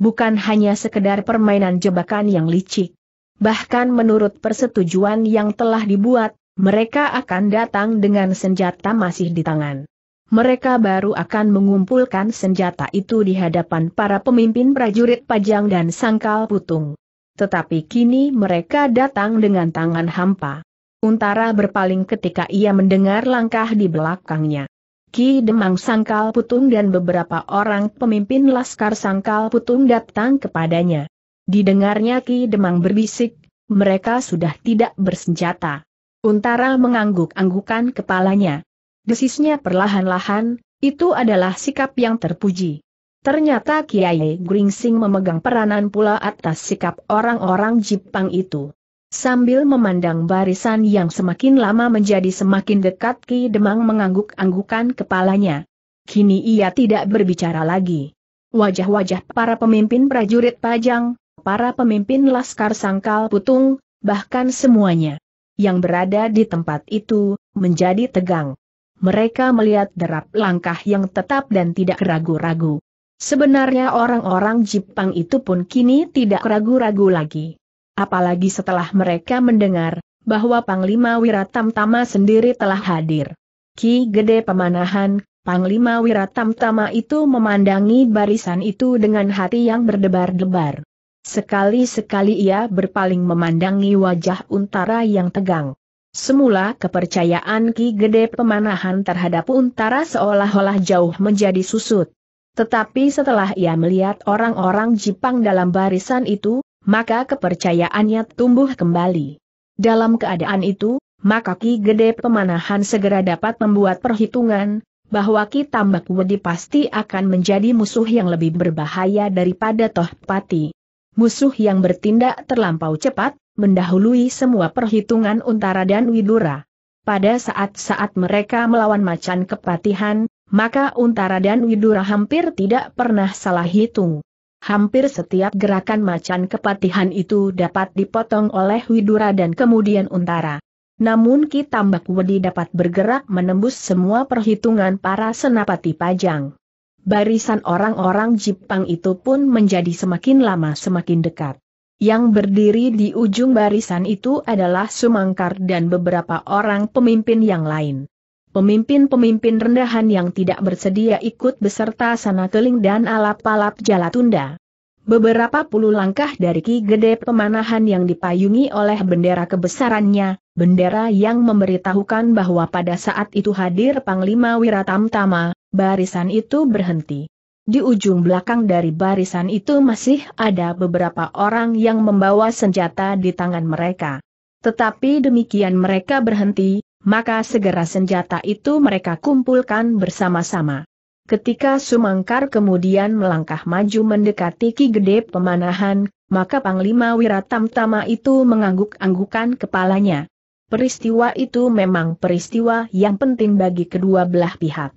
bukan hanya sekedar permainan jebakan yang licik. Bahkan menurut persetujuan yang telah dibuat, mereka akan datang dengan senjata masih di tangan. Mereka baru akan mengumpulkan senjata itu di hadapan para pemimpin prajurit pajang dan sangkal putung. Tetapi kini mereka datang dengan tangan hampa. Untara berpaling ketika ia mendengar langkah di belakangnya. Ki Demang Sangkal Putung dan beberapa orang pemimpin Laskar Sangkal Putung datang kepadanya. Didengarnya Ki Demang berbisik, mereka sudah tidak bersenjata. Untara mengangguk-anggukan kepalanya. Desisnya perlahan-lahan, itu adalah sikap yang terpuji. Ternyata Kiai Gringsing memegang peranan pula atas sikap orang-orang Jepang itu. Sambil memandang barisan yang semakin lama menjadi semakin dekat Ki Demang mengangguk-anggukan kepalanya. Kini ia tidak berbicara lagi. Wajah-wajah para pemimpin prajurit pajang, para pemimpin laskar sangkal putung, bahkan semuanya yang berada di tempat itu, menjadi tegang. Mereka melihat derap langkah yang tetap dan tidak ragu-ragu. Sebenarnya orang-orang Jepang itu pun kini tidak ragu-ragu lagi apalagi setelah mereka mendengar bahwa Panglima Wiratamtama sendiri telah hadir. Ki Gede Pemanahan, Panglima Wiratamtama itu memandangi barisan itu dengan hati yang berdebar-debar. Sekali-sekali ia berpaling memandangi wajah Untara yang tegang. Semula kepercayaan Ki Gede Pemanahan terhadap Untara seolah-olah jauh menjadi susut. Tetapi setelah ia melihat orang-orang Jepang dalam barisan itu, maka kepercayaannya tumbuh kembali. Dalam keadaan itu, maka Ki Gede Pemanahan segera dapat membuat perhitungan, bahwa Ki Tambak Wedi pasti akan menjadi musuh yang lebih berbahaya daripada Toh Pati. Musuh yang bertindak terlampau cepat, mendahului semua perhitungan Untara dan Widura. Pada saat-saat mereka melawan macan kepatihan, maka Untara dan Widura hampir tidak pernah salah hitung. Hampir setiap gerakan macan kepatihan itu dapat dipotong oleh Widura dan kemudian Untara. Namun Ki Tambak Wedi dapat bergerak menembus semua perhitungan para senapati pajang. Barisan orang-orang Jepang itu pun menjadi semakin lama semakin dekat. Yang berdiri di ujung barisan itu adalah Sumangkar dan beberapa orang pemimpin yang lain. Pemimpin-pemimpin rendahan yang tidak bersedia ikut beserta sana keling dan alap-alap jala tunda. Beberapa puluh langkah dari Ki Gede Pemanahan yang dipayungi oleh bendera kebesarannya, bendera yang memberitahukan bahwa pada saat itu hadir Panglima Wiratamtama, barisan itu berhenti. Di ujung belakang dari barisan itu masih ada beberapa orang yang membawa senjata di tangan mereka. Tetapi demikian mereka berhenti, maka segera senjata itu mereka kumpulkan bersama-sama. Ketika Sumangkar kemudian melangkah maju mendekati Ki Gede Pemanahan, maka Panglima Wiratamtama itu mengangguk-anggukan kepalanya. Peristiwa itu memang peristiwa yang penting bagi kedua belah pihak.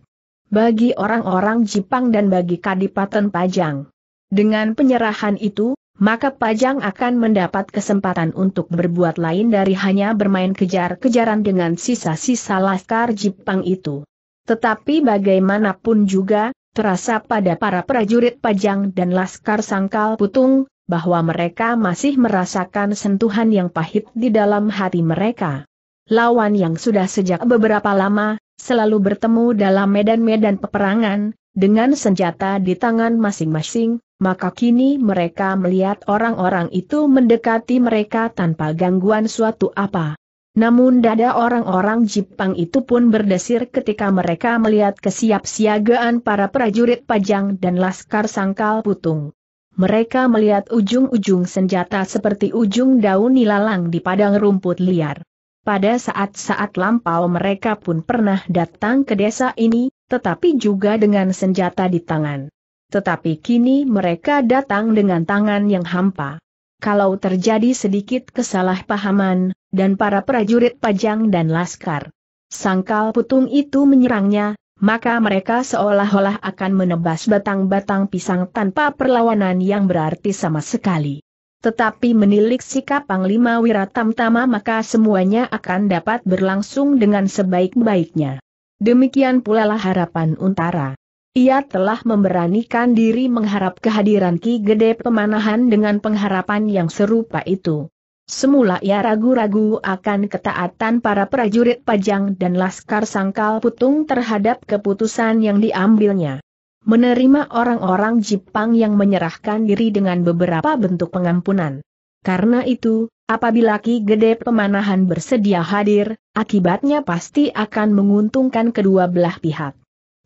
Bagi orang-orang Jipang dan bagi Kadipaten Pajang. Dengan penyerahan itu, maka Pajang akan mendapat kesempatan untuk berbuat lain dari hanya bermain kejar-kejaran dengan sisa-sisa laskar Jepang itu. Tetapi bagaimanapun juga, terasa pada para prajurit Pajang dan laskar sangkal putung, bahwa mereka masih merasakan sentuhan yang pahit di dalam hati mereka. Lawan yang sudah sejak beberapa lama, selalu bertemu dalam medan-medan peperangan, dengan senjata di tangan masing-masing, maka kini mereka melihat orang-orang itu mendekati mereka tanpa gangguan suatu apa. Namun dada orang-orang Jepang itu pun berdesir ketika mereka melihat kesiapsiagaan para prajurit pajang dan laskar sangkal putung. Mereka melihat ujung-ujung senjata seperti ujung daun nilalang di padang rumput liar. Pada saat-saat lampau mereka pun pernah datang ke desa ini, tetapi juga dengan senjata di tangan. Tetapi kini mereka datang dengan tangan yang hampa. Kalau terjadi sedikit kesalahpahaman, dan para prajurit pajang dan laskar sangkal putung itu menyerangnya, maka mereka seolah-olah akan menebas batang-batang pisang tanpa perlawanan yang berarti sama sekali. Tetapi menilik sikap Panglima Wiratamtama maka semuanya akan dapat berlangsung dengan sebaik-baiknya. Demikian pula lah harapan Untara. Ia telah memberanikan diri mengharap kehadiran Ki Gede Pemanahan dengan pengharapan yang serupa itu. Semula ia ragu-ragu akan ketaatan para prajurit pajang dan laskar sangkal putung terhadap keputusan yang diambilnya. Menerima orang-orang Jepang yang menyerahkan diri dengan beberapa bentuk pengampunan. Karena itu, apabila Ki Gede Pemanahan bersedia hadir, akibatnya pasti akan menguntungkan kedua belah pihak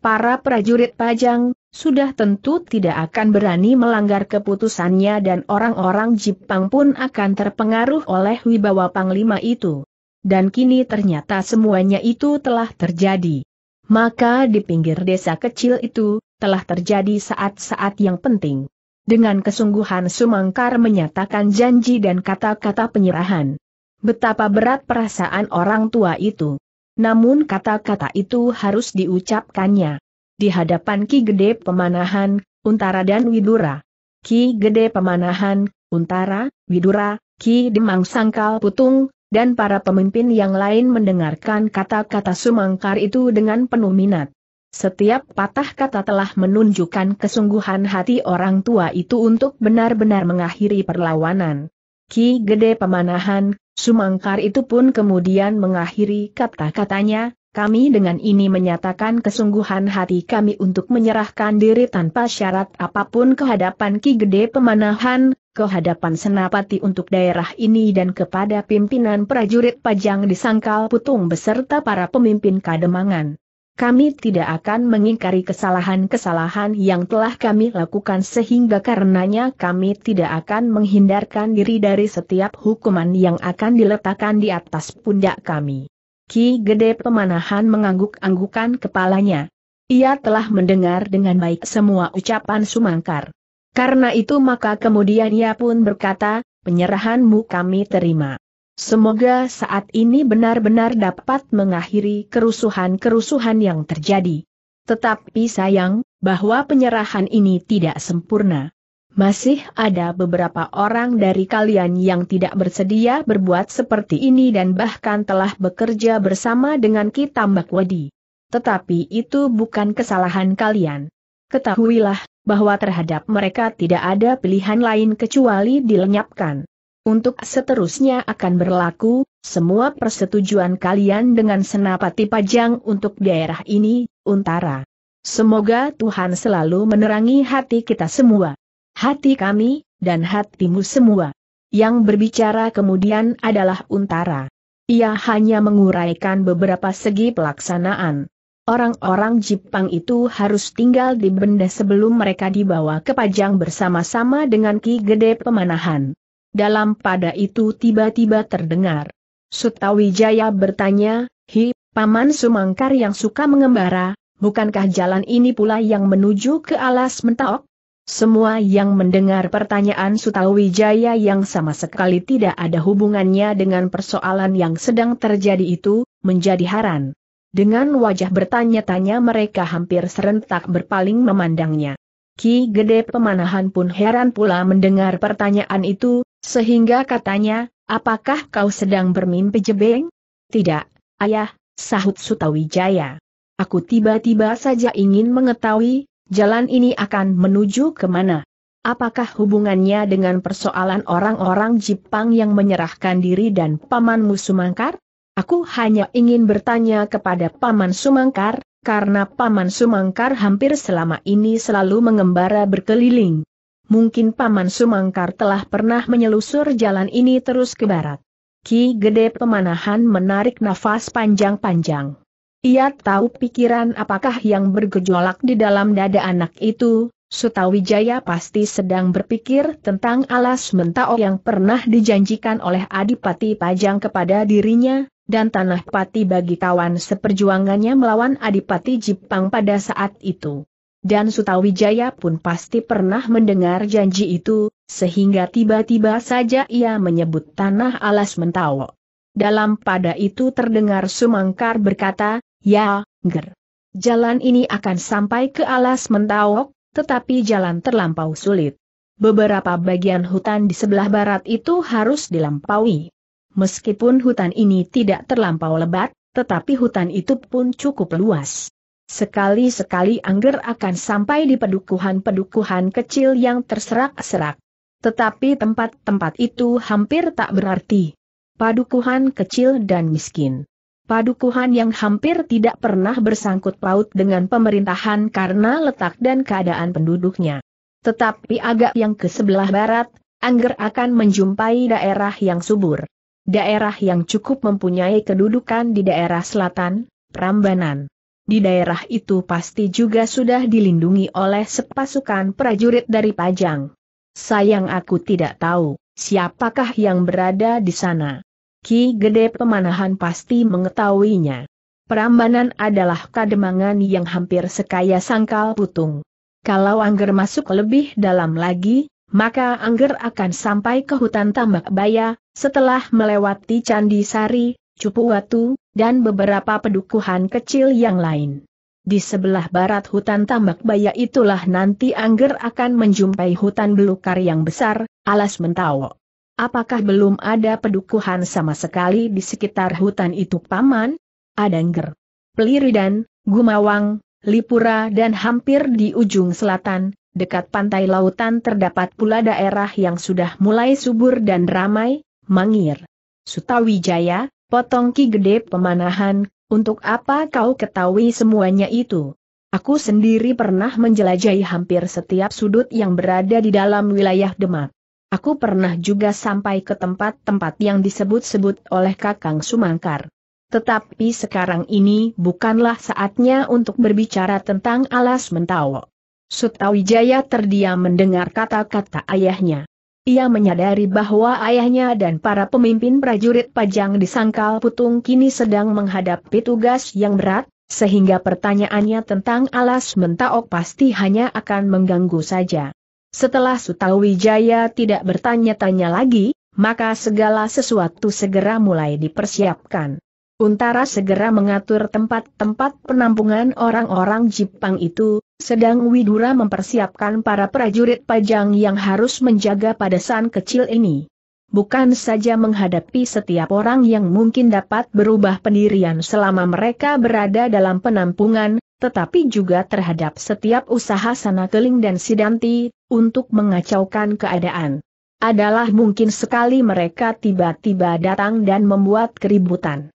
para prajurit pajang, sudah tentu tidak akan berani melanggar keputusannya dan orang-orang Jepang pun akan terpengaruh oleh wibawa Panglima itu. Dan kini ternyata semuanya itu telah terjadi. Maka di pinggir desa kecil itu, telah terjadi saat-saat yang penting. Dengan kesungguhan Sumangkar menyatakan janji dan kata-kata penyerahan. Betapa berat perasaan orang tua itu namun kata-kata itu harus diucapkannya. Di hadapan Ki Gede Pemanahan, Untara dan Widura. Ki Gede Pemanahan, Untara, Widura, Ki Demang Sangkal Putung, dan para pemimpin yang lain mendengarkan kata-kata Sumangkar itu dengan penuh minat. Setiap patah kata telah menunjukkan kesungguhan hati orang tua itu untuk benar-benar mengakhiri perlawanan. Ki Gede Pemanahan, Sumangkar itu pun kemudian mengakhiri kata-katanya, kami dengan ini menyatakan kesungguhan hati kami untuk menyerahkan diri tanpa syarat apapun kehadapan Ki Gede Pemanahan, kehadapan Senapati untuk daerah ini dan kepada pimpinan prajurit Pajang di Sangkal Putung beserta para pemimpin Kademangan kami tidak akan mengingkari kesalahan-kesalahan yang telah kami lakukan sehingga karenanya kami tidak akan menghindarkan diri dari setiap hukuman yang akan diletakkan di atas pundak kami. Ki Gede Pemanahan mengangguk-anggukan kepalanya. Ia telah mendengar dengan baik semua ucapan Sumangkar. Karena itu maka kemudian ia pun berkata, penyerahanmu kami terima. Semoga saat ini benar-benar dapat mengakhiri kerusuhan-kerusuhan yang terjadi. Tetapi sayang, bahwa penyerahan ini tidak sempurna. Masih ada beberapa orang dari kalian yang tidak bersedia berbuat seperti ini dan bahkan telah bekerja bersama dengan kita Mbak Wadi. Tetapi itu bukan kesalahan kalian. Ketahuilah, bahwa terhadap mereka tidak ada pilihan lain kecuali dilenyapkan untuk seterusnya akan berlaku, semua persetujuan kalian dengan senapati pajang untuk daerah ini, Untara. Semoga Tuhan selalu menerangi hati kita semua. Hati kami, dan hatimu semua. Yang berbicara kemudian adalah Untara. Ia hanya menguraikan beberapa segi pelaksanaan. Orang-orang Jepang itu harus tinggal di benda sebelum mereka dibawa ke Pajang bersama-sama dengan Ki Gede Pemanahan. Dalam pada itu tiba-tiba terdengar. Sutawijaya bertanya, Hi, Paman Sumangkar yang suka mengembara, bukankah jalan ini pula yang menuju ke alas mentok? Semua yang mendengar pertanyaan Sutawijaya yang sama sekali tidak ada hubungannya dengan persoalan yang sedang terjadi itu, menjadi heran. Dengan wajah bertanya-tanya mereka hampir serentak berpaling memandangnya. Ki Gede Pemanahan pun heran pula mendengar pertanyaan itu, sehingga katanya, apakah kau sedang bermimpi jebeng? Tidak, ayah, sahut Sutawijaya. Aku tiba-tiba saja ingin mengetahui, jalan ini akan menuju ke mana. Apakah hubungannya dengan persoalan orang-orang Jepang yang menyerahkan diri dan pamanmu Sumangkar? Aku hanya ingin bertanya kepada paman Sumangkar, karena paman Sumangkar hampir selama ini selalu mengembara berkeliling mungkin Paman Sumangkar telah pernah menyelusur jalan ini terus ke barat. Ki Gede Pemanahan menarik nafas panjang-panjang. Ia tahu pikiran apakah yang bergejolak di dalam dada anak itu, Sutawijaya pasti sedang berpikir tentang alas mentao yang pernah dijanjikan oleh Adipati Pajang kepada dirinya, dan tanah pati bagi kawan seperjuangannya melawan Adipati Jipang pada saat itu. Dan Sutawijaya pun pasti pernah mendengar janji itu, sehingga tiba-tiba saja ia menyebut tanah alas mentawo. Dalam pada itu terdengar Sumangkar berkata, Ya, Ger. Jalan ini akan sampai ke alas mentawok, tetapi jalan terlampau sulit. Beberapa bagian hutan di sebelah barat itu harus dilampaui. Meskipun hutan ini tidak terlampau lebat, tetapi hutan itu pun cukup luas. Sekali-sekali Angger akan sampai di pedukuhan-pedukuhan kecil yang terserak-serak. Tetapi tempat-tempat itu hampir tak berarti. Padukuhan kecil dan miskin. Padukuhan yang hampir tidak pernah bersangkut paut dengan pemerintahan karena letak dan keadaan penduduknya. Tetapi agak yang ke sebelah barat, Angger akan menjumpai daerah yang subur. Daerah yang cukup mempunyai kedudukan di daerah selatan, Prambanan di daerah itu pasti juga sudah dilindungi oleh sepasukan prajurit dari Pajang. Sayang aku tidak tahu, siapakah yang berada di sana. Ki Gede Pemanahan pasti mengetahuinya. Perambanan adalah kademangan yang hampir sekaya sangkal putung. Kalau Angger masuk lebih dalam lagi, maka Angger akan sampai ke hutan tambak baya, setelah melewati Candi Sari, Cupu Watu, dan beberapa pedukuhan kecil yang lain. Di sebelah barat hutan tambak baya itulah nanti Angger akan menjumpai hutan belukar yang besar, alas mentawo. Apakah belum ada pedukuhan sama sekali di sekitar hutan itu paman? Ada Angger. Peliridan, Gumawang, Lipura dan hampir di ujung selatan, Dekat pantai lautan terdapat pula daerah yang sudah mulai subur dan ramai, Mangir, Sutawijaya, Potong Ki Gede Pemanahan, untuk apa kau ketahui semuanya itu? Aku sendiri pernah menjelajahi hampir setiap sudut yang berada di dalam wilayah Demak. Aku pernah juga sampai ke tempat-tempat yang disebut-sebut oleh Kakang Sumangkar. Tetapi sekarang ini bukanlah saatnya untuk berbicara tentang alas mentawa. Sutawijaya terdiam mendengar kata-kata ayahnya. Ia menyadari bahwa ayahnya dan para pemimpin prajurit pajang di Sangkal Putung kini sedang menghadapi tugas yang berat, sehingga pertanyaannya tentang alas mentaok pasti hanya akan mengganggu saja. Setelah Sutawijaya tidak bertanya-tanya lagi, maka segala sesuatu segera mulai dipersiapkan. Untara segera mengatur tempat-tempat penampungan orang-orang Jepang itu, sedang Widura mempersiapkan para prajurit pajang yang harus menjaga padasan kecil ini. Bukan saja menghadapi setiap orang yang mungkin dapat berubah pendirian selama mereka berada dalam penampungan, tetapi juga terhadap setiap usaha sana keling dan sidanti, untuk mengacaukan keadaan. Adalah mungkin sekali mereka tiba-tiba datang dan membuat keributan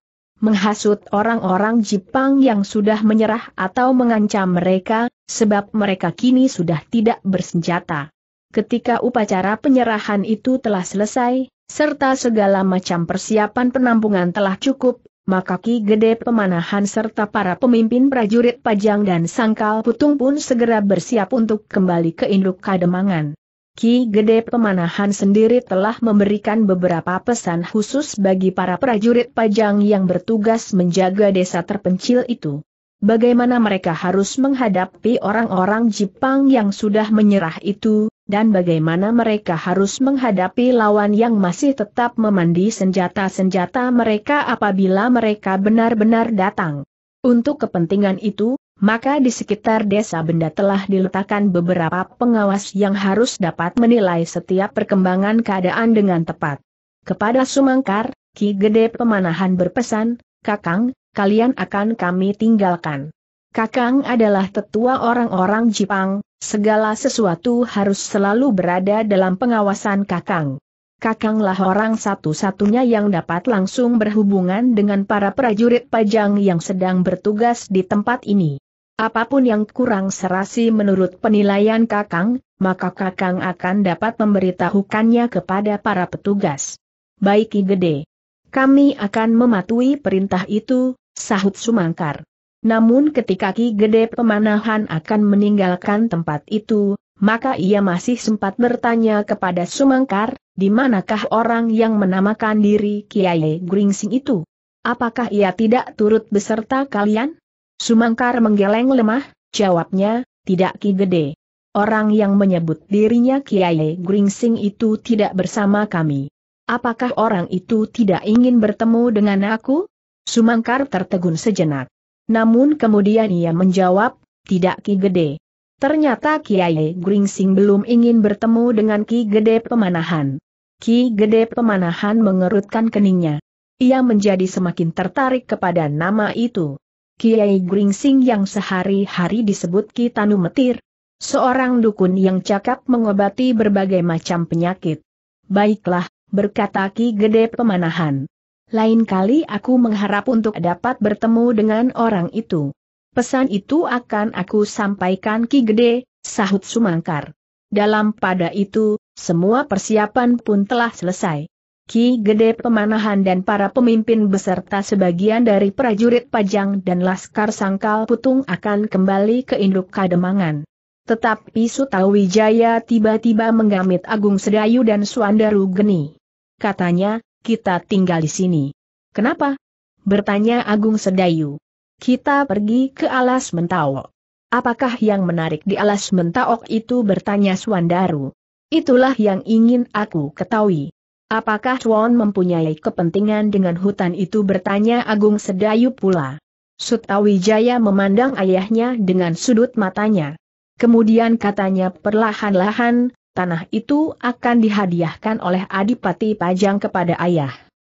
menghasut orang-orang Jepang yang sudah menyerah atau mengancam mereka, sebab mereka kini sudah tidak bersenjata. Ketika upacara penyerahan itu telah selesai, serta segala macam persiapan penampungan telah cukup, maka Ki Gede Pemanahan serta para pemimpin prajurit Pajang dan Sangkal Putung pun segera bersiap untuk kembali ke Induk Kademangan. Ki Gede Pemanahan sendiri telah memberikan beberapa pesan khusus bagi para prajurit pajang yang bertugas menjaga desa terpencil itu. Bagaimana mereka harus menghadapi orang-orang Jepang yang sudah menyerah itu, dan bagaimana mereka harus menghadapi lawan yang masih tetap memandi senjata-senjata mereka apabila mereka benar-benar datang. Untuk kepentingan itu, maka di sekitar desa benda telah diletakkan beberapa pengawas yang harus dapat menilai setiap perkembangan keadaan dengan tepat. Kepada Sumangkar, Ki Gede Pemanahan berpesan, Kakang, kalian akan kami tinggalkan. Kakang adalah tetua orang-orang Jepang, segala sesuatu harus selalu berada dalam pengawasan Kakang. Kakanglah orang satu-satunya yang dapat langsung berhubungan dengan para prajurit pajang yang sedang bertugas di tempat ini. Apapun yang kurang serasi menurut penilaian Kakang, maka Kakang akan dapat memberitahukannya kepada para petugas. Baik Ki Gede. Kami akan mematuhi perintah itu, sahut Sumangkar. Namun ketika Ki Gede Pemanahan akan meninggalkan tempat itu, maka ia masih sempat bertanya kepada Sumangkar, di manakah orang yang menamakan diri Kiai Gringsing itu? Apakah ia tidak turut beserta kalian? Sumangkar menggeleng lemah, jawabnya, tidak Ki Gede. Orang yang menyebut dirinya Kiai Gringsing itu tidak bersama kami. Apakah orang itu tidak ingin bertemu dengan aku? Sumangkar tertegun sejenak. Namun kemudian ia menjawab, tidak Ki Gede. Ternyata Kiai Gringsing belum ingin bertemu dengan Ki Gede Pemanahan. Ki Gede Pemanahan mengerutkan keningnya. Ia menjadi semakin tertarik kepada nama itu. Kiai Gringsing yang sehari-hari disebut Kitanu Metir, seorang dukun yang cakap mengobati berbagai macam penyakit. Baiklah, berkata Ki Gede Pemanahan. Lain kali aku mengharap untuk dapat bertemu dengan orang itu. Pesan itu akan aku sampaikan Ki Gede, sahut Sumangkar. Dalam pada itu, semua persiapan pun telah selesai. Ki Gede Pemanahan dan para pemimpin beserta sebagian dari prajurit Pajang dan Laskar Sangkal Putung akan kembali ke Induk Kademangan. Tetapi Sutawijaya tiba-tiba menggamit Agung Sedayu dan Suandaru Geni. Katanya, kita tinggal di sini. Kenapa? Bertanya Agung Sedayu. Kita pergi ke Alas Mentawok. Apakah yang menarik di Alas Mentawok itu bertanya Suandaru. Itulah yang ingin aku ketahui. Apakah Chuan mempunyai kepentingan dengan hutan itu bertanya Agung Sedayu pula. Sutawijaya memandang ayahnya dengan sudut matanya. Kemudian katanya perlahan-lahan, tanah itu akan dihadiahkan oleh Adipati Pajang kepada ayah.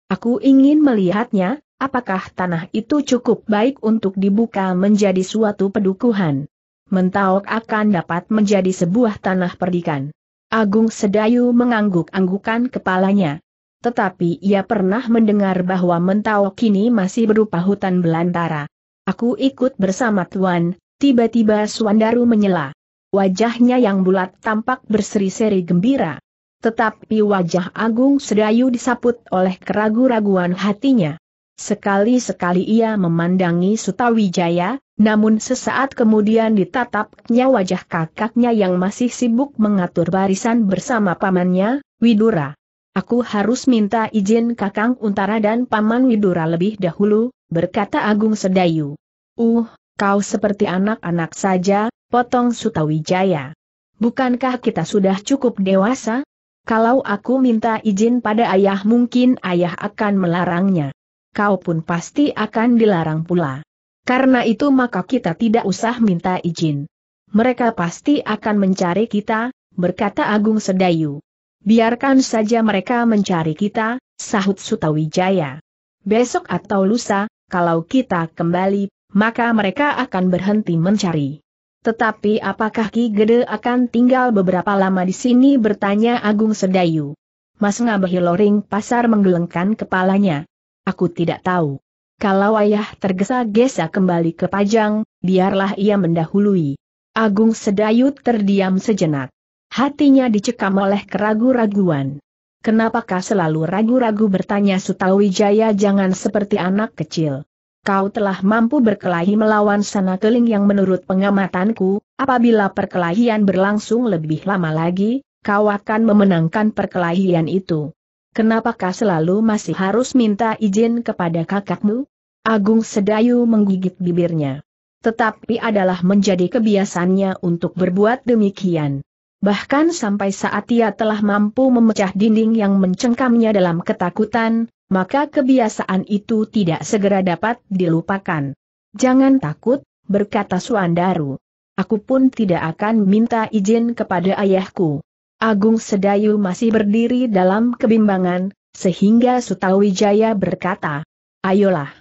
Aku ingin melihatnya, apakah tanah itu cukup baik untuk dibuka menjadi suatu pedukuhan. Mentauk akan dapat menjadi sebuah tanah perdikan. Agung Sedayu mengangguk-anggukan kepalanya. Tetapi ia pernah mendengar bahwa Mentau kini masih berupa hutan belantara. Aku ikut bersama Tuan, tiba-tiba Suandaru menyela. Wajahnya yang bulat tampak berseri-seri gembira. Tetapi wajah Agung Sedayu disaput oleh keraguan raguan hatinya. Sekali-sekali ia memandangi Sutawijaya, namun sesaat kemudian ditatapnya wajah kakaknya yang masih sibuk mengatur barisan bersama pamannya, Widura. Aku harus minta izin kakang Untara dan paman Widura lebih dahulu, berkata Agung Sedayu. Uh, kau seperti anak-anak saja, potong Sutawijaya. Bukankah kita sudah cukup dewasa? Kalau aku minta izin pada ayah mungkin ayah akan melarangnya kau pun pasti akan dilarang pula. Karena itu maka kita tidak usah minta izin. Mereka pasti akan mencari kita, berkata Agung Sedayu. Biarkan saja mereka mencari kita, sahut Sutawijaya. Besok atau lusa, kalau kita kembali, maka mereka akan berhenti mencari. Tetapi apakah Ki Gede akan tinggal beberapa lama di sini bertanya Agung Sedayu. Mas Ngabahiloring Pasar menggelengkan kepalanya. Aku tidak tahu. Kalau ayah tergesa-gesa kembali ke Pajang, biarlah ia mendahului. Agung Sedayut terdiam sejenak. Hatinya dicekam oleh keragu-raguan. Kenapakah selalu ragu-ragu bertanya Sutawijaya jangan seperti anak kecil. Kau telah mampu berkelahi melawan sana keling yang menurut pengamatanku, apabila perkelahian berlangsung lebih lama lagi, kau akan memenangkan perkelahian itu. Kenapakah selalu masih harus minta izin kepada kakakmu? Agung Sedayu menggigit bibirnya. Tetapi adalah menjadi kebiasaannya untuk berbuat demikian. Bahkan sampai saat ia telah mampu memecah dinding yang mencengkamnya dalam ketakutan, maka kebiasaan itu tidak segera dapat dilupakan. Jangan takut, berkata Suandaru. Aku pun tidak akan minta izin kepada ayahku. Agung Sedayu masih berdiri dalam kebimbangan, sehingga Sutawijaya berkata, Ayolah.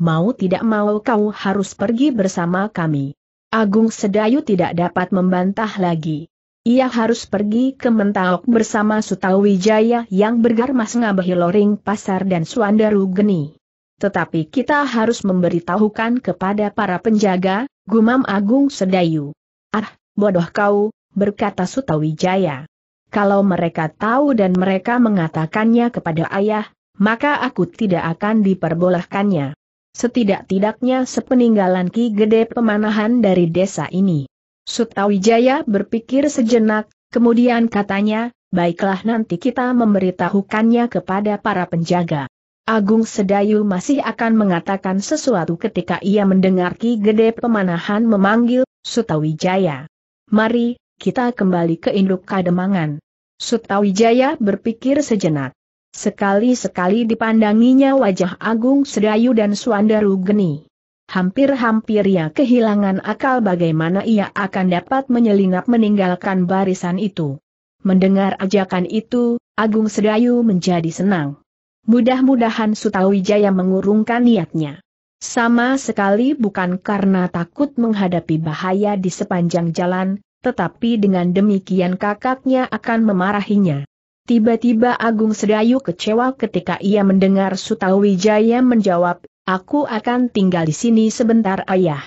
Mau tidak mau kau harus pergi bersama kami. Agung Sedayu tidak dapat membantah lagi. Ia harus pergi ke Mentaok bersama Sutawijaya yang bergarmas ngabahi loring pasar dan Suandaru Geni. Tetapi kita harus memberitahukan kepada para penjaga, gumam Agung Sedayu. Ah, bodoh kau, berkata Sutawijaya. Kalau mereka tahu dan mereka mengatakannya kepada ayah, maka aku tidak akan diperbolehkannya. Setidak-tidaknya sepeninggalan Ki Gede pemanahan dari desa ini. Sutawijaya berpikir sejenak, kemudian katanya, baiklah nanti kita memberitahukannya kepada para penjaga. Agung Sedayu masih akan mengatakan sesuatu ketika ia mendengar Ki Gede Pemanahan memanggil, Sutawijaya. Mari, kita kembali ke induk kademangan. Sutawijaya berpikir sejenak. Sekali-sekali dipandanginya wajah Agung Sedayu dan Suandaru Geni. Hampir-hampir ia kehilangan akal bagaimana ia akan dapat menyelinap meninggalkan barisan itu. Mendengar ajakan itu, Agung Sedayu menjadi senang. Mudah-mudahan Sutawijaya mengurungkan niatnya. Sama sekali bukan karena takut menghadapi bahaya di sepanjang jalan, tetapi dengan demikian kakaknya akan memarahinya. Tiba-tiba Agung Sedayu kecewa ketika ia mendengar Sutawijaya menjawab, Aku akan tinggal di sini sebentar ayah.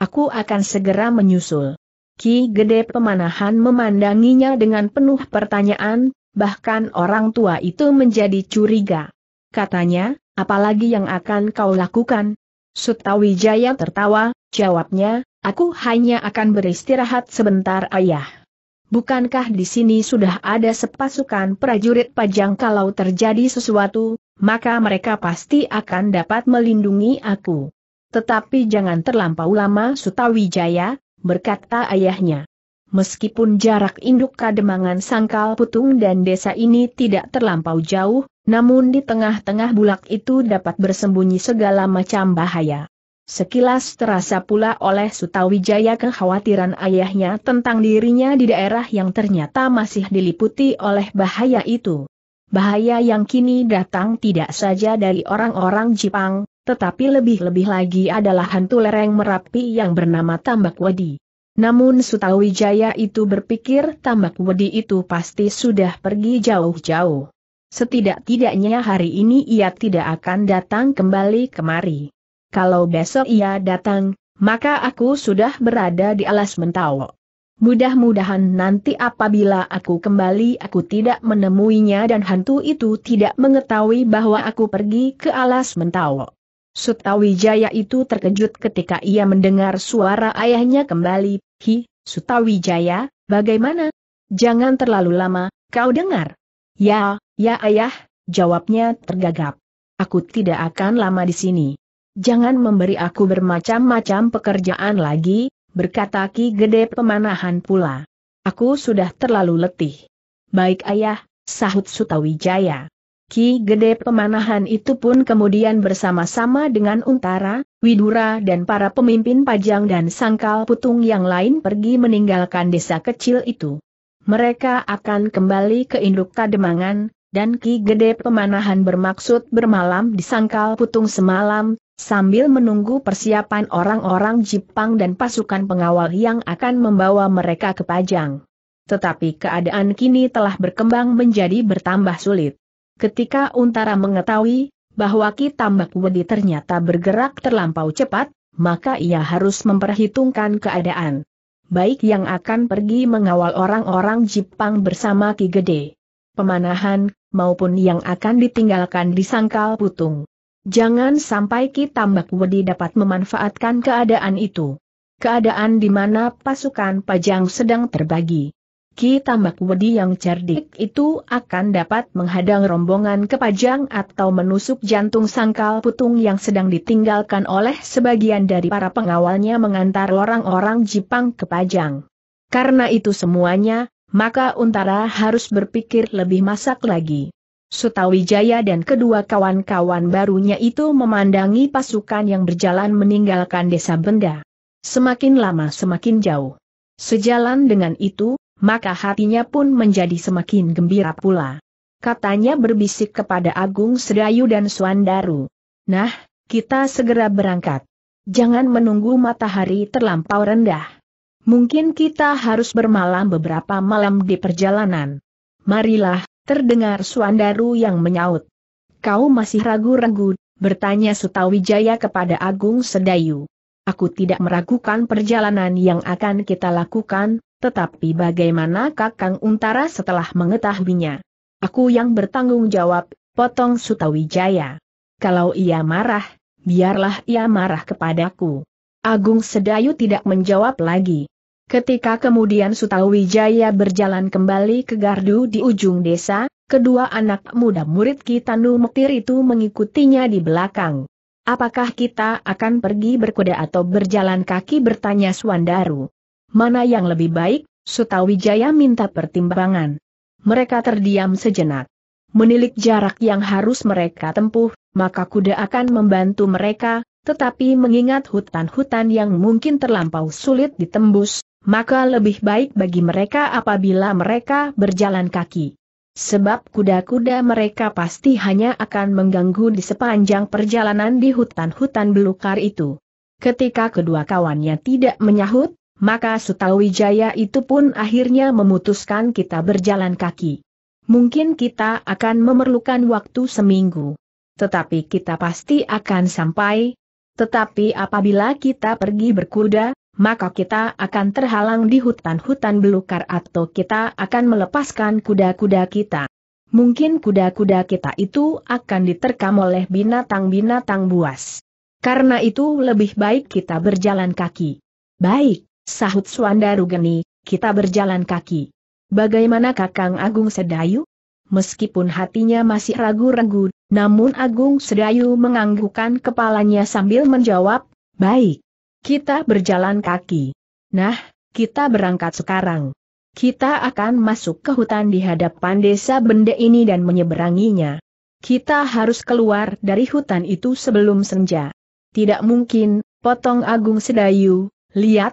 Aku akan segera menyusul. Ki Gede Pemanahan memandanginya dengan penuh pertanyaan, bahkan orang tua itu menjadi curiga. Katanya, apalagi yang akan kau lakukan? Sutawijaya tertawa, jawabnya, Aku hanya akan beristirahat sebentar ayah. Bukankah di sini sudah ada sepasukan prajurit pajang kalau terjadi sesuatu, maka mereka pasti akan dapat melindungi aku. Tetapi jangan terlampau lama Sutawijaya, berkata ayahnya. Meskipun jarak induk kademangan sangkal putung dan desa ini tidak terlampau jauh, namun di tengah-tengah bulak itu dapat bersembunyi segala macam bahaya. Sekilas terasa pula oleh Sutawijaya kekhawatiran ayahnya tentang dirinya di daerah yang ternyata masih diliputi oleh bahaya itu. Bahaya yang kini datang tidak saja dari orang-orang Jepang, tetapi lebih-lebih lagi adalah hantu lereng Merapi yang bernama Tambak Wedi. Namun Sutawijaya itu berpikir Tambak Wedi itu pasti sudah pergi jauh-jauh. Setidak-tidaknya hari ini ia tidak akan datang kembali kemari kalau besok ia datang, maka aku sudah berada di alas mentawa. Mudah-mudahan nanti apabila aku kembali aku tidak menemuinya dan hantu itu tidak mengetahui bahwa aku pergi ke alas mentawa. Sutawijaya itu terkejut ketika ia mendengar suara ayahnya kembali, Hi, Sutawijaya, bagaimana? Jangan terlalu lama, kau dengar. Ya, ya ayah, jawabnya tergagap. Aku tidak akan lama di sini jangan memberi aku bermacam-macam pekerjaan lagi, berkata Ki Gede pemanahan pula. Aku sudah terlalu letih. Baik ayah, sahut Sutawijaya. Ki Gede Pemanahan itu pun kemudian bersama-sama dengan Untara, Widura dan para pemimpin Pajang dan Sangkal Putung yang lain pergi meninggalkan desa kecil itu. Mereka akan kembali ke Induk Kademangan, dan Ki Gede Pemanahan bermaksud bermalam di Sangkal Putung semalam, sambil menunggu persiapan orang-orang Jepang dan pasukan pengawal yang akan membawa mereka ke Pajang. Tetapi keadaan kini telah berkembang menjadi bertambah sulit. Ketika Untara mengetahui bahwa Ki Tambak Wedi ternyata bergerak terlampau cepat, maka ia harus memperhitungkan keadaan. Baik yang akan pergi mengawal orang-orang Jepang bersama Ki Gede. Pemanahan, maupun yang akan ditinggalkan di sangkal putung. Jangan sampai kita Wedi dapat memanfaatkan keadaan itu. Keadaan di mana pasukan Pajang sedang terbagi. Kita Tambak Wedi yang cerdik itu akan dapat menghadang rombongan ke Pajang atau menusuk jantung sangkal putung yang sedang ditinggalkan oleh sebagian dari para pengawalnya mengantar orang-orang Jipang ke Pajang. Karena itu semuanya, maka Untara harus berpikir lebih masak lagi. Sutawijaya dan kedua kawan-kawan barunya itu memandangi pasukan yang berjalan meninggalkan desa benda. Semakin lama semakin jauh. Sejalan dengan itu, maka hatinya pun menjadi semakin gembira pula. Katanya berbisik kepada Agung Sedayu dan Suandaru. Nah, kita segera berangkat. Jangan menunggu matahari terlampau rendah. Mungkin kita harus bermalam beberapa malam di perjalanan. Marilah, terdengar Suandaru yang menyaut. Kau masih ragu-ragu, bertanya Sutawijaya kepada Agung Sedayu. Aku tidak meragukan perjalanan yang akan kita lakukan, tetapi bagaimana Kakang Untara setelah mengetahuinya? Aku yang bertanggung jawab, potong Sutawijaya. Kalau ia marah, biarlah ia marah kepadaku. Agung Sedayu tidak menjawab lagi. Ketika kemudian Sutawijaya berjalan kembali ke gardu di ujung desa, kedua anak muda murid Kitanu Mektir itu mengikutinya di belakang. Apakah kita akan pergi berkuda atau berjalan kaki bertanya Suandaru? Mana yang lebih baik? Sutawijaya minta pertimbangan. Mereka terdiam sejenak. Menilik jarak yang harus mereka tempuh, maka kuda akan membantu mereka, tetapi mengingat hutan-hutan yang mungkin terlampau sulit ditembus, maka lebih baik bagi mereka apabila mereka berjalan kaki. Sebab kuda-kuda mereka pasti hanya akan mengganggu di sepanjang perjalanan di hutan-hutan belukar itu. Ketika kedua kawannya tidak menyahut, maka Sutawijaya itu pun akhirnya memutuskan kita berjalan kaki. Mungkin kita akan memerlukan waktu seminggu. Tetapi kita pasti akan sampai. Tetapi apabila kita pergi berkuda, maka kita akan terhalang di hutan-hutan belukar atau kita akan melepaskan kuda-kuda kita. Mungkin kuda-kuda kita itu akan diterkam oleh binatang-binatang buas. Karena itu lebih baik kita berjalan kaki. Baik, sahut Suandaru Geni, kita berjalan kaki. Bagaimana Kakang Agung Sedayu? Meskipun hatinya masih ragu-ragu, namun Agung Sedayu menganggukkan kepalanya sambil menjawab, baik. Kita berjalan kaki. Nah, kita berangkat sekarang. Kita akan masuk ke hutan di hadapan desa benda ini dan menyeberanginya. Kita harus keluar dari hutan itu sebelum senja. Tidak mungkin, potong Agung Sedayu, lihat,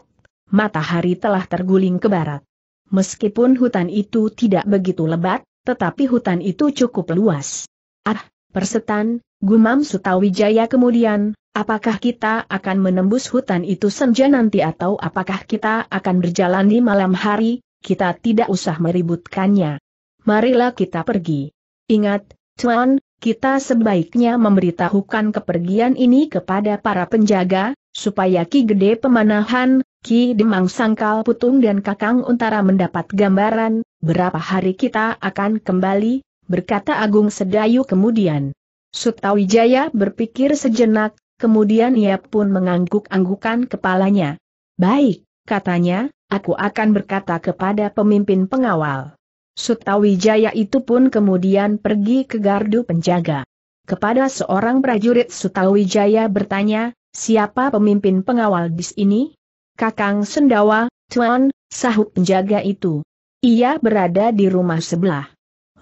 matahari telah terguling ke barat. Meskipun hutan itu tidak begitu lebat, tetapi hutan itu cukup luas. Ah, persetan, gumam Sutawijaya kemudian, Apakah kita akan menembus hutan itu senja nanti atau apakah kita akan berjalan di malam hari, kita tidak usah meributkannya. Marilah kita pergi. Ingat, Tuan, kita sebaiknya memberitahukan kepergian ini kepada para penjaga, supaya Ki Gede Pemanahan, Ki Demang Sangkal Putung dan Kakang Untara mendapat gambaran, berapa hari kita akan kembali, berkata Agung Sedayu kemudian. Sutawijaya berpikir sejenak, Kemudian ia pun mengangguk-anggukan kepalanya. Baik, katanya, aku akan berkata kepada pemimpin pengawal. Sutawijaya itu pun kemudian pergi ke gardu penjaga. Kepada seorang prajurit Sutawijaya bertanya, siapa pemimpin pengawal di ini? Kakang Sendawa, Tuan, sahut penjaga itu. Ia berada di rumah sebelah.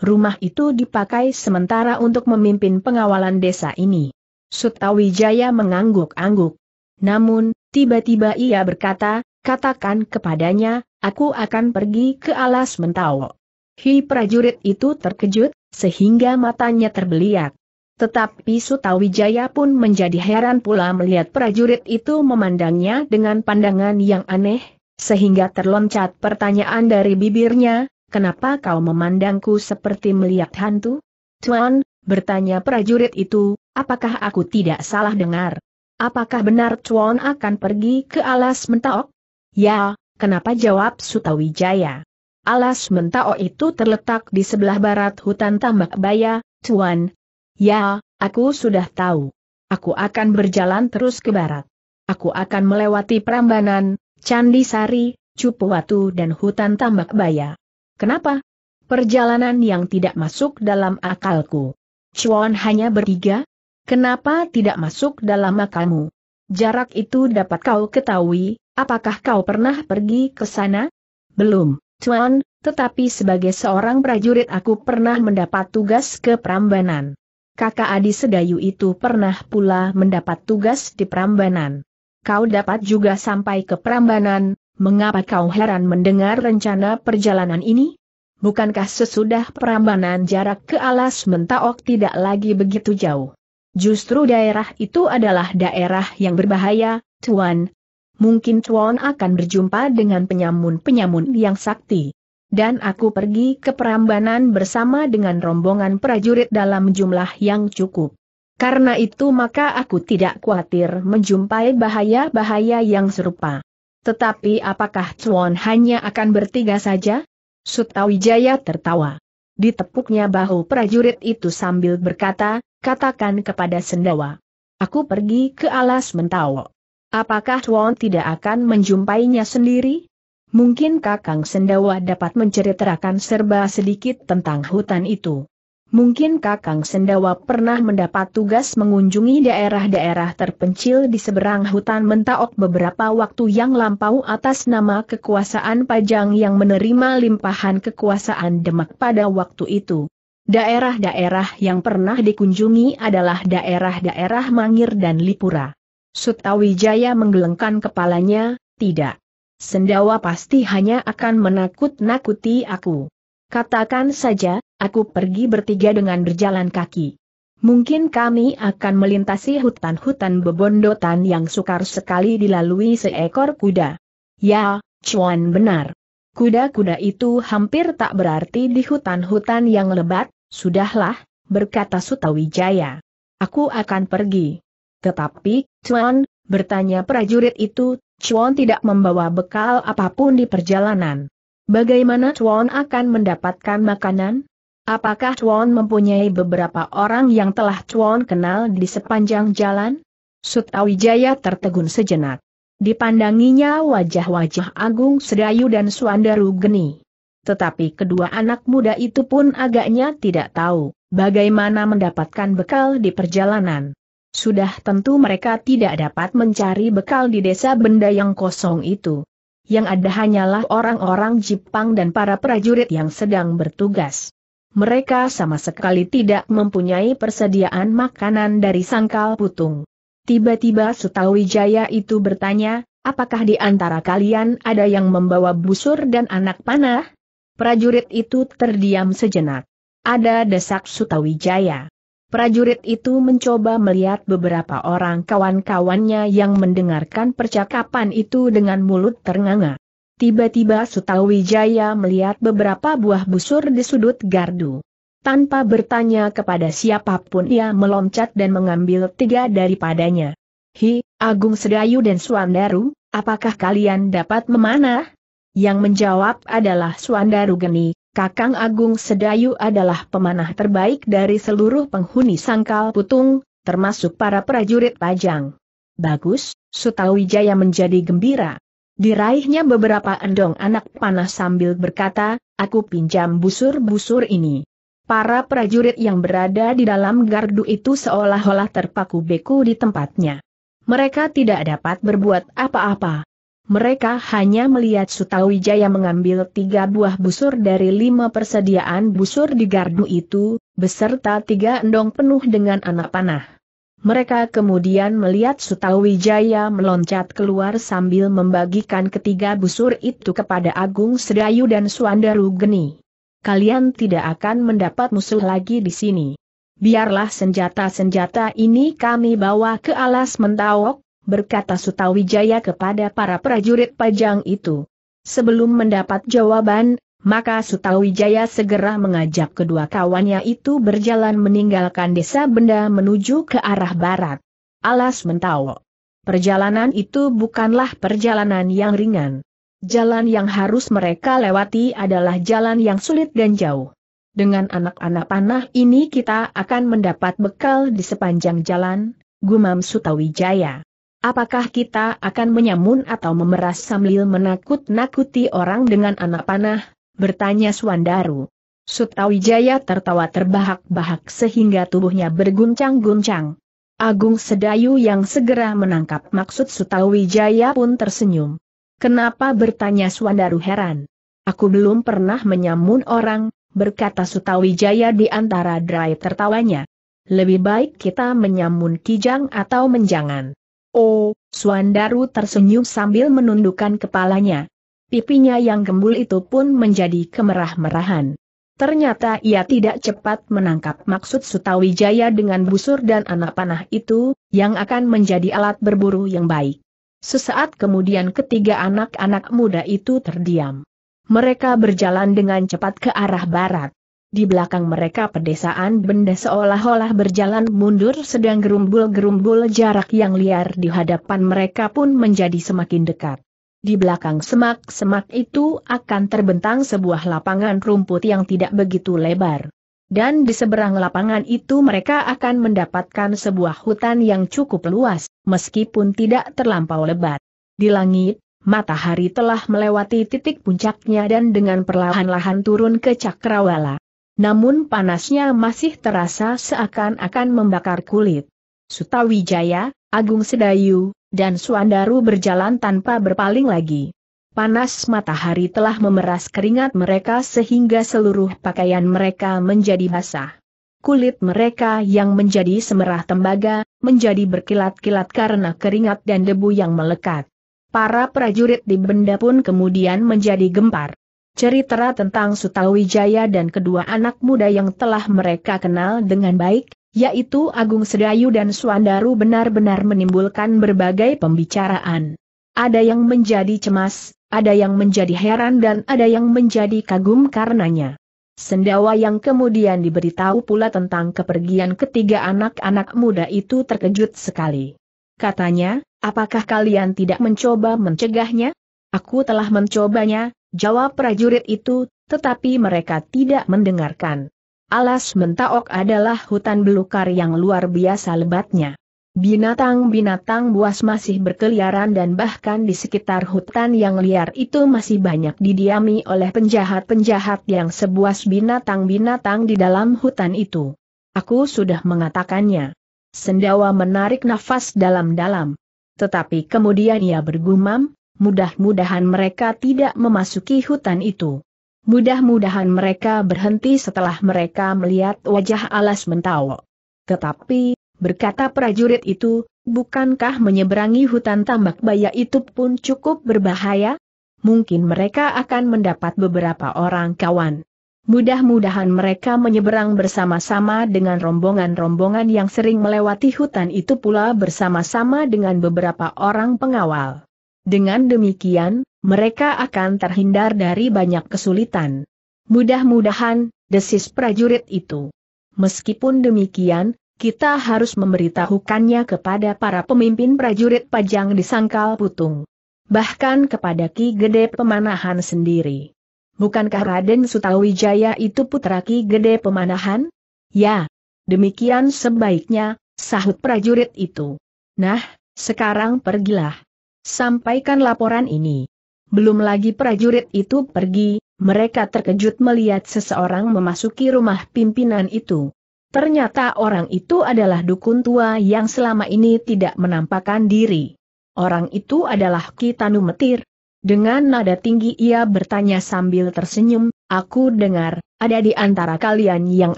Rumah itu dipakai sementara untuk memimpin pengawalan desa ini. Sutawijaya mengangguk-angguk. Namun, tiba-tiba ia berkata, katakan kepadanya, aku akan pergi ke alas mentawo. Hi prajurit itu terkejut, sehingga matanya terbeliak. Tetapi Sutawijaya pun menjadi heran pula melihat prajurit itu memandangnya dengan pandangan yang aneh, sehingga terloncat pertanyaan dari bibirnya, kenapa kau memandangku seperti melihat hantu? Tuan, bertanya prajurit itu, Apakah aku tidak salah dengar? Apakah benar Chuan akan pergi ke alas mentaok? Ya, kenapa jawab Sutawijaya? Alas mentaok itu terletak di sebelah barat hutan tambak baya, Chuan. Ya, aku sudah tahu. Aku akan berjalan terus ke barat. Aku akan melewati Prambanan, Candi Sari, Cupuwatu dan hutan tambak baya. Kenapa? Perjalanan yang tidak masuk dalam akalku. Chuan hanya bertiga, Kenapa tidak masuk dalam akalmu? Jarak itu dapat kau ketahui, apakah kau pernah pergi ke sana? Belum, Tuan, tetapi sebagai seorang prajurit aku pernah mendapat tugas ke Prambanan. Kakak Adi Sedayu itu pernah pula mendapat tugas di Prambanan. Kau dapat juga sampai ke Prambanan, mengapa kau heran mendengar rencana perjalanan ini? Bukankah sesudah Prambanan jarak ke alas mentaok tidak lagi begitu jauh? Justru daerah itu adalah daerah yang berbahaya, Tuan. Mungkin Tuan akan berjumpa dengan penyamun-penyamun yang sakti. Dan aku pergi ke Perambanan bersama dengan rombongan prajurit dalam jumlah yang cukup. Karena itu maka aku tidak khawatir menjumpai bahaya-bahaya yang serupa. Tetapi apakah Tuan hanya akan bertiga saja? Sutawijaya tertawa. Ditepuknya bahu prajurit itu sambil berkata, katakan kepada Sendawa. Aku pergi ke alas mentawa. Apakah Tuan tidak akan menjumpainya sendiri? Mungkin Kakang Sendawa dapat menceritakan serba sedikit tentang hutan itu. Mungkin Kakang Sendawa pernah mendapat tugas mengunjungi daerah-daerah terpencil di seberang hutan mentaok beberapa waktu yang lampau atas nama kekuasaan Pajang yang menerima limpahan kekuasaan Demak pada waktu itu. Daerah-daerah yang pernah dikunjungi adalah daerah-daerah Mangir dan Lipura. Sutawijaya menggelengkan kepalanya, tidak. Sendawa pasti hanya akan menakut-nakuti aku. Katakan saja, Aku pergi bertiga dengan berjalan kaki. Mungkin kami akan melintasi hutan-hutan bebondotan yang sukar sekali dilalui seekor kuda. Ya, Cuan benar. Kuda-kuda itu hampir tak berarti di hutan-hutan yang lebat, sudahlah, berkata Sutawijaya. Aku akan pergi. Tetapi, Cuan, bertanya prajurit itu, Cuan tidak membawa bekal apapun di perjalanan. Bagaimana Cuan akan mendapatkan makanan? Apakah Chuan mempunyai beberapa orang yang telah Chuan kenal di sepanjang jalan? Sutawijaya tertegun sejenak. Dipandanginya wajah-wajah Agung Sedayu dan Suandaru Geni. Tetapi kedua anak muda itu pun agaknya tidak tahu bagaimana mendapatkan bekal di perjalanan. Sudah tentu mereka tidak dapat mencari bekal di desa benda yang kosong itu. Yang ada hanyalah orang-orang Jepang dan para prajurit yang sedang bertugas mereka sama sekali tidak mempunyai persediaan makanan dari sangkal putung. Tiba-tiba Sutawijaya itu bertanya, apakah di antara kalian ada yang membawa busur dan anak panah? Prajurit itu terdiam sejenak. Ada desak Sutawijaya. Prajurit itu mencoba melihat beberapa orang kawan-kawannya yang mendengarkan percakapan itu dengan mulut ternganga. Tiba-tiba Sutawijaya melihat beberapa buah busur di sudut gardu. Tanpa bertanya kepada siapapun ia meloncat dan mengambil tiga daripadanya. Hi, Agung Sedayu dan Suandaru, apakah kalian dapat memanah? Yang menjawab adalah Suandaru Geni, Kakang Agung Sedayu adalah pemanah terbaik dari seluruh penghuni sangkal putung, termasuk para prajurit pajang. Bagus, Sutawijaya menjadi gembira. Diraihnya beberapa endong anak panah sambil berkata, aku pinjam busur-busur ini. Para prajurit yang berada di dalam gardu itu seolah-olah terpaku beku di tempatnya. Mereka tidak dapat berbuat apa-apa. Mereka hanya melihat Sutawijaya mengambil tiga buah busur dari lima persediaan busur di gardu itu, beserta tiga endong penuh dengan anak panah. Mereka kemudian melihat Sutawijaya meloncat keluar sambil membagikan ketiga busur itu kepada Agung Sedayu dan Suandaru Geni. Kalian tidak akan mendapat musuh lagi di sini. Biarlah senjata-senjata ini kami bawa ke alas mentawok, berkata Sutawijaya kepada para prajurit pajang itu. Sebelum mendapat jawaban, maka Sutawijaya segera mengajak kedua kawannya itu berjalan meninggalkan desa benda menuju ke arah barat. Alas Mentawo. Perjalanan itu bukanlah perjalanan yang ringan. Jalan yang harus mereka lewati adalah jalan yang sulit dan jauh. Dengan anak-anak panah ini kita akan mendapat bekal di sepanjang jalan, gumam Sutawijaya. Apakah kita akan menyamun atau memeras sambil menakut-nakuti orang dengan anak panah, Bertanya Suandaru. Sutawijaya tertawa terbahak-bahak sehingga tubuhnya berguncang-guncang. Agung Sedayu yang segera menangkap maksud Sutawijaya pun tersenyum. Kenapa bertanya Suandaru heran? Aku belum pernah menyamun orang, berkata Sutawijaya di antara derai tertawanya. Lebih baik kita menyamun kijang atau menjangan. Oh, Suandaru tersenyum sambil menundukkan kepalanya pipinya yang gembul itu pun menjadi kemerah-merahan. Ternyata ia tidak cepat menangkap maksud Sutawijaya dengan busur dan anak panah itu, yang akan menjadi alat berburu yang baik. Sesaat kemudian ketiga anak-anak muda itu terdiam. Mereka berjalan dengan cepat ke arah barat. Di belakang mereka pedesaan benda seolah-olah berjalan mundur sedang gerumbul-gerumbul jarak yang liar di hadapan mereka pun menjadi semakin dekat. Di belakang semak-semak itu akan terbentang sebuah lapangan rumput yang tidak begitu lebar. Dan di seberang lapangan itu mereka akan mendapatkan sebuah hutan yang cukup luas, meskipun tidak terlampau lebat. Di langit, matahari telah melewati titik puncaknya dan dengan perlahan-lahan turun ke cakrawala. Namun panasnya masih terasa seakan-akan membakar kulit. Sutawijaya, Agung Sedayu, dan Suandaru berjalan tanpa berpaling lagi. Panas matahari telah memeras keringat mereka sehingga seluruh pakaian mereka menjadi basah. Kulit mereka yang menjadi semerah tembaga, menjadi berkilat-kilat karena keringat dan debu yang melekat. Para prajurit di benda pun kemudian menjadi gempar. Cerita tentang Sutawijaya dan kedua anak muda yang telah mereka kenal dengan baik, yaitu Agung Sedayu dan Suandaru benar-benar menimbulkan berbagai pembicaraan. Ada yang menjadi cemas, ada yang menjadi heran dan ada yang menjadi kagum karenanya. Sendawa yang kemudian diberitahu pula tentang kepergian ketiga anak-anak muda itu terkejut sekali. Katanya, apakah kalian tidak mencoba mencegahnya? Aku telah mencobanya, jawab prajurit itu, tetapi mereka tidak mendengarkan. Alas mentaok adalah hutan belukar yang luar biasa lebatnya. Binatang-binatang buas masih berkeliaran dan bahkan di sekitar hutan yang liar itu masih banyak didiami oleh penjahat-penjahat yang sebuas binatang-binatang di dalam hutan itu. Aku sudah mengatakannya. Sendawa menarik nafas dalam-dalam. Tetapi kemudian ia bergumam, mudah-mudahan mereka tidak memasuki hutan itu. Mudah-mudahan mereka berhenti setelah mereka melihat wajah alas mentawo. Tetapi, berkata prajurit itu, bukankah menyeberangi hutan tambak baya itu pun cukup berbahaya? Mungkin mereka akan mendapat beberapa orang kawan. Mudah-mudahan mereka menyeberang bersama-sama dengan rombongan-rombongan yang sering melewati hutan itu pula bersama-sama dengan beberapa orang pengawal. Dengan demikian, mereka akan terhindar dari banyak kesulitan. Mudah-mudahan, desis prajurit itu. Meskipun demikian, kita harus memberitahukannya kepada para pemimpin prajurit pajang di Sangkal Putung. Bahkan kepada Ki Gede Pemanahan sendiri. Bukankah Raden Sutawijaya itu putra Ki Gede Pemanahan? Ya. Demikian sebaiknya, sahut prajurit itu. Nah, sekarang pergilah. Sampaikan laporan ini. Belum lagi prajurit itu pergi, mereka terkejut melihat seseorang memasuki rumah pimpinan itu. Ternyata orang itu adalah dukun tua yang selama ini tidak menampakkan diri. Orang itu adalah Kitanu Metir. Dengan nada tinggi ia bertanya sambil tersenyum, Aku dengar, ada di antara kalian yang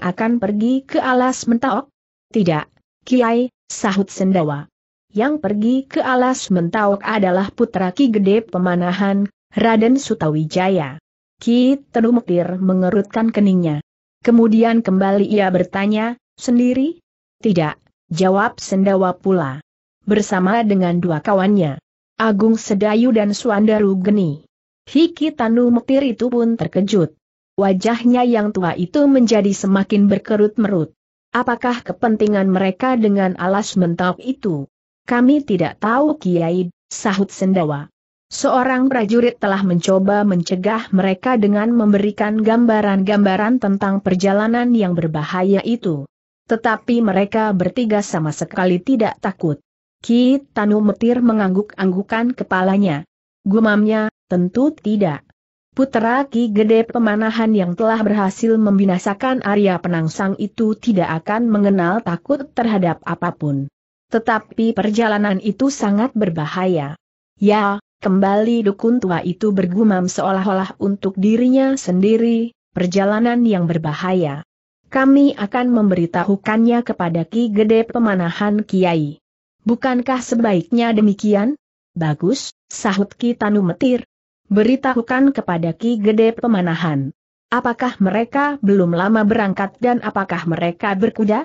akan pergi ke alas mentok? Tidak, Kiai, sahut Sendawa yang pergi ke alas mentauk adalah putra Ki Gede Pemanahan, Raden Sutawijaya. Ki Terumuktir mengerutkan keningnya. Kemudian kembali ia bertanya, sendiri? Tidak, jawab Sendawa pula. Bersama dengan dua kawannya, Agung Sedayu dan Suandaru Geni. Hiki Tanu Mektir itu pun terkejut. Wajahnya yang tua itu menjadi semakin berkerut merut. Apakah kepentingan mereka dengan alas mentok itu? Kami tidak tahu Kiai, sahut Sendawa. Seorang prajurit telah mencoba mencegah mereka dengan memberikan gambaran-gambaran tentang perjalanan yang berbahaya itu. Tetapi mereka bertiga sama sekali tidak takut. Ki Tanu Metir mengangguk-anggukan kepalanya. Gumamnya, tentu tidak. Putera Ki Gede Pemanahan yang telah berhasil membinasakan Arya Penangsang itu tidak akan mengenal takut terhadap apapun. Tetapi perjalanan itu sangat berbahaya. Ya, kembali dukun tua itu bergumam seolah-olah untuk dirinya sendiri, perjalanan yang berbahaya. Kami akan memberitahukannya kepada Ki Gede Pemanahan Kiai. Bukankah sebaiknya demikian? Bagus, sahut Ki Tanu Metir. Beritahukan kepada Ki Gede Pemanahan. Apakah mereka belum lama berangkat dan apakah mereka berkuda?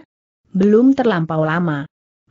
Belum terlampau lama.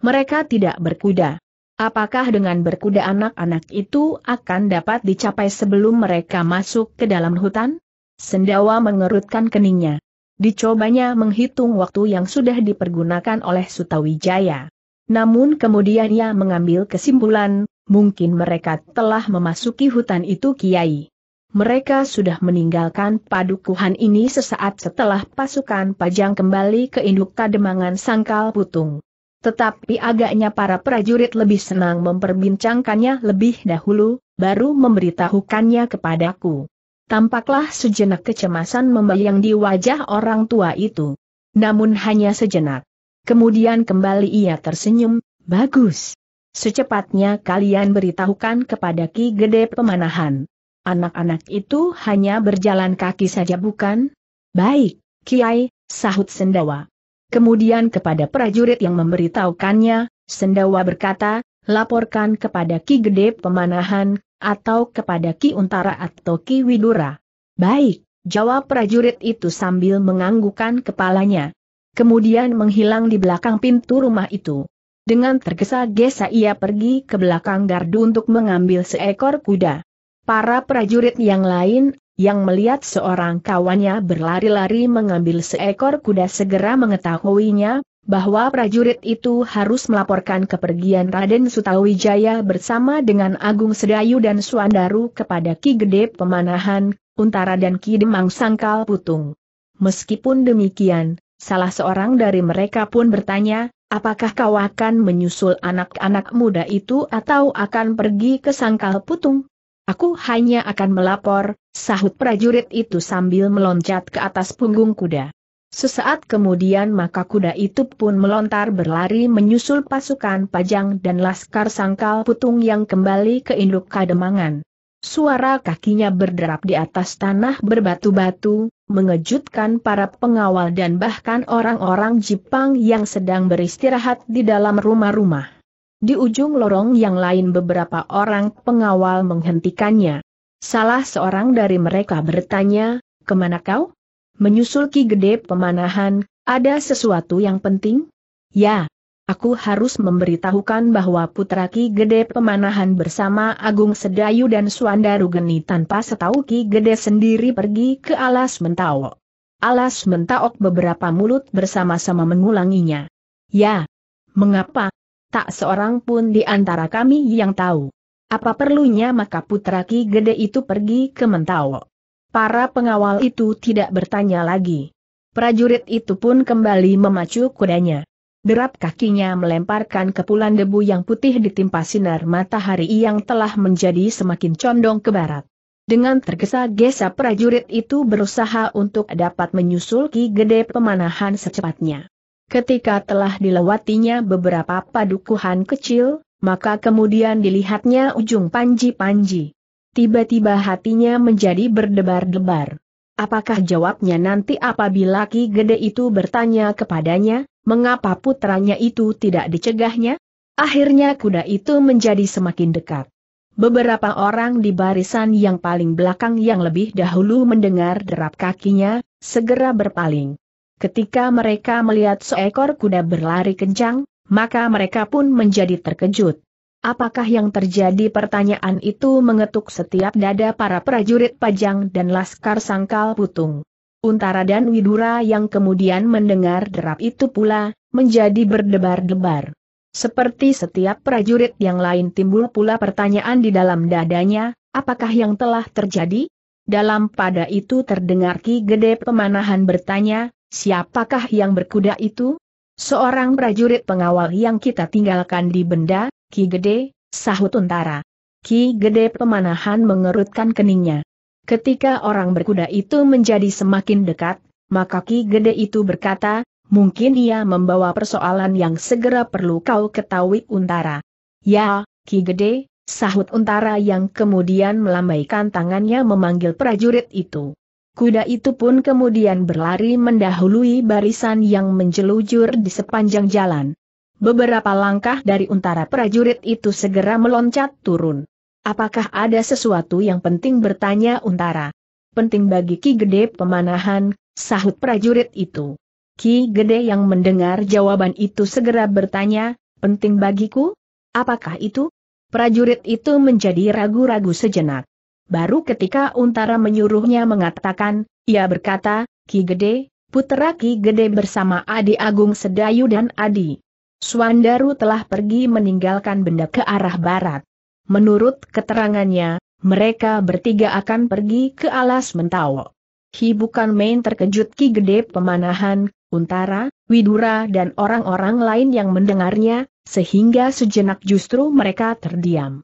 Mereka tidak berkuda. Apakah dengan berkuda anak-anak itu akan dapat dicapai sebelum mereka masuk ke dalam hutan? Sendawa mengerutkan keningnya. Dicobanya menghitung waktu yang sudah dipergunakan oleh Sutawijaya. Namun kemudian ia mengambil kesimpulan, mungkin mereka telah memasuki hutan itu Kiai. Mereka sudah meninggalkan padukuhan ini sesaat setelah pasukan Pajang kembali ke induk Kademangan Sangkal Putung. Tetapi agaknya para prajurit lebih senang memperbincangkannya lebih dahulu, baru memberitahukannya kepadaku. Tampaklah sejenak kecemasan membayang di wajah orang tua itu. Namun hanya sejenak. Kemudian kembali ia tersenyum, bagus. Secepatnya kalian beritahukan kepada Ki Gede Pemanahan. Anak-anak itu hanya berjalan kaki saja bukan? Baik, Kiai, sahut Sendawa. Kemudian kepada prajurit yang memberitahukannya, Sendawa berkata, laporkan kepada Ki Gede Pemanahan, atau kepada Ki Untara atau Ki Widura. Baik, jawab prajurit itu sambil menganggukkan kepalanya. Kemudian menghilang di belakang pintu rumah itu. Dengan tergesa-gesa ia pergi ke belakang gardu untuk mengambil seekor kuda. Para prajurit yang lain yang melihat seorang kawannya berlari-lari mengambil seekor kuda segera mengetahuinya, bahwa prajurit itu harus melaporkan kepergian Raden Sutawijaya bersama dengan Agung Sedayu dan Suandaru kepada Ki Gede Pemanahan, Untara dan Ki Demang Sangkal Putung. Meskipun demikian, salah seorang dari mereka pun bertanya, apakah kau akan menyusul anak-anak muda itu atau akan pergi ke Sangkal Putung? Aku hanya akan melapor, sahut prajurit itu sambil meloncat ke atas punggung kuda. Sesaat kemudian maka kuda itu pun melontar berlari menyusul pasukan pajang dan laskar sangkal putung yang kembali ke induk kademangan. Suara kakinya berderap di atas tanah berbatu-batu, mengejutkan para pengawal dan bahkan orang-orang Jepang yang sedang beristirahat di dalam rumah-rumah. Di ujung lorong yang lain beberapa orang pengawal menghentikannya. Salah seorang dari mereka bertanya, kemana kau? Menyusul Ki Gede pemanahan, ada sesuatu yang penting? Ya, aku harus memberitahukan bahwa putra Ki Gede pemanahan bersama Agung Sedayu dan Suandaru Geni tanpa setahu Ki Gede sendiri pergi ke alas Mentawo. Alas mentaok beberapa mulut bersama-sama mengulanginya. Ya, mengapa? tak seorang pun di antara kami yang tahu. Apa perlunya maka putra Ki Gede itu pergi ke Mentawo. Para pengawal itu tidak bertanya lagi. Prajurit itu pun kembali memacu kudanya. Derap kakinya melemparkan kepulan debu yang putih ditimpa sinar matahari yang telah menjadi semakin condong ke barat. Dengan tergesa-gesa prajurit itu berusaha untuk dapat menyusul Ki Gede pemanahan secepatnya. Ketika telah dilewatinya beberapa padukuhan kecil, maka kemudian dilihatnya ujung panji-panji. Tiba-tiba hatinya menjadi berdebar-debar. Apakah jawabnya nanti apabila Ki Gede itu bertanya kepadanya, mengapa putranya itu tidak dicegahnya? Akhirnya kuda itu menjadi semakin dekat. Beberapa orang di barisan yang paling belakang yang lebih dahulu mendengar derap kakinya, segera berpaling. Ketika mereka melihat seekor kuda berlari kencang, maka mereka pun menjadi terkejut. Apakah yang terjadi pertanyaan itu mengetuk setiap dada para prajurit pajang dan laskar sangkal putung. Untara dan Widura yang kemudian mendengar derap itu pula, menjadi berdebar-debar. Seperti setiap prajurit yang lain timbul pula pertanyaan di dalam dadanya, apakah yang telah terjadi? Dalam pada itu terdengar Ki Gede Pemanahan bertanya, Siapakah yang berkuda itu? Seorang prajurit pengawal yang kita tinggalkan di benda, Ki Gede, sahut Untara. Ki Gede pemanahan mengerutkan keningnya. Ketika orang berkuda itu menjadi semakin dekat, maka Ki Gede itu berkata, mungkin ia membawa persoalan yang segera perlu kau ketahui Untara. Ya, Ki Gede, sahut Untara yang kemudian melambaikan tangannya memanggil prajurit itu. Kuda itu pun kemudian berlari mendahului barisan yang menjelujur di sepanjang jalan. Beberapa langkah dari untara prajurit itu segera meloncat turun. Apakah ada sesuatu yang penting bertanya untara? Penting bagi Ki Gede pemanahan, sahut prajurit itu. Ki Gede yang mendengar jawaban itu segera bertanya, penting bagiku? Apakah itu? Prajurit itu menjadi ragu-ragu sejenak. Baru ketika Untara menyuruhnya mengatakan, ia berkata, Ki Gede, putera Ki Gede bersama Adi Agung Sedayu dan Adi. Swandaru telah pergi meninggalkan benda ke arah barat. Menurut keterangannya, mereka bertiga akan pergi ke alas mentawa. Hi bukan main terkejut Ki Gede Pemanahan, Untara, Widura dan orang-orang lain yang mendengarnya, sehingga sejenak justru mereka terdiam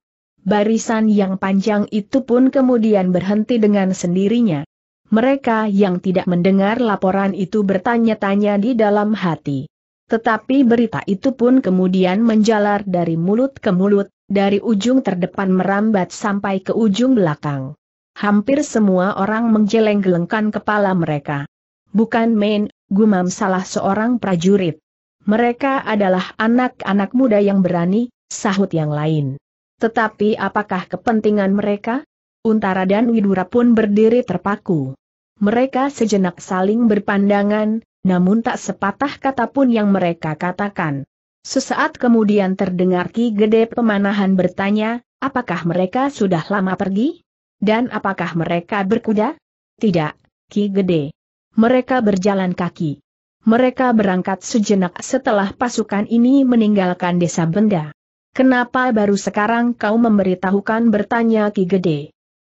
barisan yang panjang itu pun kemudian berhenti dengan sendirinya. Mereka yang tidak mendengar laporan itu bertanya-tanya di dalam hati. Tetapi berita itu pun kemudian menjalar dari mulut ke mulut, dari ujung terdepan merambat sampai ke ujung belakang. Hampir semua orang menggeleng-gelengkan kepala mereka. Bukan main, gumam salah seorang prajurit. Mereka adalah anak-anak muda yang berani, sahut yang lain. Tetapi apakah kepentingan mereka? Untara dan Widura pun berdiri terpaku. Mereka sejenak saling berpandangan, namun tak sepatah kata pun yang mereka katakan. Sesaat kemudian terdengar Ki Gede Pemanahan bertanya, apakah mereka sudah lama pergi? Dan apakah mereka berkuda? Tidak, Ki Gede. Mereka berjalan kaki. Mereka berangkat sejenak setelah pasukan ini meninggalkan desa Benda. Kenapa baru sekarang kau memberitahukan bertanya Ki Gede?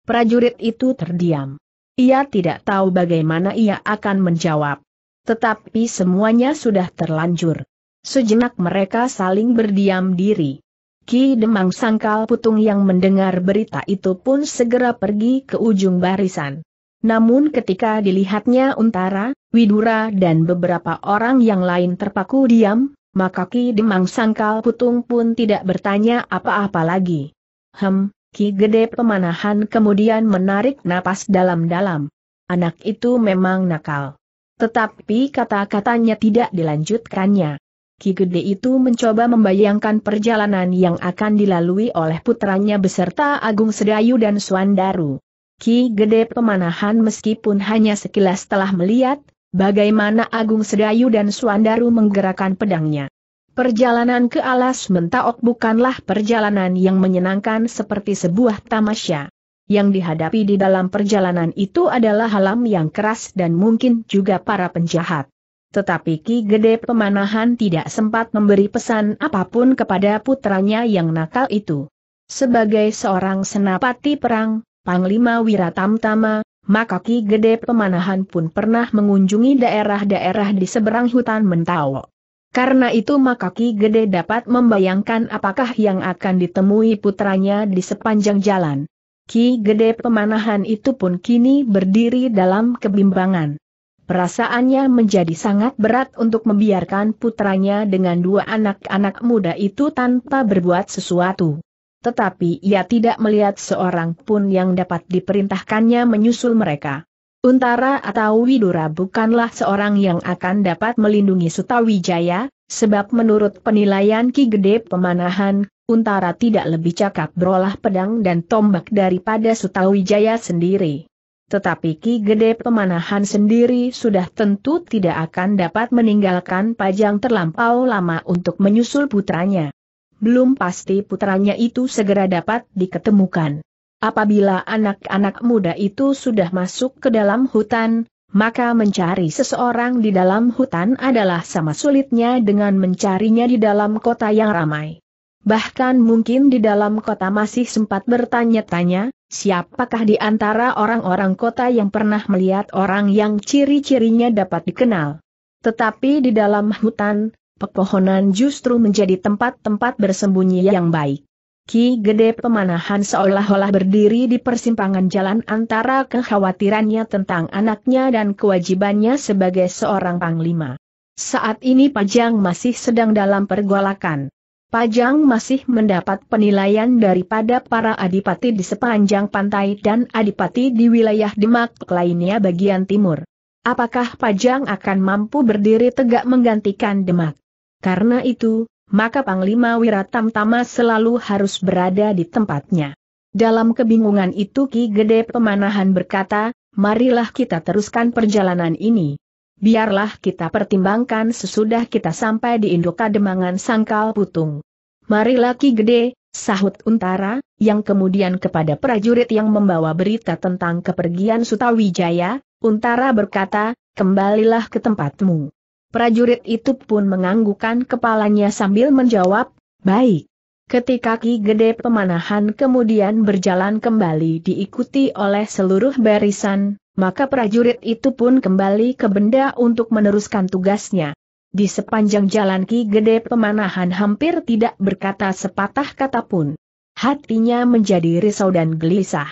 Prajurit itu terdiam. Ia tidak tahu bagaimana ia akan menjawab. Tetapi semuanya sudah terlanjur. Sejenak mereka saling berdiam diri. Ki Demang Sangkal Putung yang mendengar berita itu pun segera pergi ke ujung barisan. Namun ketika dilihatnya Untara, Widura dan beberapa orang yang lain terpaku diam, maka Ki Demang Sangkal Putung pun tidak bertanya apa-apa lagi. Hem, Ki Gede Pemanahan kemudian menarik napas dalam-dalam. Anak itu memang nakal. Tetapi kata-katanya tidak dilanjutkannya. Ki Gede itu mencoba membayangkan perjalanan yang akan dilalui oleh putranya beserta Agung Sedayu dan Suandaru. Ki Gede Pemanahan meskipun hanya sekilas telah melihat, Bagaimana Agung Sedayu dan Suandaru menggerakkan pedangnya. Perjalanan ke alas mentaok bukanlah perjalanan yang menyenangkan seperti sebuah tamasya. Yang dihadapi di dalam perjalanan itu adalah halam yang keras dan mungkin juga para penjahat. Tetapi Ki Gede Pemanahan tidak sempat memberi pesan apapun kepada putranya yang nakal itu. Sebagai seorang senapati perang, Panglima Wiratamtama, maka Ki Gede Pemanahan pun pernah mengunjungi daerah-daerah di seberang hutan Mentawo. Karena itu maka Ki Gede dapat membayangkan apakah yang akan ditemui putranya di sepanjang jalan. Ki Gede Pemanahan itu pun kini berdiri dalam kebimbangan. Perasaannya menjadi sangat berat untuk membiarkan putranya dengan dua anak-anak muda itu tanpa berbuat sesuatu tetapi ia tidak melihat seorang pun yang dapat diperintahkannya menyusul mereka. Untara atau Widura bukanlah seorang yang akan dapat melindungi Sutawijaya, sebab menurut penilaian Ki Gede Pemanahan, Untara tidak lebih cakap berolah pedang dan tombak daripada Sutawijaya sendiri. Tetapi Ki Gede Pemanahan sendiri sudah tentu tidak akan dapat meninggalkan Pajang terlampau lama untuk menyusul putranya belum pasti putranya itu segera dapat diketemukan. Apabila anak-anak muda itu sudah masuk ke dalam hutan, maka mencari seseorang di dalam hutan adalah sama sulitnya dengan mencarinya di dalam kota yang ramai. Bahkan mungkin di dalam kota masih sempat bertanya-tanya, siapakah di antara orang-orang kota yang pernah melihat orang yang ciri-cirinya dapat dikenal. Tetapi di dalam hutan, pepohonan justru menjadi tempat-tempat bersembunyi yang baik. Ki Gede Pemanahan seolah-olah berdiri di persimpangan jalan antara kekhawatirannya tentang anaknya dan kewajibannya sebagai seorang panglima. Saat ini Pajang masih sedang dalam pergolakan. Pajang masih mendapat penilaian daripada para adipati di sepanjang pantai dan adipati di wilayah Demak lainnya bagian timur. Apakah Pajang akan mampu berdiri tegak menggantikan Demak? Karena itu, maka Panglima Wiratamtama selalu harus berada di tempatnya. Dalam kebingungan itu Ki Gede Pemanahan berkata, marilah kita teruskan perjalanan ini. Biarlah kita pertimbangkan sesudah kita sampai di Induk Kademangan Sangkal Putung. Marilah Ki Gede, sahut Untara, yang kemudian kepada prajurit yang membawa berita tentang kepergian Sutawijaya, Untara berkata, kembalilah ke tempatmu. Prajurit itu pun menganggukkan kepalanya sambil menjawab, baik. Ketika Ki Gede Pemanahan kemudian berjalan kembali diikuti oleh seluruh barisan, maka prajurit itu pun kembali ke benda untuk meneruskan tugasnya. Di sepanjang jalan Ki Gede Pemanahan hampir tidak berkata sepatah kata pun. Hatinya menjadi risau dan gelisah.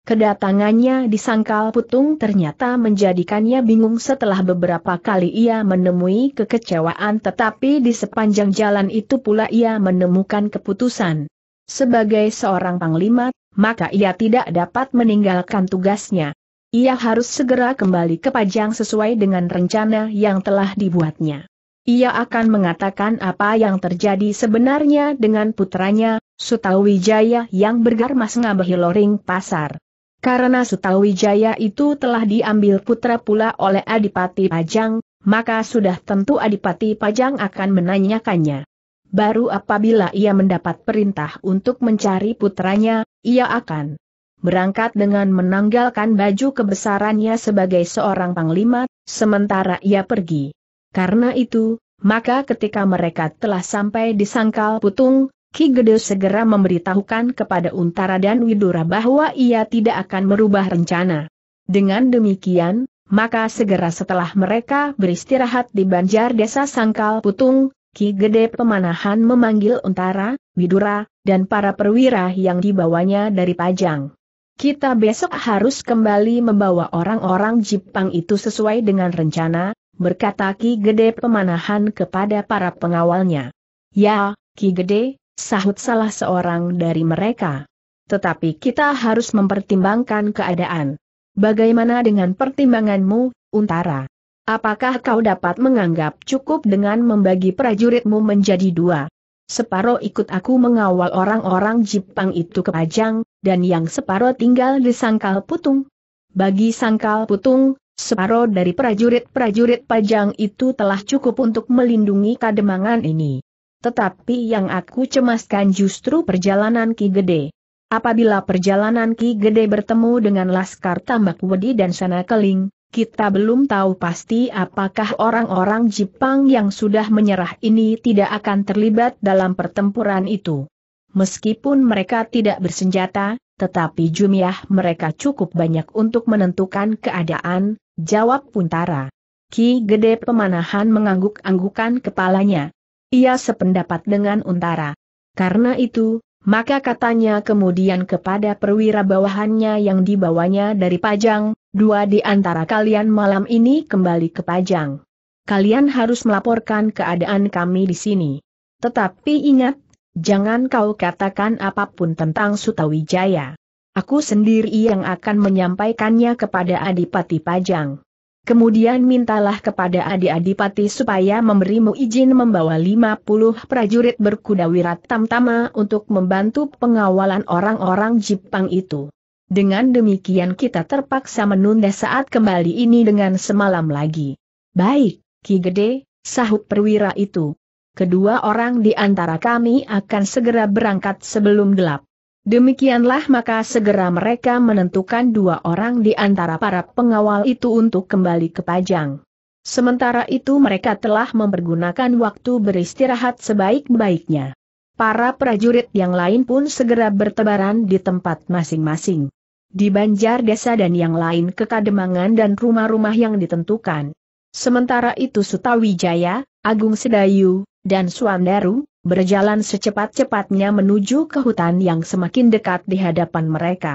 Kedatangannya di sangkal putung ternyata menjadikannya bingung setelah beberapa kali ia menemui kekecewaan tetapi di sepanjang jalan itu pula ia menemukan keputusan. Sebagai seorang panglima, maka ia tidak dapat meninggalkan tugasnya. Ia harus segera kembali ke Pajang sesuai dengan rencana yang telah dibuatnya. Ia akan mengatakan apa yang terjadi sebenarnya dengan putranya, Sutawijaya yang bergarmas ngabahi loring pasar. Karena Sutawijaya itu telah diambil putra pula oleh Adipati Pajang, maka sudah tentu Adipati Pajang akan menanyakannya. Baru apabila ia mendapat perintah untuk mencari putranya, ia akan berangkat dengan menanggalkan baju kebesarannya sebagai seorang panglima, sementara ia pergi. Karena itu, maka ketika mereka telah sampai di Sangkal Putung, Ki Gede segera memberitahukan kepada Untara dan Widura bahwa ia tidak akan merubah rencana. Dengan demikian, maka segera setelah mereka beristirahat di banjar desa Sangkal Putung, Ki Gede Pemanahan memanggil Untara, Widura, dan para perwira yang dibawanya dari Pajang. Kita besok harus kembali membawa orang-orang Jepang itu sesuai dengan rencana, berkata Ki Gede Pemanahan kepada para pengawalnya. Ya, Ki Gede, sahut salah seorang dari mereka. Tetapi kita harus mempertimbangkan keadaan. Bagaimana dengan pertimbanganmu, Untara? Apakah kau dapat menganggap cukup dengan membagi prajuritmu menjadi dua? Separo ikut aku mengawal orang-orang Jepang itu ke Pajang, dan yang separo tinggal di Sangkal Putung. Bagi Sangkal Putung, separo dari prajurit-prajurit Pajang itu telah cukup untuk melindungi kademangan ini. Tetapi yang aku cemaskan justru perjalanan Ki Gede. Apabila perjalanan Ki Gede bertemu dengan Laskar Tambak Wedi dan Sana Keling, kita belum tahu pasti apakah orang-orang Jepang yang sudah menyerah ini tidak akan terlibat dalam pertempuran itu. Meskipun mereka tidak bersenjata, tetapi jumlah mereka cukup banyak untuk menentukan keadaan, jawab Puntara. Ki Gede Pemanahan mengangguk-anggukan kepalanya. Ia sependapat dengan Untara. Karena itu, maka katanya kemudian kepada perwira bawahannya yang dibawanya dari Pajang, dua di antara kalian malam ini kembali ke Pajang. Kalian harus melaporkan keadaan kami di sini. Tetapi ingat, jangan kau katakan apapun tentang Sutawijaya. Aku sendiri yang akan menyampaikannya kepada Adipati Pajang. Kemudian mintalah kepada adik Adipati supaya memberimu izin membawa 50 prajurit berkuda wirat tamtama untuk membantu pengawalan orang-orang Jipang itu. Dengan demikian kita terpaksa menunda saat kembali ini dengan semalam lagi. Baik, Ki Gede, sahut perwira itu. Kedua orang di antara kami akan segera berangkat sebelum gelap. Demikianlah maka segera mereka menentukan dua orang di antara para pengawal itu untuk kembali ke Pajang. Sementara itu mereka telah mempergunakan waktu beristirahat sebaik-baiknya. Para prajurit yang lain pun segera bertebaran di tempat masing-masing. Di banjar desa dan yang lain ke Kademangan dan rumah-rumah yang ditentukan. Sementara itu Sutawijaya, Agung Sedayu, dan Suandaru, berjalan secepat-cepatnya menuju ke hutan yang semakin dekat di hadapan mereka.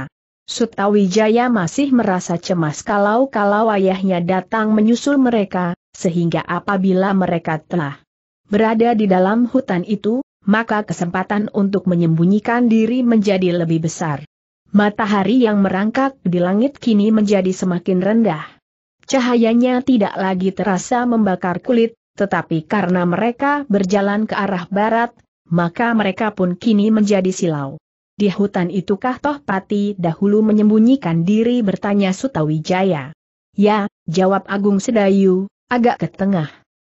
Sutawijaya masih merasa cemas kalau-kalau ayahnya datang menyusul mereka, sehingga apabila mereka telah berada di dalam hutan itu, maka kesempatan untuk menyembunyikan diri menjadi lebih besar. Matahari yang merangkak di langit kini menjadi semakin rendah. Cahayanya tidak lagi terasa membakar kulit, tetapi karena mereka berjalan ke arah barat, maka mereka pun kini menjadi silau. Di hutan itukah toh Pati dahulu menyembunyikan diri bertanya Sutawijaya. Ya, jawab Agung Sedayu, agak ke tengah.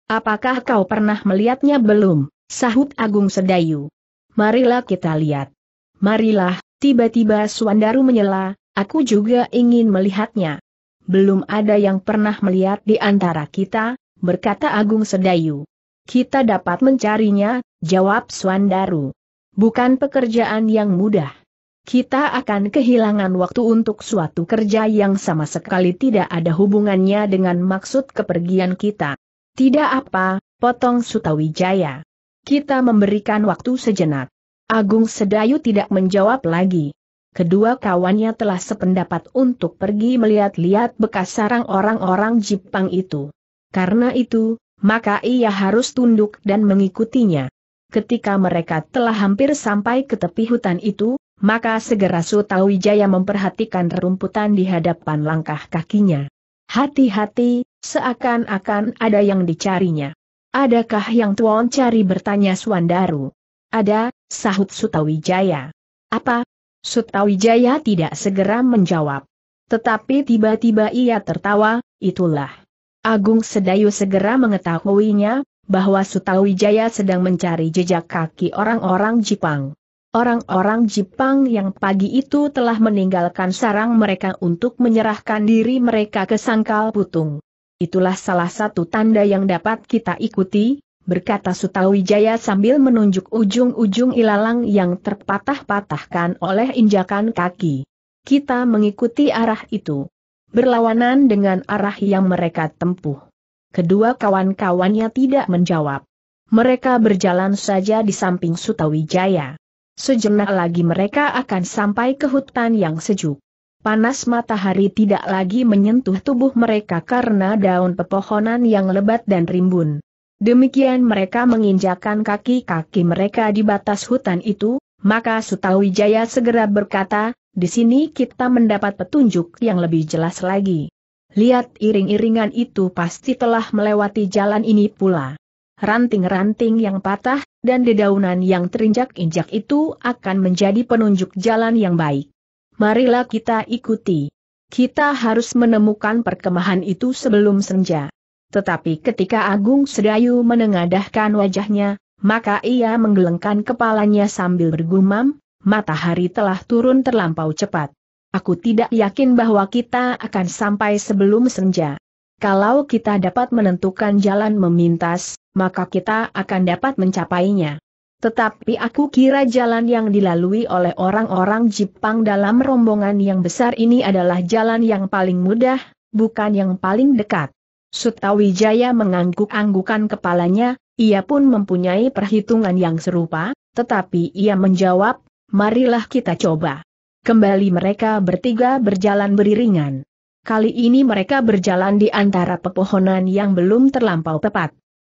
Apakah kau pernah melihatnya belum, sahut Agung Sedayu. Marilah kita lihat. Marilah, tiba-tiba Suandaru menyela, aku juga ingin melihatnya. Belum ada yang pernah melihat di antara kita, berkata Agung Sedayu. Kita dapat mencarinya, jawab Swandaru. Bukan pekerjaan yang mudah. Kita akan kehilangan waktu untuk suatu kerja yang sama sekali tidak ada hubungannya dengan maksud kepergian kita. Tidak apa, potong Sutawijaya. Kita memberikan waktu sejenak. Agung Sedayu tidak menjawab lagi. Kedua kawannya telah sependapat untuk pergi melihat-lihat bekas sarang orang-orang Jepang itu. Karena itu, maka ia harus tunduk dan mengikutinya. Ketika mereka telah hampir sampai ke tepi hutan itu, maka segera Sutawijaya memperhatikan rerumputan di hadapan langkah kakinya. Hati-hati, seakan-akan ada yang dicarinya. Adakah yang Tuan cari bertanya Suandaru? Ada, sahut Sutawijaya. Apa? Sutawijaya tidak segera menjawab. Tetapi tiba-tiba ia tertawa, itulah. Agung Sedayu segera mengetahuinya, bahwa Sutawijaya sedang mencari jejak kaki orang-orang Jepang. Orang-orang Jepang yang pagi itu telah meninggalkan sarang mereka untuk menyerahkan diri mereka ke sangkal putung. Itulah salah satu tanda yang dapat kita ikuti, berkata Sutawijaya sambil menunjuk ujung-ujung ilalang yang terpatah-patahkan oleh injakan kaki. Kita mengikuti arah itu berlawanan dengan arah yang mereka tempuh. Kedua kawan-kawannya tidak menjawab. Mereka berjalan saja di samping Sutawijaya. Sejenak lagi mereka akan sampai ke hutan yang sejuk. Panas matahari tidak lagi menyentuh tubuh mereka karena daun pepohonan yang lebat dan rimbun. Demikian mereka menginjakan kaki-kaki mereka di batas hutan itu, maka Sutawijaya segera berkata, di sini kita mendapat petunjuk yang lebih jelas lagi. Lihat iring-iringan itu pasti telah melewati jalan ini pula. Ranting-ranting yang patah, dan dedaunan yang terinjak-injak itu akan menjadi penunjuk jalan yang baik. Marilah kita ikuti. Kita harus menemukan perkemahan itu sebelum senja. Tetapi ketika Agung Sedayu menengadahkan wajahnya, maka ia menggelengkan kepalanya sambil bergumam, matahari telah turun terlampau cepat. Aku tidak yakin bahwa kita akan sampai sebelum senja. Kalau kita dapat menentukan jalan memintas, maka kita akan dapat mencapainya. Tetapi aku kira jalan yang dilalui oleh orang-orang Jepang dalam rombongan yang besar ini adalah jalan yang paling mudah, bukan yang paling dekat. Sutawijaya mengangguk-anggukan kepalanya, ia pun mempunyai perhitungan yang serupa, tetapi ia menjawab, marilah kita coba. Kembali mereka bertiga berjalan beriringan. Kali ini mereka berjalan di antara pepohonan yang belum terlampau tepat.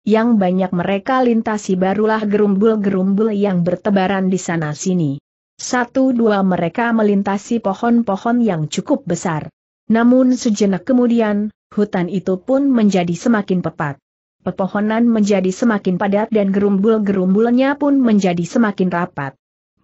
Yang banyak mereka lintasi barulah gerumbul-gerumbul yang bertebaran di sana-sini. Satu dua mereka melintasi pohon-pohon yang cukup besar. Namun sejenak kemudian, hutan itu pun menjadi semakin pepat. Pepohonan menjadi semakin padat dan gerumbul-gerumbulnya pun menjadi semakin rapat.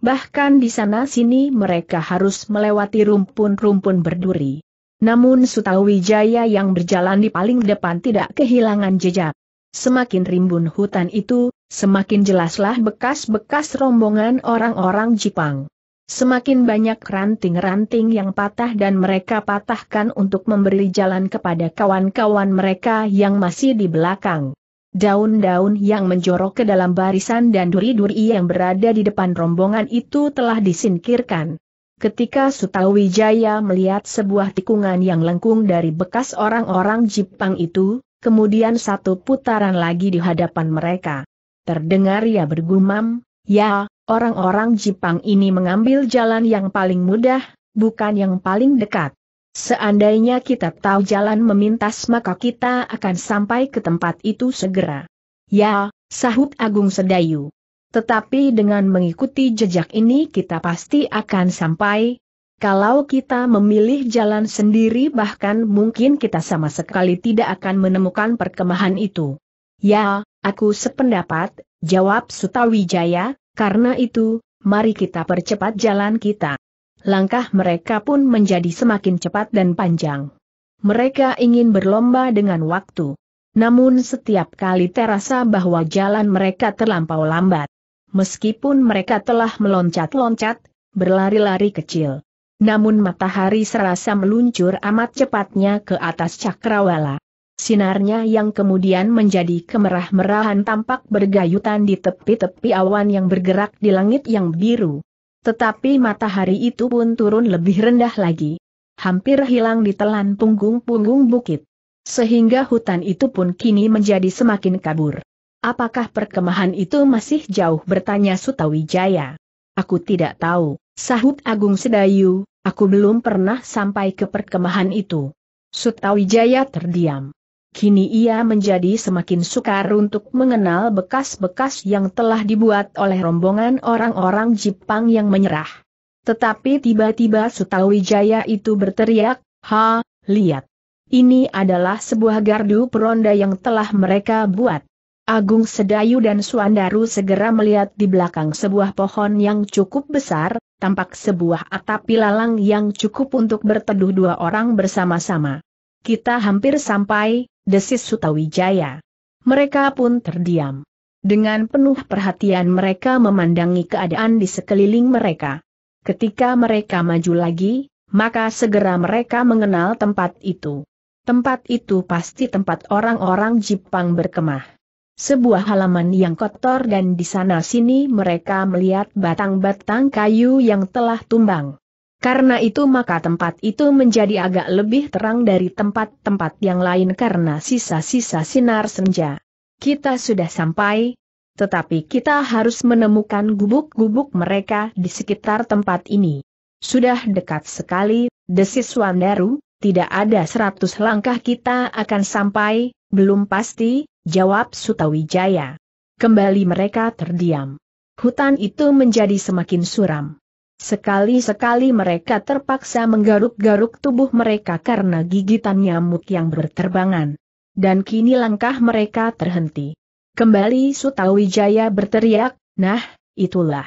Bahkan di sana-sini mereka harus melewati rumpun-rumpun berduri. Namun Sutawijaya yang berjalan di paling depan tidak kehilangan jejak. Semakin rimbun hutan itu, semakin jelaslah bekas-bekas rombongan orang-orang Jepang. Semakin banyak ranting-ranting yang patah dan mereka patahkan untuk memberi jalan kepada kawan-kawan mereka yang masih di belakang. Daun-daun yang menjorok ke dalam barisan dan duri-duri yang berada di depan rombongan itu telah disingkirkan. Ketika Sutawijaya melihat sebuah tikungan yang lengkung dari bekas orang-orang Jepang itu, kemudian satu putaran lagi di hadapan mereka. Terdengar ia bergumam, ya, orang-orang Jepang ini mengambil jalan yang paling mudah, bukan yang paling dekat. Seandainya kita tahu jalan memintas maka kita akan sampai ke tempat itu segera. Ya, sahut Agung Sedayu. Tetapi dengan mengikuti jejak ini kita pasti akan sampai. Kalau kita memilih jalan sendiri bahkan mungkin kita sama sekali tidak akan menemukan perkemahan itu. Ya, aku sependapat, jawab Sutawijaya, karena itu, mari kita percepat jalan kita langkah mereka pun menjadi semakin cepat dan panjang. Mereka ingin berlomba dengan waktu. Namun setiap kali terasa bahwa jalan mereka terlampau lambat. Meskipun mereka telah meloncat-loncat, berlari-lari kecil. Namun matahari serasa meluncur amat cepatnya ke atas cakrawala. Sinarnya yang kemudian menjadi kemerah-merahan tampak bergayutan di tepi-tepi awan yang bergerak di langit yang biru. Tetapi matahari itu pun turun lebih rendah lagi. Hampir hilang di telan punggung-punggung bukit. Sehingga hutan itu pun kini menjadi semakin kabur. Apakah perkemahan itu masih jauh bertanya Sutawijaya? Aku tidak tahu, sahut Agung Sedayu, aku belum pernah sampai ke perkemahan itu. Sutawijaya terdiam. Kini ia menjadi semakin sukar untuk mengenal bekas-bekas yang telah dibuat oleh rombongan orang-orang Jepang yang menyerah. Tetapi tiba-tiba Sutawijaya itu berteriak, Ha, lihat. Ini adalah sebuah gardu peronda yang telah mereka buat. Agung Sedayu dan Suandaru segera melihat di belakang sebuah pohon yang cukup besar, tampak sebuah atap lalang yang cukup untuk berteduh dua orang bersama-sama. Kita hampir sampai, desis Sutawijaya. Mereka pun terdiam. Dengan penuh perhatian mereka memandangi keadaan di sekeliling mereka. Ketika mereka maju lagi, maka segera mereka mengenal tempat itu. Tempat itu pasti tempat orang-orang Jepang berkemah. Sebuah halaman yang kotor dan di sana-sini mereka melihat batang-batang kayu yang telah tumbang. Karena itu maka tempat itu menjadi agak lebih terang dari tempat-tempat yang lain karena sisa-sisa sinar senja. Kita sudah sampai, tetapi kita harus menemukan gubuk-gubuk mereka di sekitar tempat ini. Sudah dekat sekali, desis Wandaru, tidak ada seratus langkah kita akan sampai, belum pasti, jawab Sutawijaya. Kembali mereka terdiam. Hutan itu menjadi semakin suram. Sekali-sekali mereka terpaksa menggaruk-garuk tubuh mereka karena gigitan nyamuk yang berterbangan. Dan kini langkah mereka terhenti. Kembali Sutawijaya berteriak, nah, itulah.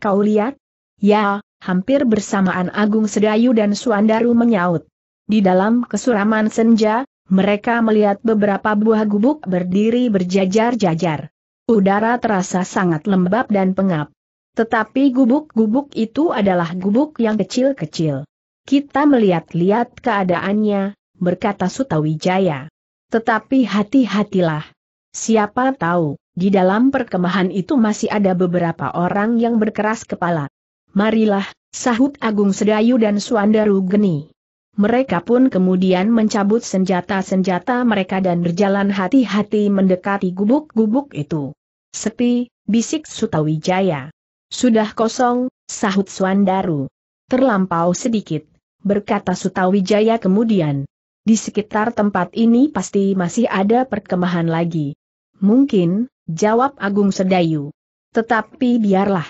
Kau lihat? Ya, hampir bersamaan Agung Sedayu dan Suandaru menyaut. Di dalam kesuraman senja, mereka melihat beberapa buah gubuk berdiri berjajar-jajar. Udara terasa sangat lembab dan pengap. Tetapi gubuk-gubuk itu adalah gubuk yang kecil-kecil. Kita melihat-lihat keadaannya, berkata Sutawijaya. Tetapi hati-hatilah. Siapa tahu, di dalam perkemahan itu masih ada beberapa orang yang berkeras kepala. Marilah, sahut Agung Sedayu dan Suandaru Geni. Mereka pun kemudian mencabut senjata-senjata mereka dan berjalan hati-hati mendekati gubuk-gubuk itu. Sepi, bisik Sutawijaya. Sudah kosong, sahut Suandaru. Terlampau sedikit, berkata Sutawijaya kemudian. Di sekitar tempat ini pasti masih ada perkemahan lagi. Mungkin, jawab Agung Sedayu. Tetapi biarlah.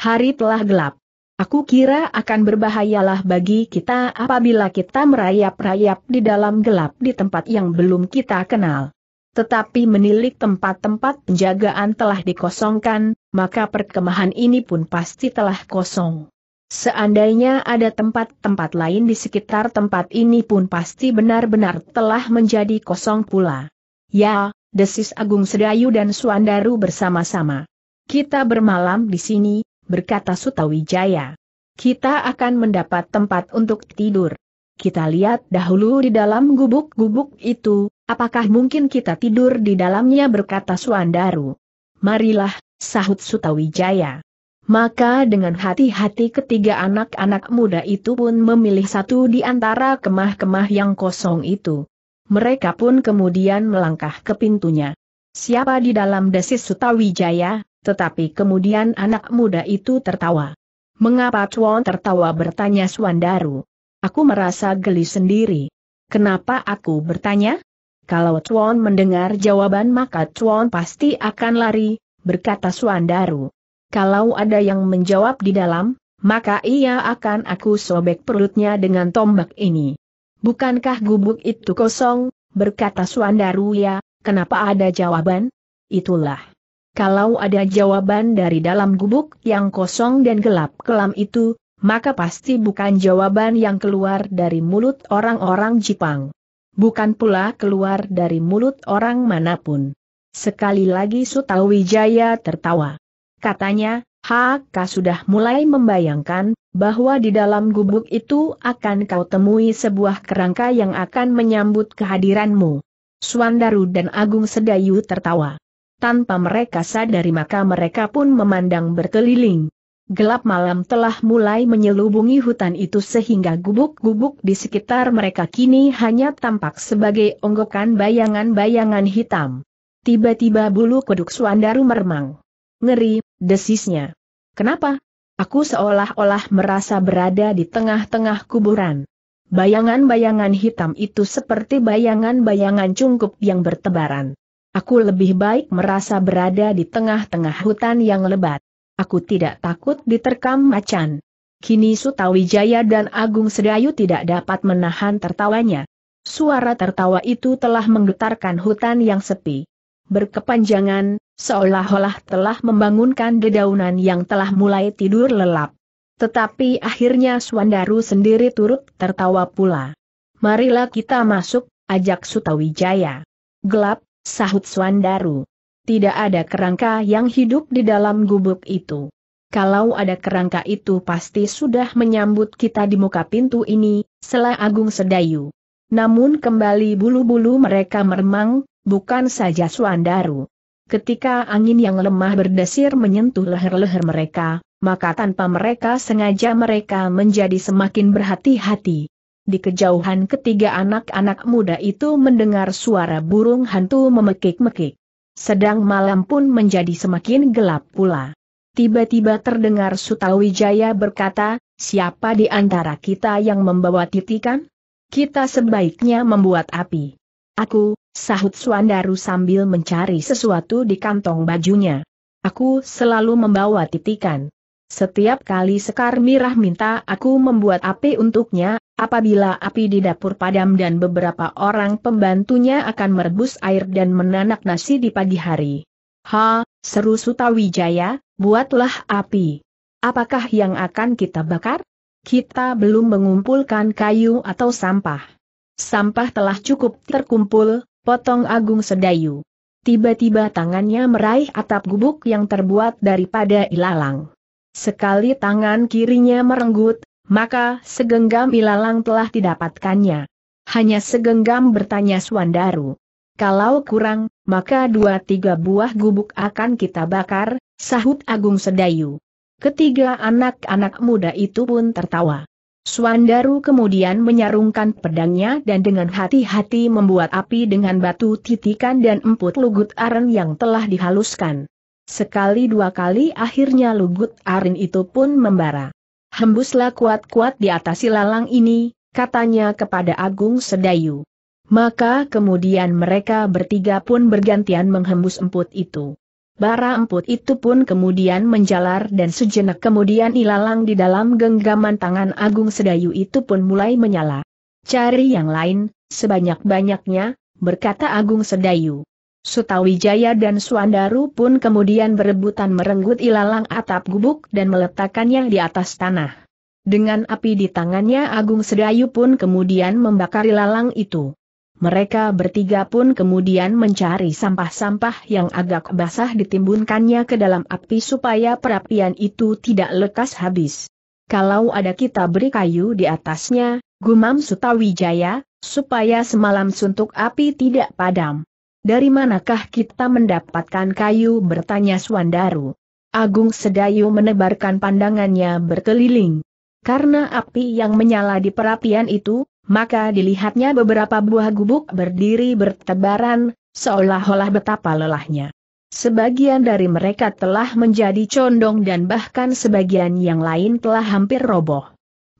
Hari telah gelap. Aku kira akan berbahayalah bagi kita apabila kita merayap-rayap di dalam gelap di tempat yang belum kita kenal tetapi menilik tempat-tempat penjagaan telah dikosongkan, maka perkemahan ini pun pasti telah kosong. Seandainya ada tempat-tempat lain di sekitar tempat ini pun pasti benar-benar telah menjadi kosong pula. Ya, desis Agung Sedayu dan Suandaru bersama-sama. Kita bermalam di sini, berkata Sutawijaya. Kita akan mendapat tempat untuk tidur. Kita lihat dahulu di dalam gubuk-gubuk itu, Apakah mungkin kita tidur di dalamnya berkata Suandaru. Marilah, sahut Sutawijaya. Maka dengan hati-hati ketiga anak-anak muda itu pun memilih satu di antara kemah-kemah yang kosong itu. Mereka pun kemudian melangkah ke pintunya. Siapa di dalam desis Sutawijaya, tetapi kemudian anak muda itu tertawa. Mengapa Chuan tertawa bertanya Suandaru? Aku merasa geli sendiri. Kenapa aku bertanya? Kalau Chuan mendengar jawaban maka Chuan pasti akan lari, berkata Suandaru. Kalau ada yang menjawab di dalam, maka ia akan aku sobek perutnya dengan tombak ini. Bukankah gubuk itu kosong, berkata Suandaru ya, kenapa ada jawaban? Itulah. Kalau ada jawaban dari dalam gubuk yang kosong dan gelap kelam itu, maka pasti bukan jawaban yang keluar dari mulut orang-orang Jepang bukan pula keluar dari mulut orang manapun. Sekali lagi Sutawijaya tertawa. Katanya, Haka sudah mulai membayangkan, bahwa di dalam gubuk itu akan kau temui sebuah kerangka yang akan menyambut kehadiranmu. Suandaru dan Agung Sedayu tertawa. Tanpa mereka sadari maka mereka pun memandang berkeliling. Gelap malam telah mulai menyelubungi hutan itu sehingga gubuk-gubuk di sekitar mereka kini hanya tampak sebagai onggokan bayangan-bayangan hitam. Tiba-tiba bulu kuduk Suandaru meremang. Ngeri, desisnya. Kenapa? Aku seolah-olah merasa berada di tengah-tengah kuburan. Bayangan-bayangan hitam itu seperti bayangan-bayangan cungkup yang bertebaran. Aku lebih baik merasa berada di tengah-tengah hutan yang lebat. Aku tidak takut diterkam macan. Kini Sutawijaya dan Agung Sedayu tidak dapat menahan tertawanya. Suara tertawa itu telah menggetarkan hutan yang sepi. Berkepanjangan, seolah-olah telah membangunkan dedaunan yang telah mulai tidur lelap. Tetapi akhirnya Swandaru sendiri turut tertawa pula. Marilah kita masuk, ajak Sutawijaya. Gelap, sahut Swandaru. Tidak ada kerangka yang hidup di dalam gubuk itu. Kalau ada kerangka itu pasti sudah menyambut kita di muka pintu ini, selah Agung Sedayu. Namun kembali bulu-bulu mereka meremang, bukan saja Suandaru. Ketika angin yang lemah berdesir menyentuh leher-leher mereka, maka tanpa mereka sengaja mereka menjadi semakin berhati-hati. Di kejauhan ketiga anak-anak muda itu mendengar suara burung hantu memekik-mekik. Sedang malam pun menjadi semakin gelap pula. Tiba-tiba terdengar Sutawijaya berkata, siapa di antara kita yang membawa titikan? Kita sebaiknya membuat api. Aku, sahut Suandaru sambil mencari sesuatu di kantong bajunya. Aku selalu membawa titikan. Setiap kali Sekar Mirah minta aku membuat api untuknya, apabila api di dapur padam dan beberapa orang pembantunya akan merebus air dan menanak nasi di pagi hari. Ha, seru Sutawijaya, buatlah api. Apakah yang akan kita bakar? Kita belum mengumpulkan kayu atau sampah. Sampah telah cukup terkumpul, potong Agung Sedayu. Tiba-tiba tangannya meraih atap gubuk yang terbuat daripada ilalang. Sekali tangan kirinya merenggut, maka segenggam ilalang telah didapatkannya. Hanya segenggam bertanya Swandaru. Kalau kurang, maka dua tiga buah gubuk akan kita bakar, sahut Agung Sedayu. Ketiga anak-anak muda itu pun tertawa. Swandaru kemudian menyarungkan pedangnya dan dengan hati-hati membuat api dengan batu titikan dan emput lugut aren yang telah dihaluskan. Sekali dua kali akhirnya lugut arin itu pun membara. Hembuslah kuat-kuat di atas silalang ini, katanya kepada Agung Sedayu. Maka kemudian mereka bertiga pun bergantian menghembus emput itu. Bara emput itu pun kemudian menjalar dan sejenak kemudian ilalang di dalam genggaman tangan Agung Sedayu itu pun mulai menyala. Cari yang lain, sebanyak-banyaknya, berkata Agung Sedayu. Sutawijaya dan Suandaru pun kemudian berebutan merenggut ilalang atap gubuk dan meletakkannya di atas tanah. Dengan api di tangannya Agung Sedayu pun kemudian membakar ilalang itu. Mereka bertiga pun kemudian mencari sampah-sampah yang agak basah ditimbunkannya ke dalam api supaya perapian itu tidak lekas habis. Kalau ada kita beri kayu di atasnya, gumam Sutawijaya, supaya semalam suntuk api tidak padam. Dari manakah kita mendapatkan kayu bertanya Swandaru. Agung Sedayu menebarkan pandangannya berkeliling. Karena api yang menyala di perapian itu, maka dilihatnya beberapa buah gubuk berdiri bertebaran, seolah-olah betapa lelahnya. Sebagian dari mereka telah menjadi condong dan bahkan sebagian yang lain telah hampir roboh.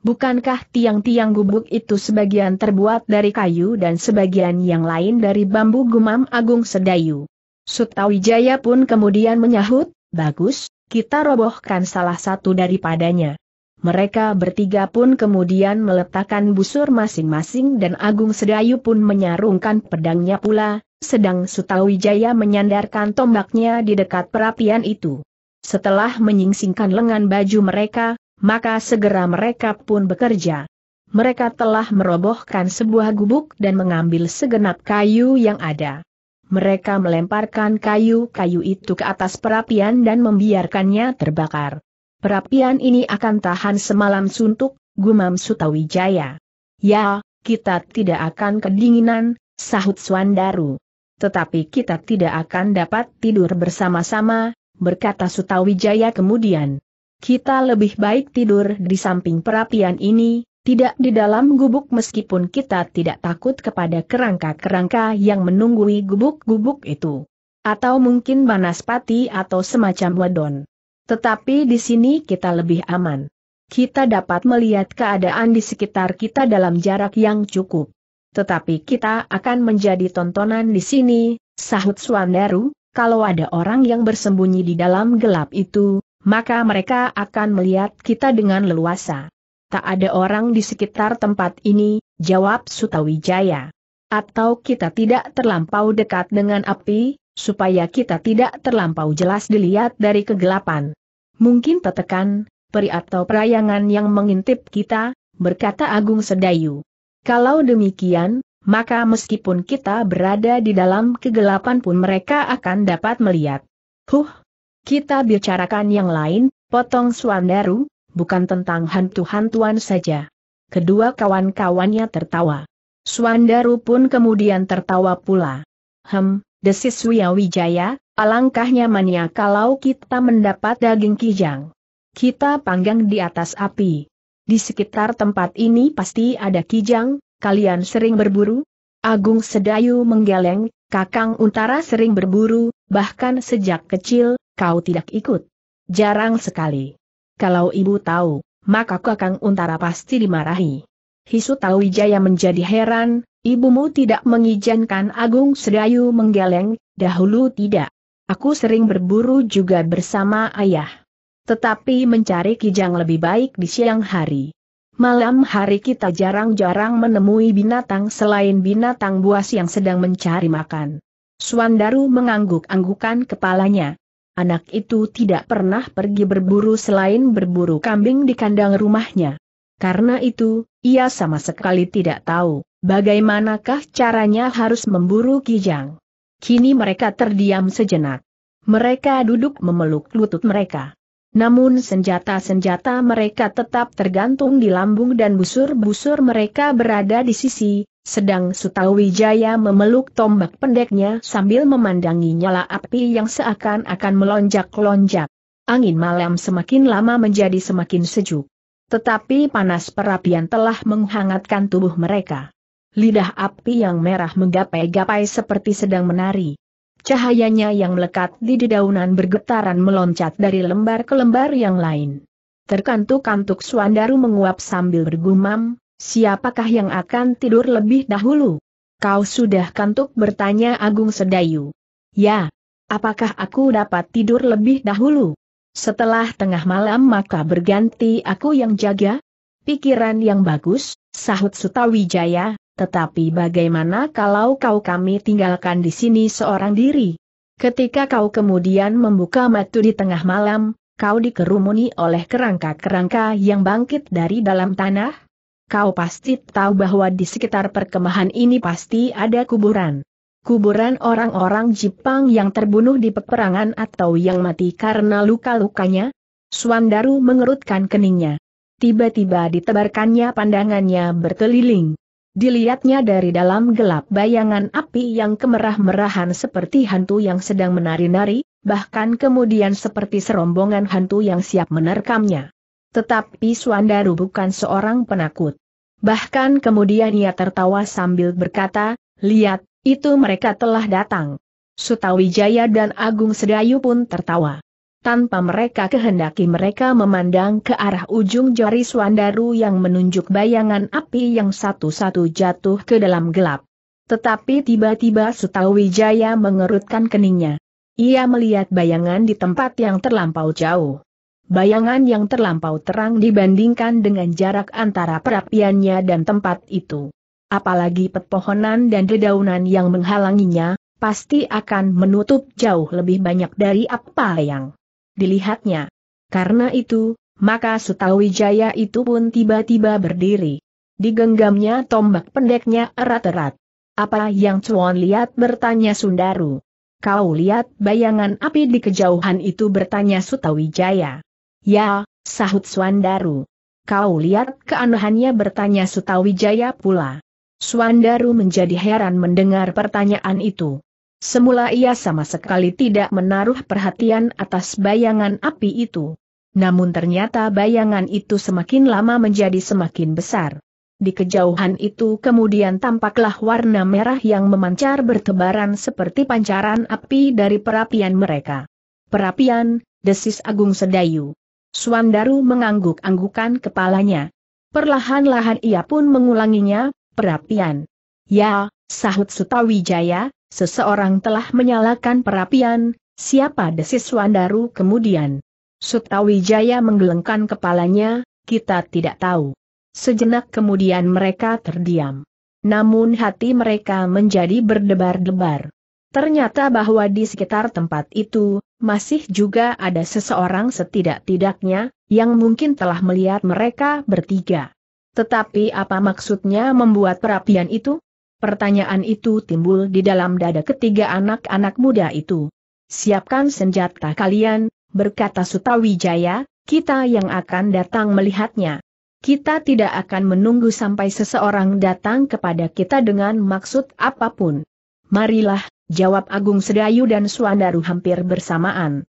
Bukankah tiang-tiang gubuk itu sebagian terbuat dari kayu dan sebagian yang lain dari bambu gumam agung sedayu? Sutawijaya pun kemudian menyahut, bagus, kita robohkan salah satu daripadanya. Mereka bertiga pun kemudian meletakkan busur masing-masing dan Agung Sedayu pun menyarungkan pedangnya pula, sedang Sutawijaya menyandarkan tombaknya di dekat perapian itu. Setelah menyingsingkan lengan baju mereka, maka segera mereka pun bekerja. Mereka telah merobohkan sebuah gubuk dan mengambil segenap kayu yang ada. Mereka melemparkan kayu-kayu itu ke atas perapian dan membiarkannya terbakar. Perapian ini akan tahan semalam suntuk, gumam Sutawijaya. Ya, kita tidak akan kedinginan, sahut Swandaru. Tetapi kita tidak akan dapat tidur bersama-sama, berkata Sutawijaya kemudian kita lebih baik tidur di samping perapian ini, tidak di dalam gubuk meskipun kita tidak takut kepada kerangka-kerangka yang menunggui gubuk-gubuk itu. Atau mungkin banaspati atau semacam wadon. Tetapi di sini kita lebih aman. Kita dapat melihat keadaan di sekitar kita dalam jarak yang cukup. Tetapi kita akan menjadi tontonan di sini, sahut Swandaru, kalau ada orang yang bersembunyi di dalam gelap itu, maka mereka akan melihat kita dengan leluasa. Tak ada orang di sekitar tempat ini, jawab Sutawijaya. Atau kita tidak terlampau dekat dengan api, supaya kita tidak terlampau jelas dilihat dari kegelapan. Mungkin tertekan, peri atau perayangan yang mengintip kita, berkata Agung Sedayu. Kalau demikian, maka meskipun kita berada di dalam kegelapan pun mereka akan dapat melihat. Huh, kita bicarakan yang lain, potong Suandaru, bukan tentang hantu-hantuan saja. Kedua kawan-kawannya tertawa. Suandaru pun kemudian tertawa pula. Hem, desis Wijaya, alangkah nyamannya kalau kita mendapat daging kijang. Kita panggang di atas api. Di sekitar tempat ini pasti ada kijang, kalian sering berburu? Agung Sedayu menggeleng, Kakang Untara sering berburu, bahkan sejak kecil, kau tidak ikut. Jarang sekali. Kalau ibu tahu, maka kakang untara pasti dimarahi. Hisu tahu Wijaya menjadi heran, ibumu tidak mengizinkan Agung Sedayu menggeleng, dahulu tidak. Aku sering berburu juga bersama ayah. Tetapi mencari kijang lebih baik di siang hari. Malam hari kita jarang-jarang menemui binatang selain binatang buas yang sedang mencari makan. Suandaru mengangguk-anggukan kepalanya. Anak itu tidak pernah pergi berburu selain berburu kambing di kandang rumahnya. Karena itu, ia sama sekali tidak tahu bagaimanakah caranya harus memburu kijang. Kini mereka terdiam sejenak. Mereka duduk memeluk lutut mereka. Namun senjata-senjata mereka tetap tergantung di lambung dan busur-busur mereka berada di sisi, sedang Sutawijaya memeluk tombak pendeknya sambil memandangi nyala api yang seakan-akan melonjak-lonjak. Angin malam semakin lama menjadi semakin sejuk. Tetapi panas perapian telah menghangatkan tubuh mereka. Lidah api yang merah menggapai-gapai seperti sedang menari. Cahayanya yang melekat di dedaunan bergetaran meloncat dari lembar ke lembar yang lain. Terkantuk-kantuk Suandaru menguap sambil bergumam, siapakah yang akan tidur lebih dahulu? Kau sudah kantuk bertanya Agung Sedayu. Ya, apakah aku dapat tidur lebih dahulu? Setelah tengah malam maka berganti aku yang jaga? Pikiran yang bagus, sahut Sutawijaya, tetapi bagaimana kalau kau kami tinggalkan di sini seorang diri? Ketika kau kemudian membuka mata di tengah malam, kau dikerumuni oleh kerangka-kerangka yang bangkit dari dalam tanah? Kau pasti tahu bahwa di sekitar perkemahan ini pasti ada kuburan. Kuburan orang-orang Jepang yang terbunuh di peperangan atau yang mati karena luka-lukanya? Suandaru mengerutkan keningnya. Tiba-tiba ditebarkannya pandangannya berkeliling. Dilihatnya dari dalam gelap bayangan api yang kemerah-merahan seperti hantu yang sedang menari-nari, bahkan kemudian seperti serombongan hantu yang siap menerkamnya. Tetapi Swandaru bukan seorang penakut. Bahkan kemudian ia tertawa sambil berkata, lihat, itu mereka telah datang. Sutawijaya dan Agung Sedayu pun tertawa tanpa mereka kehendaki mereka memandang ke arah ujung jari Swandaru yang menunjuk bayangan api yang satu-satu jatuh ke dalam gelap. Tetapi tiba-tiba Sutawijaya mengerutkan keningnya. Ia melihat bayangan di tempat yang terlampau jauh. Bayangan yang terlampau terang dibandingkan dengan jarak antara perapiannya dan tempat itu. Apalagi pepohonan dan dedaunan yang menghalanginya, pasti akan menutup jauh lebih banyak dari apa yang dilihatnya. Karena itu, maka Sutawijaya itu pun tiba-tiba berdiri. Digenggamnya tombak pendeknya erat-erat. Apa yang Chuan lihat bertanya Sundaru. Kau lihat bayangan api di kejauhan itu bertanya Sutawijaya. Ya, sahut Swandaru. Kau lihat keanehannya bertanya Sutawijaya pula. Swandaru menjadi heran mendengar pertanyaan itu. Semula ia sama sekali tidak menaruh perhatian atas bayangan api itu. Namun ternyata bayangan itu semakin lama menjadi semakin besar. Di kejauhan itu kemudian tampaklah warna merah yang memancar bertebaran seperti pancaran api dari perapian mereka. Perapian, desis Agung Sedayu. Swandaru mengangguk-anggukan kepalanya. Perlahan-lahan ia pun mengulanginya, perapian. Ya, sahut Sutawijaya, Seseorang telah menyalakan perapian, siapa desis Wandaru kemudian. Sutawijaya menggelengkan kepalanya, kita tidak tahu. Sejenak kemudian mereka terdiam. Namun hati mereka menjadi berdebar-debar. Ternyata bahwa di sekitar tempat itu, masih juga ada seseorang setidak-tidaknya, yang mungkin telah melihat mereka bertiga. Tetapi apa maksudnya membuat perapian itu? Pertanyaan itu timbul di dalam dada ketiga anak-anak muda itu. Siapkan senjata kalian, berkata Sutawijaya, kita yang akan datang melihatnya. Kita tidak akan menunggu sampai seseorang datang kepada kita dengan maksud apapun. Marilah, jawab Agung Sedayu dan Suandaru hampir bersamaan.